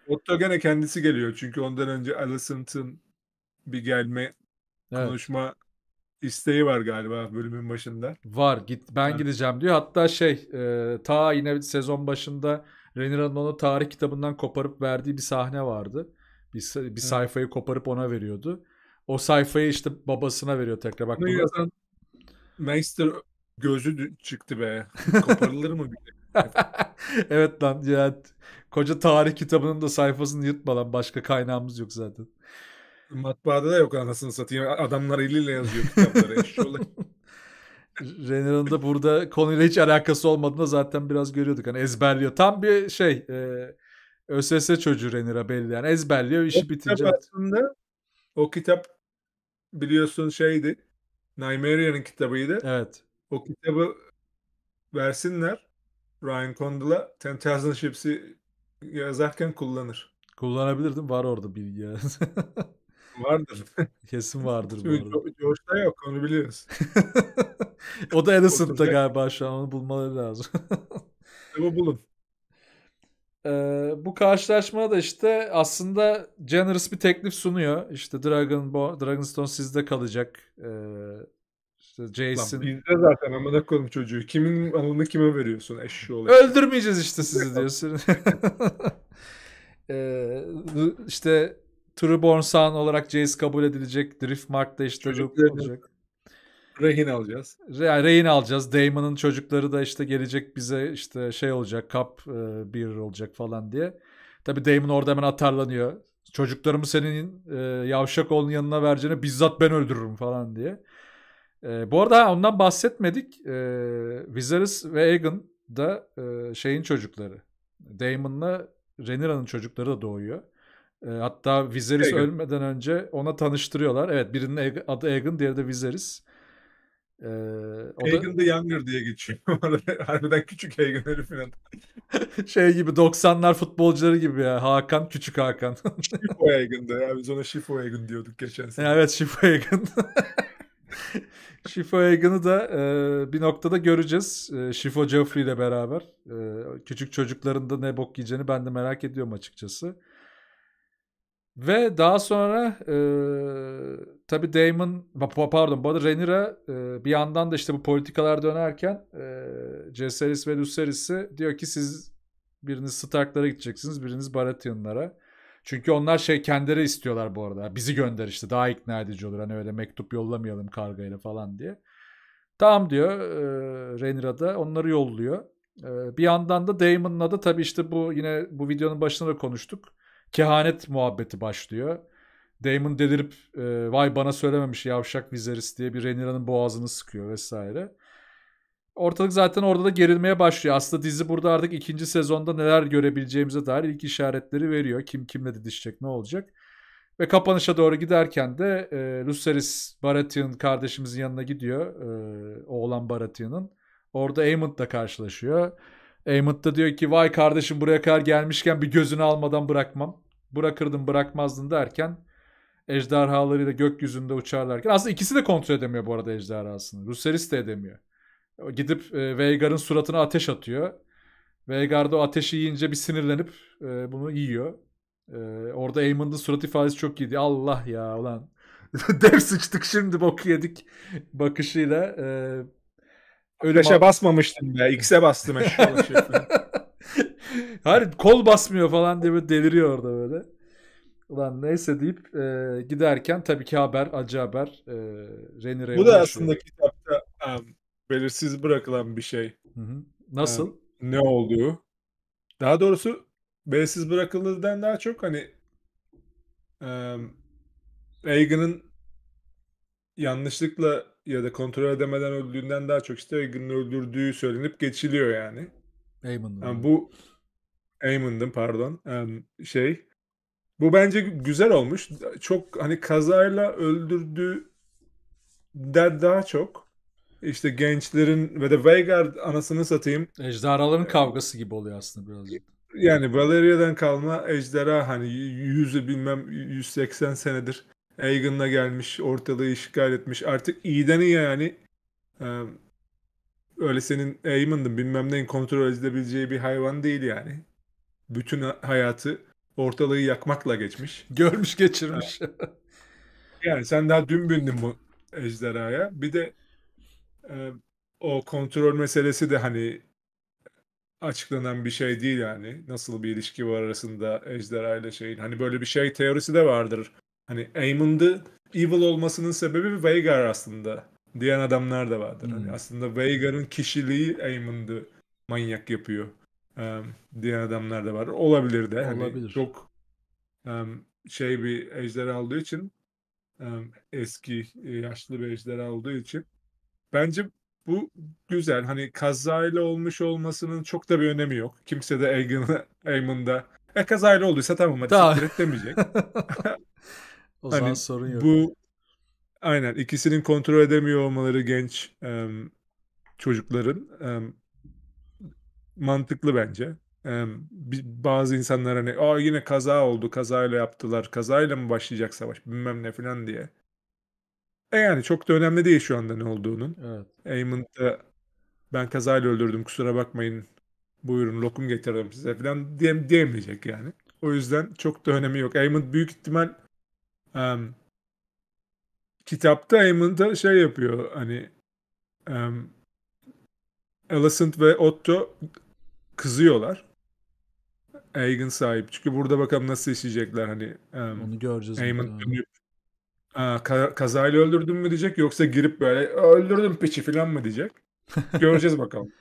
B: Otto gene kendisi geliyor çünkü ondan önce Alicent'ın bir gelme evet. konuşma isteği var galiba bölümün başında.
A: Var git ben evet. gideceğim diyor. Hatta şey e, ta yine sezon başında Renira'nın onu tarih kitabından koparıp verdiği bir sahne vardı. Bir, bir evet. sayfayı koparıp ona veriyordu. O sayfayı işte babasına veriyor tekrar. Bak bunu bunu... yazan Master gözü çıktı be. Koparılır mı bile? evet lan ya koca tarih kitabının da sayfasını yırtma lan başka kaynağımız yok zaten. Matbaada da yok anasını satayım. Adamlar eliyle yazıyor kitapları. Renner'ın da burada konuyla hiç alakası olmadığını zaten biraz görüyorduk. Hani ezberliyor. Tam bir şey e, ÖSS çocuğu Renner'a belli. Yani ezberliyor işi bitince. aslında
B: o kitap biliyorsun şeydi. Nymeria'nın kitabıydı. Evet. O kitabı versinler. Ryan Condal'a Ten Thousand Ships'i yazarken kullanır. Kullanabilirdim. Var orada bilgi.
A: Vardır. Kesin vardır bu
B: arada. yok onu biliyoruz.
A: o da Edison'da galiba şu an onu bulmaları lazım. Bu bulun. Ee, bu karşılaşma da işte aslında generous bir teklif sunuyor. İşte Dragon Bo Dragonstone sizde kalacak. Ee, işte Jason. Lan
B: bizde zaten amına koydum çocuğu. Kimin alını kime veriyorsun eşşi olarak?
A: Öldürmeyeceğiz işte sizi diyorsun. ee, işte Trueborn Sun olarak Jace kabul edilecek. Driftmark da işte Luke olacak. Rehin alacağız. Re rehin alacağız. Damon'ın çocukları da işte gelecek bize işte şey olacak. Cup e, bir olacak falan diye. Tabi Damon orada hemen atarlanıyor. Çocuklarımı senin e, yavşak oğlunun yanına vereceğine bizzat ben öldürürüm falan diye. E, bu arada ondan bahsetmedik. E, Viserys ve Aegon da e, şeyin çocukları. Damon'la Rhaenyra'nın çocukları da doğuyor. E, hatta Viserys Aegon. ölmeden önce ona tanıştırıyorlar. Evet birinin adı Aegon, diğeri de Viserys. Ee, o da...
B: Younger diye geçiyor. Harbiden küçük Hagen herifin
A: şey gibi 90'lar futbolcuları gibi ya. Hakan, küçük Hakan.
B: Şifo Hagen'dı ya. Biz ona Şifo Hagen diyorduk geçen sene. Evet Şifo
A: Hagen. Şifo Hagen'ı da e, bir noktada göreceğiz. E, Şifo Joffrey ile beraber. E, küçük çocuklarında ne bok yiyeceğini ben de merak ediyorum açıkçası. Ve daha sonra e, tabi Damon pardon bu arada Rhaenyra e, bir yandan da işte bu politikalar dönerken e, Jaehaerys ve Lucerys'i diyor ki siz biriniz Stark'lara gideceksiniz biriniz Baratheon'lara. Çünkü onlar şey kendileri istiyorlar bu arada. Bizi gönder işte daha ikna edici olur. Hani öyle mektup yollamayalım kargayla falan diye. Tamam diyor e, Rhaenyra da onları yolluyor. E, bir yandan da Damon'la da tabii işte bu yine bu videonun başında da konuştuk kehanet muhabbeti başlıyor. Damon delirip e, vay bana söylememiş yavşak Viserys diye bir Rhaenyra'nın boğazını sıkıyor vesaire. Ortalık zaten orada da gerilmeye başlıyor. Aslında dizi burada artık ikinci sezonda neler görebileceğimize dair ilk işaretleri veriyor. Kim kimle didişecek ne olacak. Ve kapanışa doğru giderken de e, Lucerys Baratheon kardeşimizin yanına gidiyor. E, oğlan Baratheon'ın. Orada Aemon'la karşılaşıyor. Eymut da diyor ki vay kardeşim buraya kadar gelmişken bir gözünü almadan bırakmam. Bırakırdım bırakmazdın derken ejderhalarıyla gökyüzünde uçarlarken aslında ikisi de kontrol edemiyor bu arada ejderhasını. Luceris de edemiyor. Gidip e, Veigar'ın suratına ateş atıyor. Veigar da o ateşi yiyince bir sinirlenip e, bunu yiyor. E, orada Aemond'un surat ifadesi çok iyiydi.
B: Allah ya ulan. Dev sıçtık şimdi boku yedik bakışıyla e, Öleşe ama... basmamıştım ya X'e bastım eşyalı şey.
A: Hayır kol basmıyor falan diye böyle deliriyor orada böyle. Ulan neyse deyip e, giderken tabii ki haber, acı haber. E, Reni Rey'e Bu da aslında
B: kitapta um, belirsiz bırakılan bir şey. Hı hı. Nasıl? Um, ne olduğu. Daha doğrusu belirsiz bırakıldığından daha çok hani um, Reagan'ın yanlışlıkla ya da kontrol edemeden öldüğünden daha çok işte Reagan'ın öldürdüğü söylenip geçiliyor yani. Eamon'dan. Yani bu Eamon'dan pardon. şey bu bence güzel olmuş. Çok hani kazayla öldürdüğü der daha çok işte gençlerin ve de Veigar anasını satayım.
A: Ejderhaların kavgası gibi oluyor aslında birazcık.
B: Yani Valeria'dan kalma ejderha hani yüzü bilmem 180 senedir Egan'la gelmiş, ortalığı işgal etmiş. Artık iyiden iyi yani. Ee, öyle senin Eamon'ın bilmem neyin kontrol edilebileceği bir hayvan değil yani. Bütün hayatı ortalığı yakmakla geçmiş. Görmüş geçirmiş. yani sen daha dün bindin bu ejderhaya. Bir de e, o kontrol meselesi de hani açıklanan bir şey değil yani. Nasıl bir ilişki var arasında ejderha ile şeyin. Hani böyle bir şey teorisi de vardır hani Amon'da evil olmasının sebebi Veigar aslında diyen adamlar da vardır. Hani hmm. Hani aslında Veigar'ın kişiliği Amon'da manyak yapıyor um, diyen adamlar da var. Olabilir de. Hani Çok um, şey bir ejderha olduğu için um, eski yaşlı bir ejderha olduğu için bence bu güzel. Hani kazayla olmuş olmasının çok da bir önemi yok. Kimse de Eamon'da e kazayla olduysa tamam hadi demeyecek. O hani sorun yok. Bu aynen ikisinin kontrol edemiyor olmaları genç um, çocukların um, mantıklı bence. Um, bazı insanlar hani Aa, yine kaza oldu kazayla yaptılar kazayla mı başlayacak savaş bilmem ne falan diye. E yani çok da önemli değil şu anda ne olduğunun. Evet. Eamon'da ben kazayla öldürdüm kusura bakmayın buyurun lokum getirdim size falan diye, diyemeyecek yani. O yüzden çok da önemi yok. Eamon büyük ihtimal um, kitapta Eamon da şey yapıyor hani um, Alicent ve Otto kızıyorlar. Aegon sahip. Çünkü burada bakalım nasıl işleyecekler hani. Um, Onu göreceğiz. Aemon dönüp Aa, kazayla öldürdün mü diyecek yoksa girip böyle öldürdüm piçi falan mı diyecek. Göreceğiz bakalım.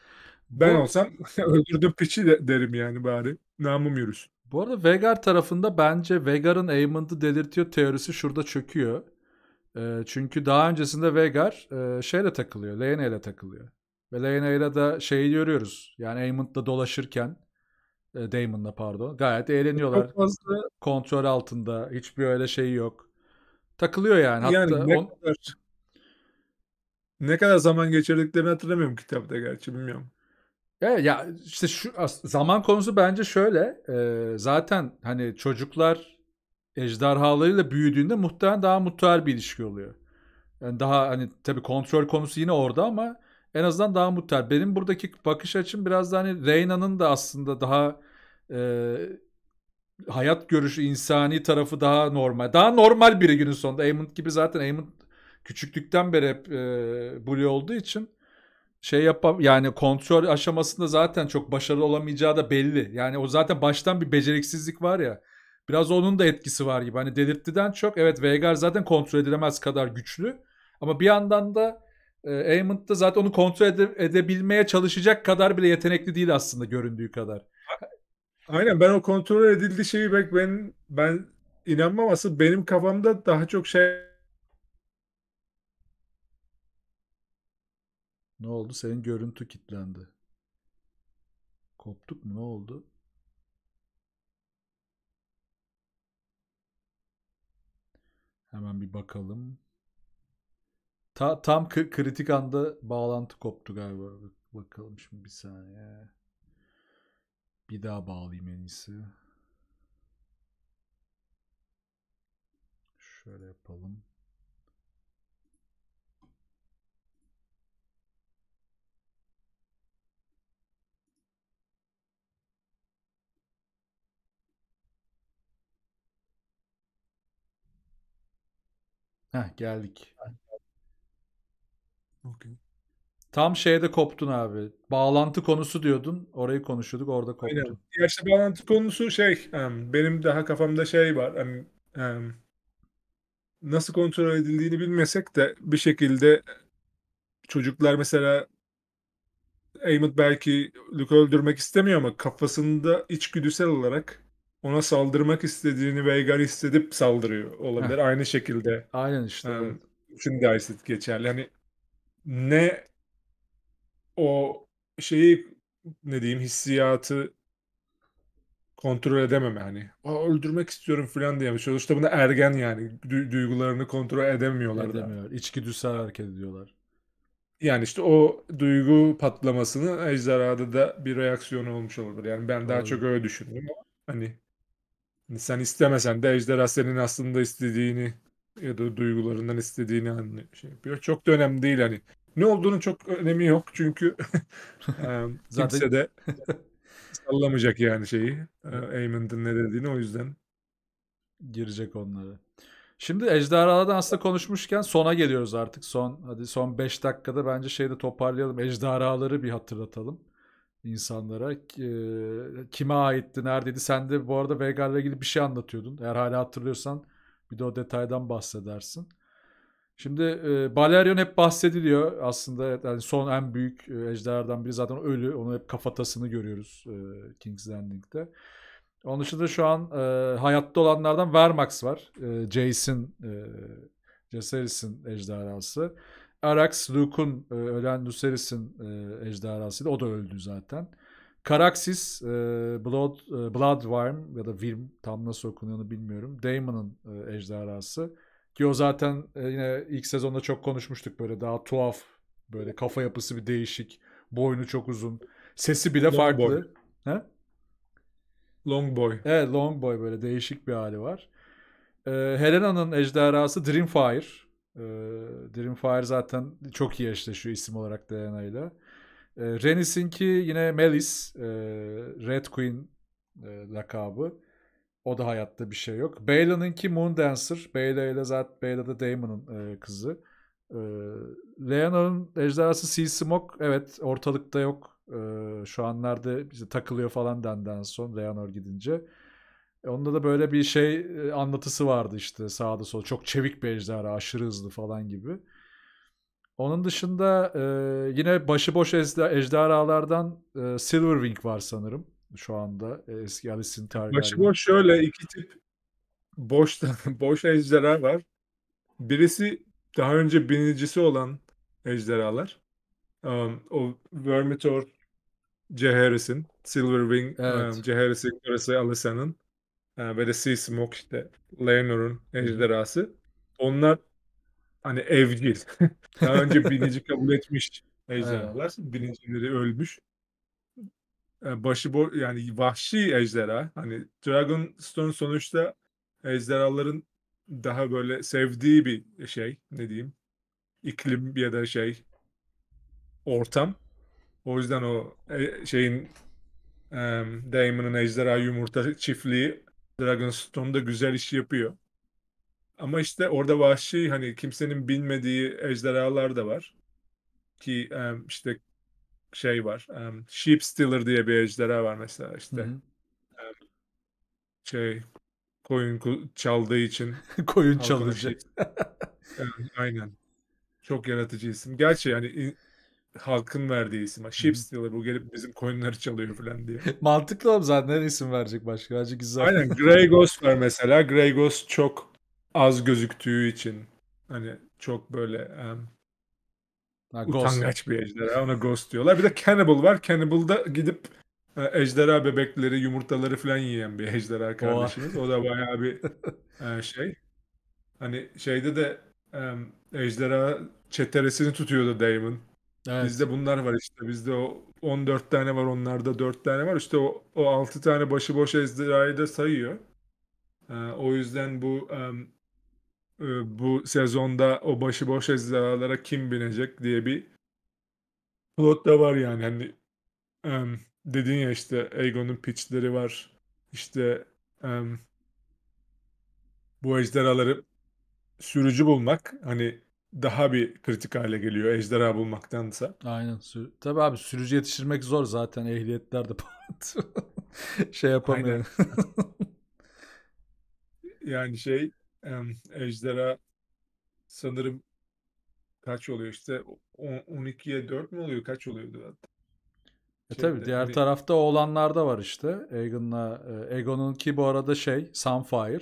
B: Ben olsam öldürdüm piçi de, derim yani bari. Namım yürüsün.
A: Bu arada Veigar tarafında bence Veigar'ın Aymond'u delirtiyor teorisi şurada çöküyor. E, çünkü daha öncesinde Veigar e, şeyle takılıyor. Leyne ile takılıyor. Ve Leyne ile de şeyi görüyoruz. Yani Aymond'la dolaşırken e, Damon'la pardon. Gayet eğleniyorlar. Çok fazla... Kontrol altında. Hiçbir öyle şey yok.
B: Takılıyor yani. Hatta yani ne, on... kadar, ne kadar zaman geçirdiklerini hatırlamıyorum kitapta gerçi bilmiyorum.
A: Evet ya işte şu zaman konusu bence şöyle. E, zaten hani çocuklar ejderhalarıyla büyüdüğünde muhtemelen daha mutual bir ilişki oluyor. Yani daha hani tabii kontrol konusu yine orada ama en azından daha mutual. Benim buradaki bakış açım biraz da hani Reyna'nın da aslında daha e, hayat görüşü, insani tarafı daha normal. Daha normal biri günün sonunda. Aemond gibi zaten Aemond küçüklükten beri hep e, Bully olduğu için şey yapam yani kontrol aşamasında zaten çok başarılı olamayacağı da belli. Yani o zaten baştan bir beceriksizlik var ya. Biraz onun da etkisi var gibi. Hani delirttiden çok evet Veigar zaten kontrol edilemez kadar güçlü. Ama bir yandan da e, Aemond da zaten onu kontrol ede- edebilmeye çalışacak kadar bile yetenekli değil aslında göründüğü kadar.
B: Aynen ben o kontrol edildiği şeyi ben ben inanmam aslında benim kafamda daha çok şey
A: Ne oldu? Senin görüntü kilitlendi. Koptuk mu? Ne oldu? Hemen bir bakalım. Ta, tam kritik anda bağlantı koptu galiba. Bakalım şimdi bir saniye. Bir daha bağlayayım en iyisi. Şöyle yapalım. Heh, geldik. Okay. Tam şeyde koptun abi. Bağlantı konusu diyordun. Orayı konuşuyorduk. Orada koptun. Aynen.
B: Ya işte bağlantı konusu şey benim daha kafamda şey var. Hani, nasıl kontrol edildiğini bilmesek de bir şekilde çocuklar mesela Emmett belki Luke'u öldürmek istemiyor ama kafasında içgüdüsel olarak ona saldırmak istediğini Veigar hissedip saldırıyor olabilir. Heh. Aynı şekilde. Aynen işte. Um, evet. Şimdi Iceland geçerli. Hani ne o şeyi ne diyeyim hissiyatı kontrol edememe hani. öldürmek istiyorum falan diye. Sonuçta şey buna ergen yani. Du- duygularını kontrol edemiyorlar Edemiyor. da. İçgüdüsel hareket ediyorlar. Yani işte o duygu patlamasının ejderhada da bir reaksiyonu olmuş olabilir. Yani ben Doğru. daha çok öyle düşündüm hani sen istemesen de ejderha senin aslında istediğini ya da duygularından istediğini anlıyor, şey yapıyor. Çok da önemli değil hani. Ne olduğunun çok önemi yok çünkü kimse de sallamayacak yani şeyi. Eamon'ın ne dediğini o yüzden. Girecek onları.
A: Şimdi ejderhalardan aslında konuşmuşken sona geliyoruz artık. Son hadi son 5 dakikada bence şeyi de toparlayalım. Ejderhaları bir hatırlatalım insanlara. E, kime aitti, neredeydi? Sen de bu arada Veigar'la ilgili bir şey anlatıyordun. Eğer hala hatırlıyorsan bir de o detaydan bahsedersin. Şimdi e, Balerion hep bahsediliyor aslında yani son en büyük e, ejderhalardan biri zaten ölü. Onun hep kafatasını görüyoruz e, King's Landing'de. Onun dışında şu an e, hayatta olanlardan Vermax var. E, Jason, e, Jaceris'in ejderhası. Arax Luke'un e, ölen Lucerys'in e, ejderhasıydı. O da öldü zaten. Karaxis, e, Blood, e, Bloodworm ya da Wyrm tam nasıl okunuyorunu bilmiyorum. Damon'ın e, ejderhası. Ki o zaten e, yine ilk sezonda çok konuşmuştuk böyle daha tuhaf. Böyle kafa yapısı bir değişik. Boynu çok uzun. Sesi bile Long farklı. Boy. He? Long boy. Evet long boy böyle değişik bir hali var. Helena'nın ejderhası Dreamfire. Ee, Dreamfire zaten çok iyi eşleşiyor isim olarak Diana ile. Ee, Renis'inki yine Melis. E, Red Queen e, lakabı. O da hayatta bir şey yok. ki Moon Dancer. Bayla ile zaten Bayla da Damon'ın e, kızı. E, Leona'nın ejderhası Sea Smoke evet ortalıkta yok. E, şu an nerede işte takılıyor falan dendi en son Leonor gidince. E, onda da böyle bir şey e, anlatısı vardı işte sağda sol. Çok çevik bir ejderha, aşırı hızlı falan gibi. Onun dışında e, yine başıboş ejderhalardan e, Silverwing var sanırım şu anda e,
B: eski Alice'in tarihi. Başıboş şöyle iki tip boş boş ejderha var. Birisi daha önce binicisi olan ejderhalar. Um, o Vermitor Ceheris'in, Silverwing um, evet. um, Ceheris'in karısı Alicent'in e, ve de Sea işte Leonor'un ejderhası. Onlar hani evcil. Daha önce binici kabul etmiş ejderhalar. Binicileri ölmüş. E, başı bo yani vahşi ejderha. Hani Dragonstone sonuçta ejderhaların daha böyle sevdiği bir şey ne diyeyim iklim ya da şey ortam. O yüzden o e, şeyin e, Damon'ın ejderha yumurta çiftliği Dragonstone'da güzel iş yapıyor. Ama işte orada vahşi hani kimsenin bilmediği ejderhalar da var. Ki işte şey var. Sheep Stealer diye bir ejderha var mesela işte. Hı hı. şey koyun çaldığı için. koyun çalıcı. Şey. aynen. Çok yaratıcı isim. Gerçi yani halkın verdiği isim. Sheep Stealer bu gelip bizim coinleri çalıyor falan diye.
A: Mantıklı oğlum zaten ne
B: isim verecek başka. Bence güzel. Aynen Grey Ghost var mesela. Grey Ghost çok az gözüktüğü için hani çok böyle um, ha, utangaç bir ejderha. Ona Ghost diyorlar. Bir de Cannibal var. Cannibal'da gidip e, ejderha bebekleri, yumurtaları falan yiyen bir ejderha kardeşimiz. O da bayağı bir e, şey. Hani şeyde de um, ejderha çeteresini tutuyordu Damon. Evet. Bizde bunlar var işte. Bizde o 14 tane var, onlarda 4 tane var. İşte o, o 6 tane başıboş eczacıyı da sayıyor. Ee, o yüzden bu um, bu sezonda o başıboş eczacılara kim binecek diye bir plot da var yani. Hani um, dedin ya işte Egon'un pitchleri var. İşte um, bu ejderhaları sürücü bulmak hani daha bir kritik hale geliyor ejderha bulmaktansa. Aynen. Tabii abi sürücü yetiştirmek zor zaten ehliyetler de şey
A: yapamıyor.
B: yani şey ejderha sanırım kaç oluyor işte 12'ye 4 mü oluyor kaç oluyordu hatta. E Şeyde, tabii diğer hani...
A: tarafta oğlanlar da var işte. Egon'la Egon'un ki bu arada şey Sunfire.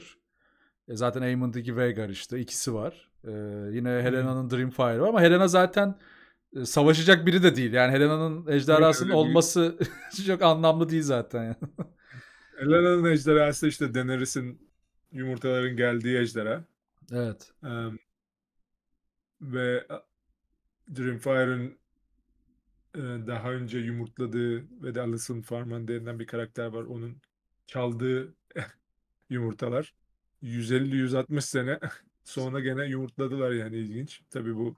A: E zaten Aemon'daki Veigar işte ikisi var. Ee, yine Helena'nın Dreamfire var ama Helena zaten e, savaşacak biri de değil. Yani Helena'nın ejderhasının öyle, öyle olması çok anlamlı değil zaten. Yani.
B: Helena'nın ejderhası işte Daenerys'in yumurtaların geldiği ejderha. Evet. Um, ve Dreamfire'ın e, daha önce yumurtladığı ve de Alison Farman denilen bir karakter var. Onun çaldığı yumurtalar. 150-160 sene Sonra gene yumurtladılar yani ilginç. Tabii bu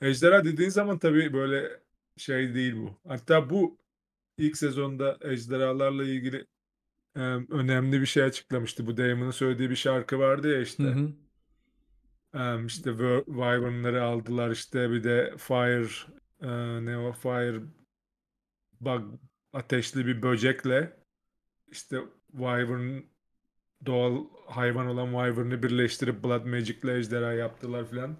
B: ejderha dediğin zaman tabii böyle şey değil bu. Hatta bu ilk sezonda ejderhalarla ilgili e, önemli bir şey açıklamıştı. Bu Damon'ın söylediği bir şarkı vardı ya işte. Hı hı. E, işte Wyvern'ları aldılar işte bir de Fire e, ne o Fire bug ateşli bir böcekle işte Wyvern doğal hayvan olan Wyvern'ı birleştirip Blood magic ile ejderha yaptılar filan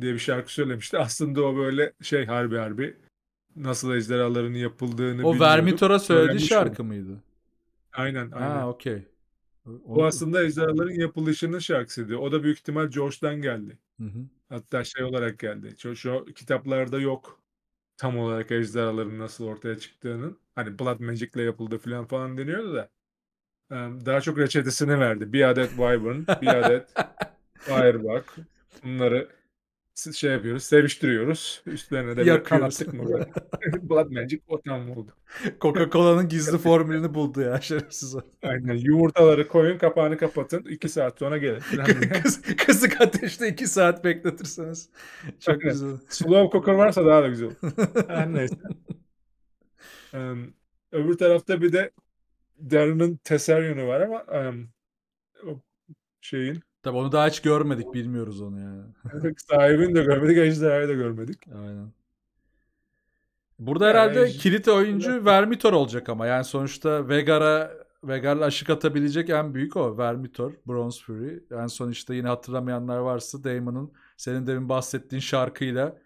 B: diye bir şarkı söylemişti. Aslında o böyle şey harbi harbi nasıl ejderhaların yapıldığını O Vermitor'a söylediği şarkı mı? mıydı? Aynen aynen. Ha okey. O aslında ejderhaların yapılışının şarkısıydı. O da büyük ihtimal George'dan geldi. Hı hı. Hatta şey olarak geldi. Şu, şu kitaplarda yok tam olarak ejderhaların nasıl ortaya çıktığının. Hani Blood magic ile yapıldı falan falan deniyordu da daha çok reçetesini verdi. Bir adet Wyvern, bir adet Firebug. Bunları şey yapıyoruz, seviştiriyoruz. Üstlerine de bir kan attık mı Blood Magic o tam oldu. Coca-Cola'nın gizli formülünü buldu ya şerefsiz o. Aynen. Yumurtaları koyun, kapağını kapatın. iki saat sonra gelin. Kız, kısık ateşte iki saat bekletirseniz. Çok Aynen. güzel. Slow cooker varsa daha da güzel. Her neyse. Um, öbür tarafta bir de Darren'ın Tesserion'u var ama şeyin. Tabii onu daha hiç
A: görmedik. Bilmiyoruz onu yani.
B: sahibini de görmedik. Ejderhayı da görmedik. Aynen.
A: Burada herhalde yani, kilit oyuncu Vermitor olacak ama. Yani sonuçta Vegar'a Vegar'la aşık atabilecek en büyük o. Vermitor, Bronze Fury. En yani son işte yine hatırlamayanlar varsa Damon'ın senin demin bahsettiğin şarkıyla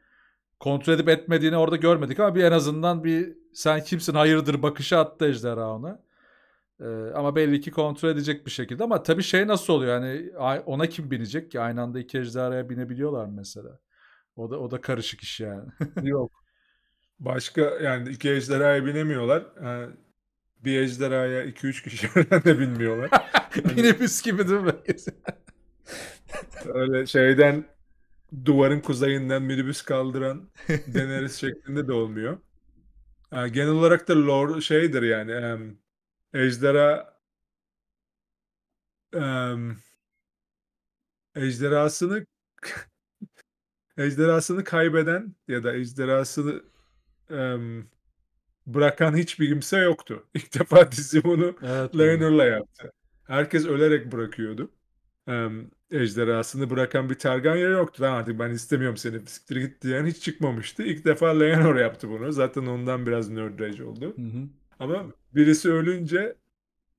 A: kontrol edip etmediğini orada görmedik ama bir en azından bir sen kimsin hayırdır bakışı attı ejderha ona. Ee, ama belli ki kontrol edecek bir şekilde. Ama tabii şey nasıl oluyor? Yani ona kim binecek ki? Aynı anda iki ejderhaya binebiliyorlar mı mesela? O da o da karışık iş yani. Yok.
B: Başka yani iki ejderhaya binemiyorlar. Yani ee, bir ejderhaya iki üç kişi de binmiyorlar. Yani... Minibüs gibi değil mi? Öyle şeyden duvarın kuzeyinden minibüs kaldıran deneriz şeklinde de olmuyor. Yani ee, genel olarak da lore şeydir yani ejderha em, ejderhasını ejderhasını kaybeden ya da ejderhasını em, bırakan hiçbir kimse yoktu. İlk defa dizi bunu evet, Lerner'la yaptı. Herkes ölerek bırakıyordu. Em, ejderhasını bırakan bir Targaryen yoktu. Lan artık ben istemiyorum seni siktir git diyen hiç çıkmamıştı. İlk defa Leonor yaptı bunu. Zaten ondan biraz nerd rage oldu. Hı hı. Ama birisi ölünce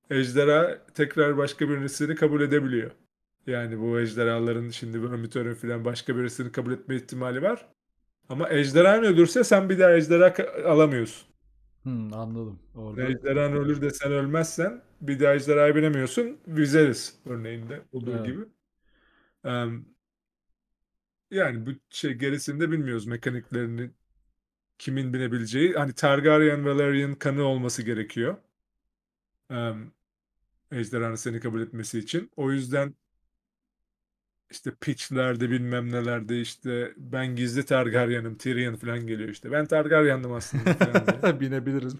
B: ejderha tekrar başka birisini kabul edebiliyor. Yani bu ejderhaların şimdi Vermithor'un falan başka birisini kabul etme ihtimali var. Ama ejderhan ölürse sen bir daha ejderha alamıyorsun. Hmm, anladım. Orada... Ejderhan ölür de sen ölmezsen bir daha ejderhaya binemiyorsun. Viserys örneğinde olduğu evet. gibi. Um, yani bu şey gerisini de bilmiyoruz mekaniklerini kimin binebileceği. Hani Targaryen Valerian kanı olması gerekiyor. Um, ejderhanın seni kabul etmesi için. O yüzden işte pitchlerde bilmem nelerde işte ben gizli Targaryen'im Tyrion falan geliyor işte. Ben Targaryen'dim aslında. Binebiliriz.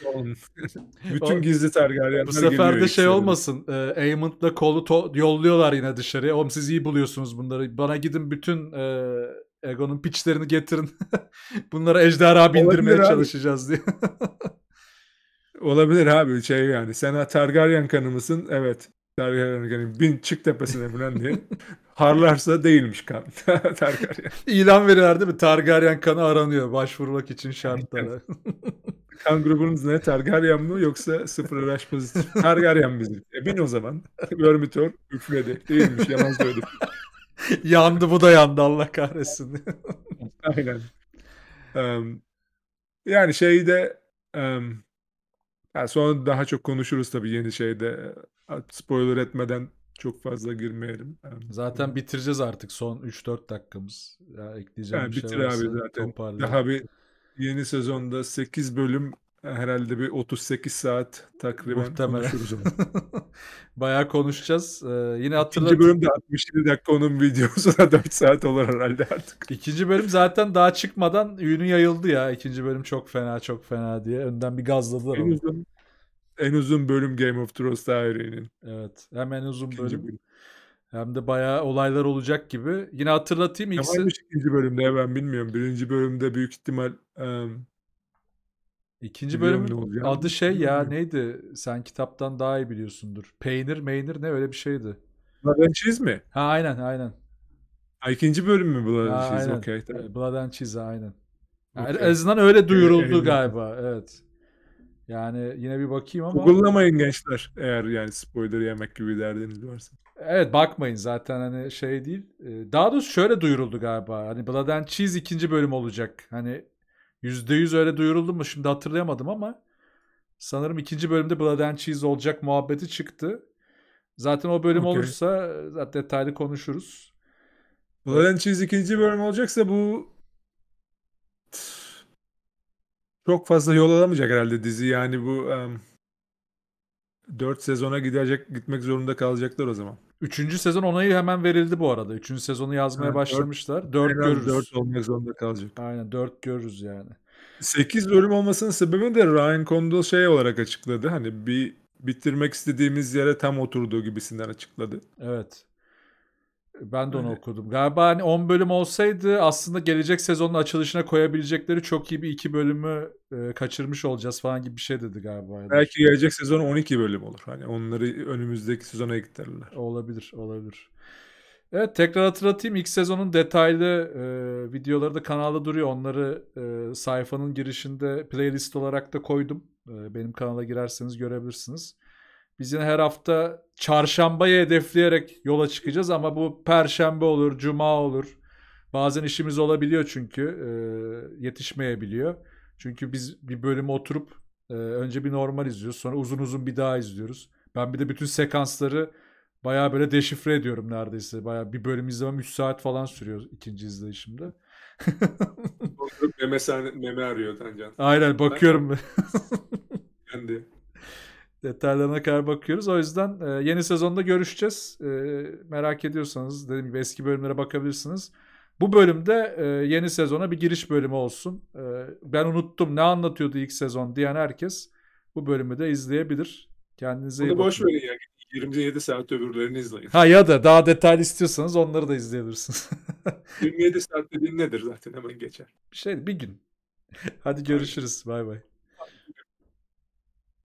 B: Bütün o, gizli Targaryen'ler Bu sefer de şey
A: olmasın. E, Aemon'la kolu yolluyorlar yine dışarıya. Oğlum siz iyi buluyorsunuz bunları. Bana gidin bütün e, Egon'un piçlerini getirin. Bunlara ejderha bindirmeye Olabilir çalışacağız abi. diye.
B: Olabilir abi şey yani. Sen Targaryen kanı mısın? Evet. Targaryen kanı. Bin çık tepesine falan diye. Harlarsa değilmiş kan. Targaryen. İlan verirler değil mi? Targaryen kanı aranıyor. Başvurmak için şartlara. kan grubunuz ne? Targaryen mi yoksa sıfır RH pozitif? Targaryen bizim. E bin o zaman. Görmütör üfledi. Değilmiş yalan söyledim. yandı bu da yandı Allah kahretsin. Aynen. Um, yani şeyde um, yani sonra daha çok konuşuruz tabii yeni şeyde. E, spoiler etmeden çok fazla girmeyelim.
A: Yani, zaten
B: bitireceğiz artık son 3-4 dakikamız.
A: Ya ekleyeceğim yani bir şey bitir varsa abi zaten. Toparlayayım. Daha bir
B: yeni sezonda 8 bölüm Herhalde bir 38 saat takriben Muhtemelen. konuşuruz onu. Bayağı konuşacağız. Ee, yine hatırlat. İkinci bölüm de 67 dakika onun videosu da 4 saat olur herhalde artık.
A: İkinci bölüm zaten daha çıkmadan ünü yayıldı ya. İkinci bölüm çok fena çok fena diye. Önden bir gazladılar en onu. Uzun, en uzun bölüm Game of Thrones tarihinin. Evet. Hem en uzun bölüm. bölüm. Hem de bayağı olaylar olacak gibi. Yine hatırlatayım. Ilk... Ne varmış
B: ikinci bölümde ben bilmiyorum. Birinci bölümde büyük ihtimal um, İkinci bölüm adı
A: şey ya neydi? Sen kitaptan daha iyi biliyorsundur. Peynir meynir ne öyle bir şeydi. Blood and Cheese mi? Ha aynen aynen.
B: Ha, ikinci bölüm mü Blood and Cheese? Aynen. Okay,
A: tamam. Blood and Cheese aynen. Okay. Yani en azından öyle duyuruldu evet, galiba. Evet. Yani yine bir bakayım ama. Google'lamayın
B: gençler eğer yani spoiler yemek gibi derdiniz varsa.
A: Evet bakmayın zaten hani şey değil. Daha doğrusu şöyle duyuruldu galiba. Hani Blood and Cheese ikinci bölüm olacak. Hani %100 öyle duyuruldu mu şimdi hatırlayamadım ama sanırım ikinci bölümde Blood and Cheese olacak muhabbeti çıktı. Zaten o bölüm okay. olursa zaten detaylı konuşuruz.
B: Blood and Cheese ikinci bölüm olacaksa bu çok fazla yol alamayacak herhalde dizi. Yani bu um, 4 sezona gidecek gitmek zorunda kalacaklar o zaman. Üçüncü sezon onayı hemen verildi bu
A: arada. Üçüncü sezonu yazmaya yani başlamışlar. Dört görürüz. Dört
B: olmak zorunda kalacak. Aynen dört görürüz yani. Sekiz bölüm olmasının sebebi de Ryan Condal şey olarak açıkladı. Hani bir bitirmek istediğimiz yere tam oturduğu gibisinden açıkladı.
A: Evet. Ben de onu Öyle. okudum. Galiba hani 10 bölüm olsaydı aslında gelecek sezonun açılışına koyabilecekleri çok iyi bir iki bölümü e, kaçırmış olacağız falan gibi bir şey dedi galiba. Belki gelecek sezon
B: 12 bölüm olur. Hani onları önümüzdeki sezona eklerler. Olabilir, olabilir.
A: Evet tekrar hatırlatayım ilk sezonun detaylı e, videoları da kanalda duruyor. Onları e, sayfanın girişinde playlist olarak da koydum. E, benim kanala girerseniz görebilirsiniz. Biz yine her hafta çarşambayı hedefleyerek yola çıkacağız ama bu perşembe olur, cuma olur. Bazen işimiz olabiliyor çünkü e, yetişmeyebiliyor. Çünkü biz bir bölüme oturup e, önce bir normal izliyoruz sonra uzun uzun bir daha izliyoruz. Ben bir de bütün sekansları baya böyle deşifre ediyorum neredeyse. Baya bir bölüm izlemem 3 saat falan sürüyor ikinci izleyişimde.
B: meme, sahne, meme arıyor Tancan. Aynen bakıyorum. Ben
A: detaylarına kadar bakıyoruz. O yüzden e, yeni sezonda görüşeceğiz. E, merak ediyorsanız dediğim gibi eski bölümlere bakabilirsiniz. Bu bölümde e, yeni sezona bir giriş bölümü olsun. E, ben unuttum ne anlatıyordu ilk sezon diyen herkes bu bölümü de izleyebilir. Kendinize iyi bakın. boş
B: verin ya. 27 saat öbürlerini izleyin. Ha ya
A: da daha detaylı istiyorsanız onları da izleyebilirsiniz.
B: 27 saat dediğin nedir zaten hemen geçer. Şey
A: bir gün. Hadi görüşürüz. Bay bay.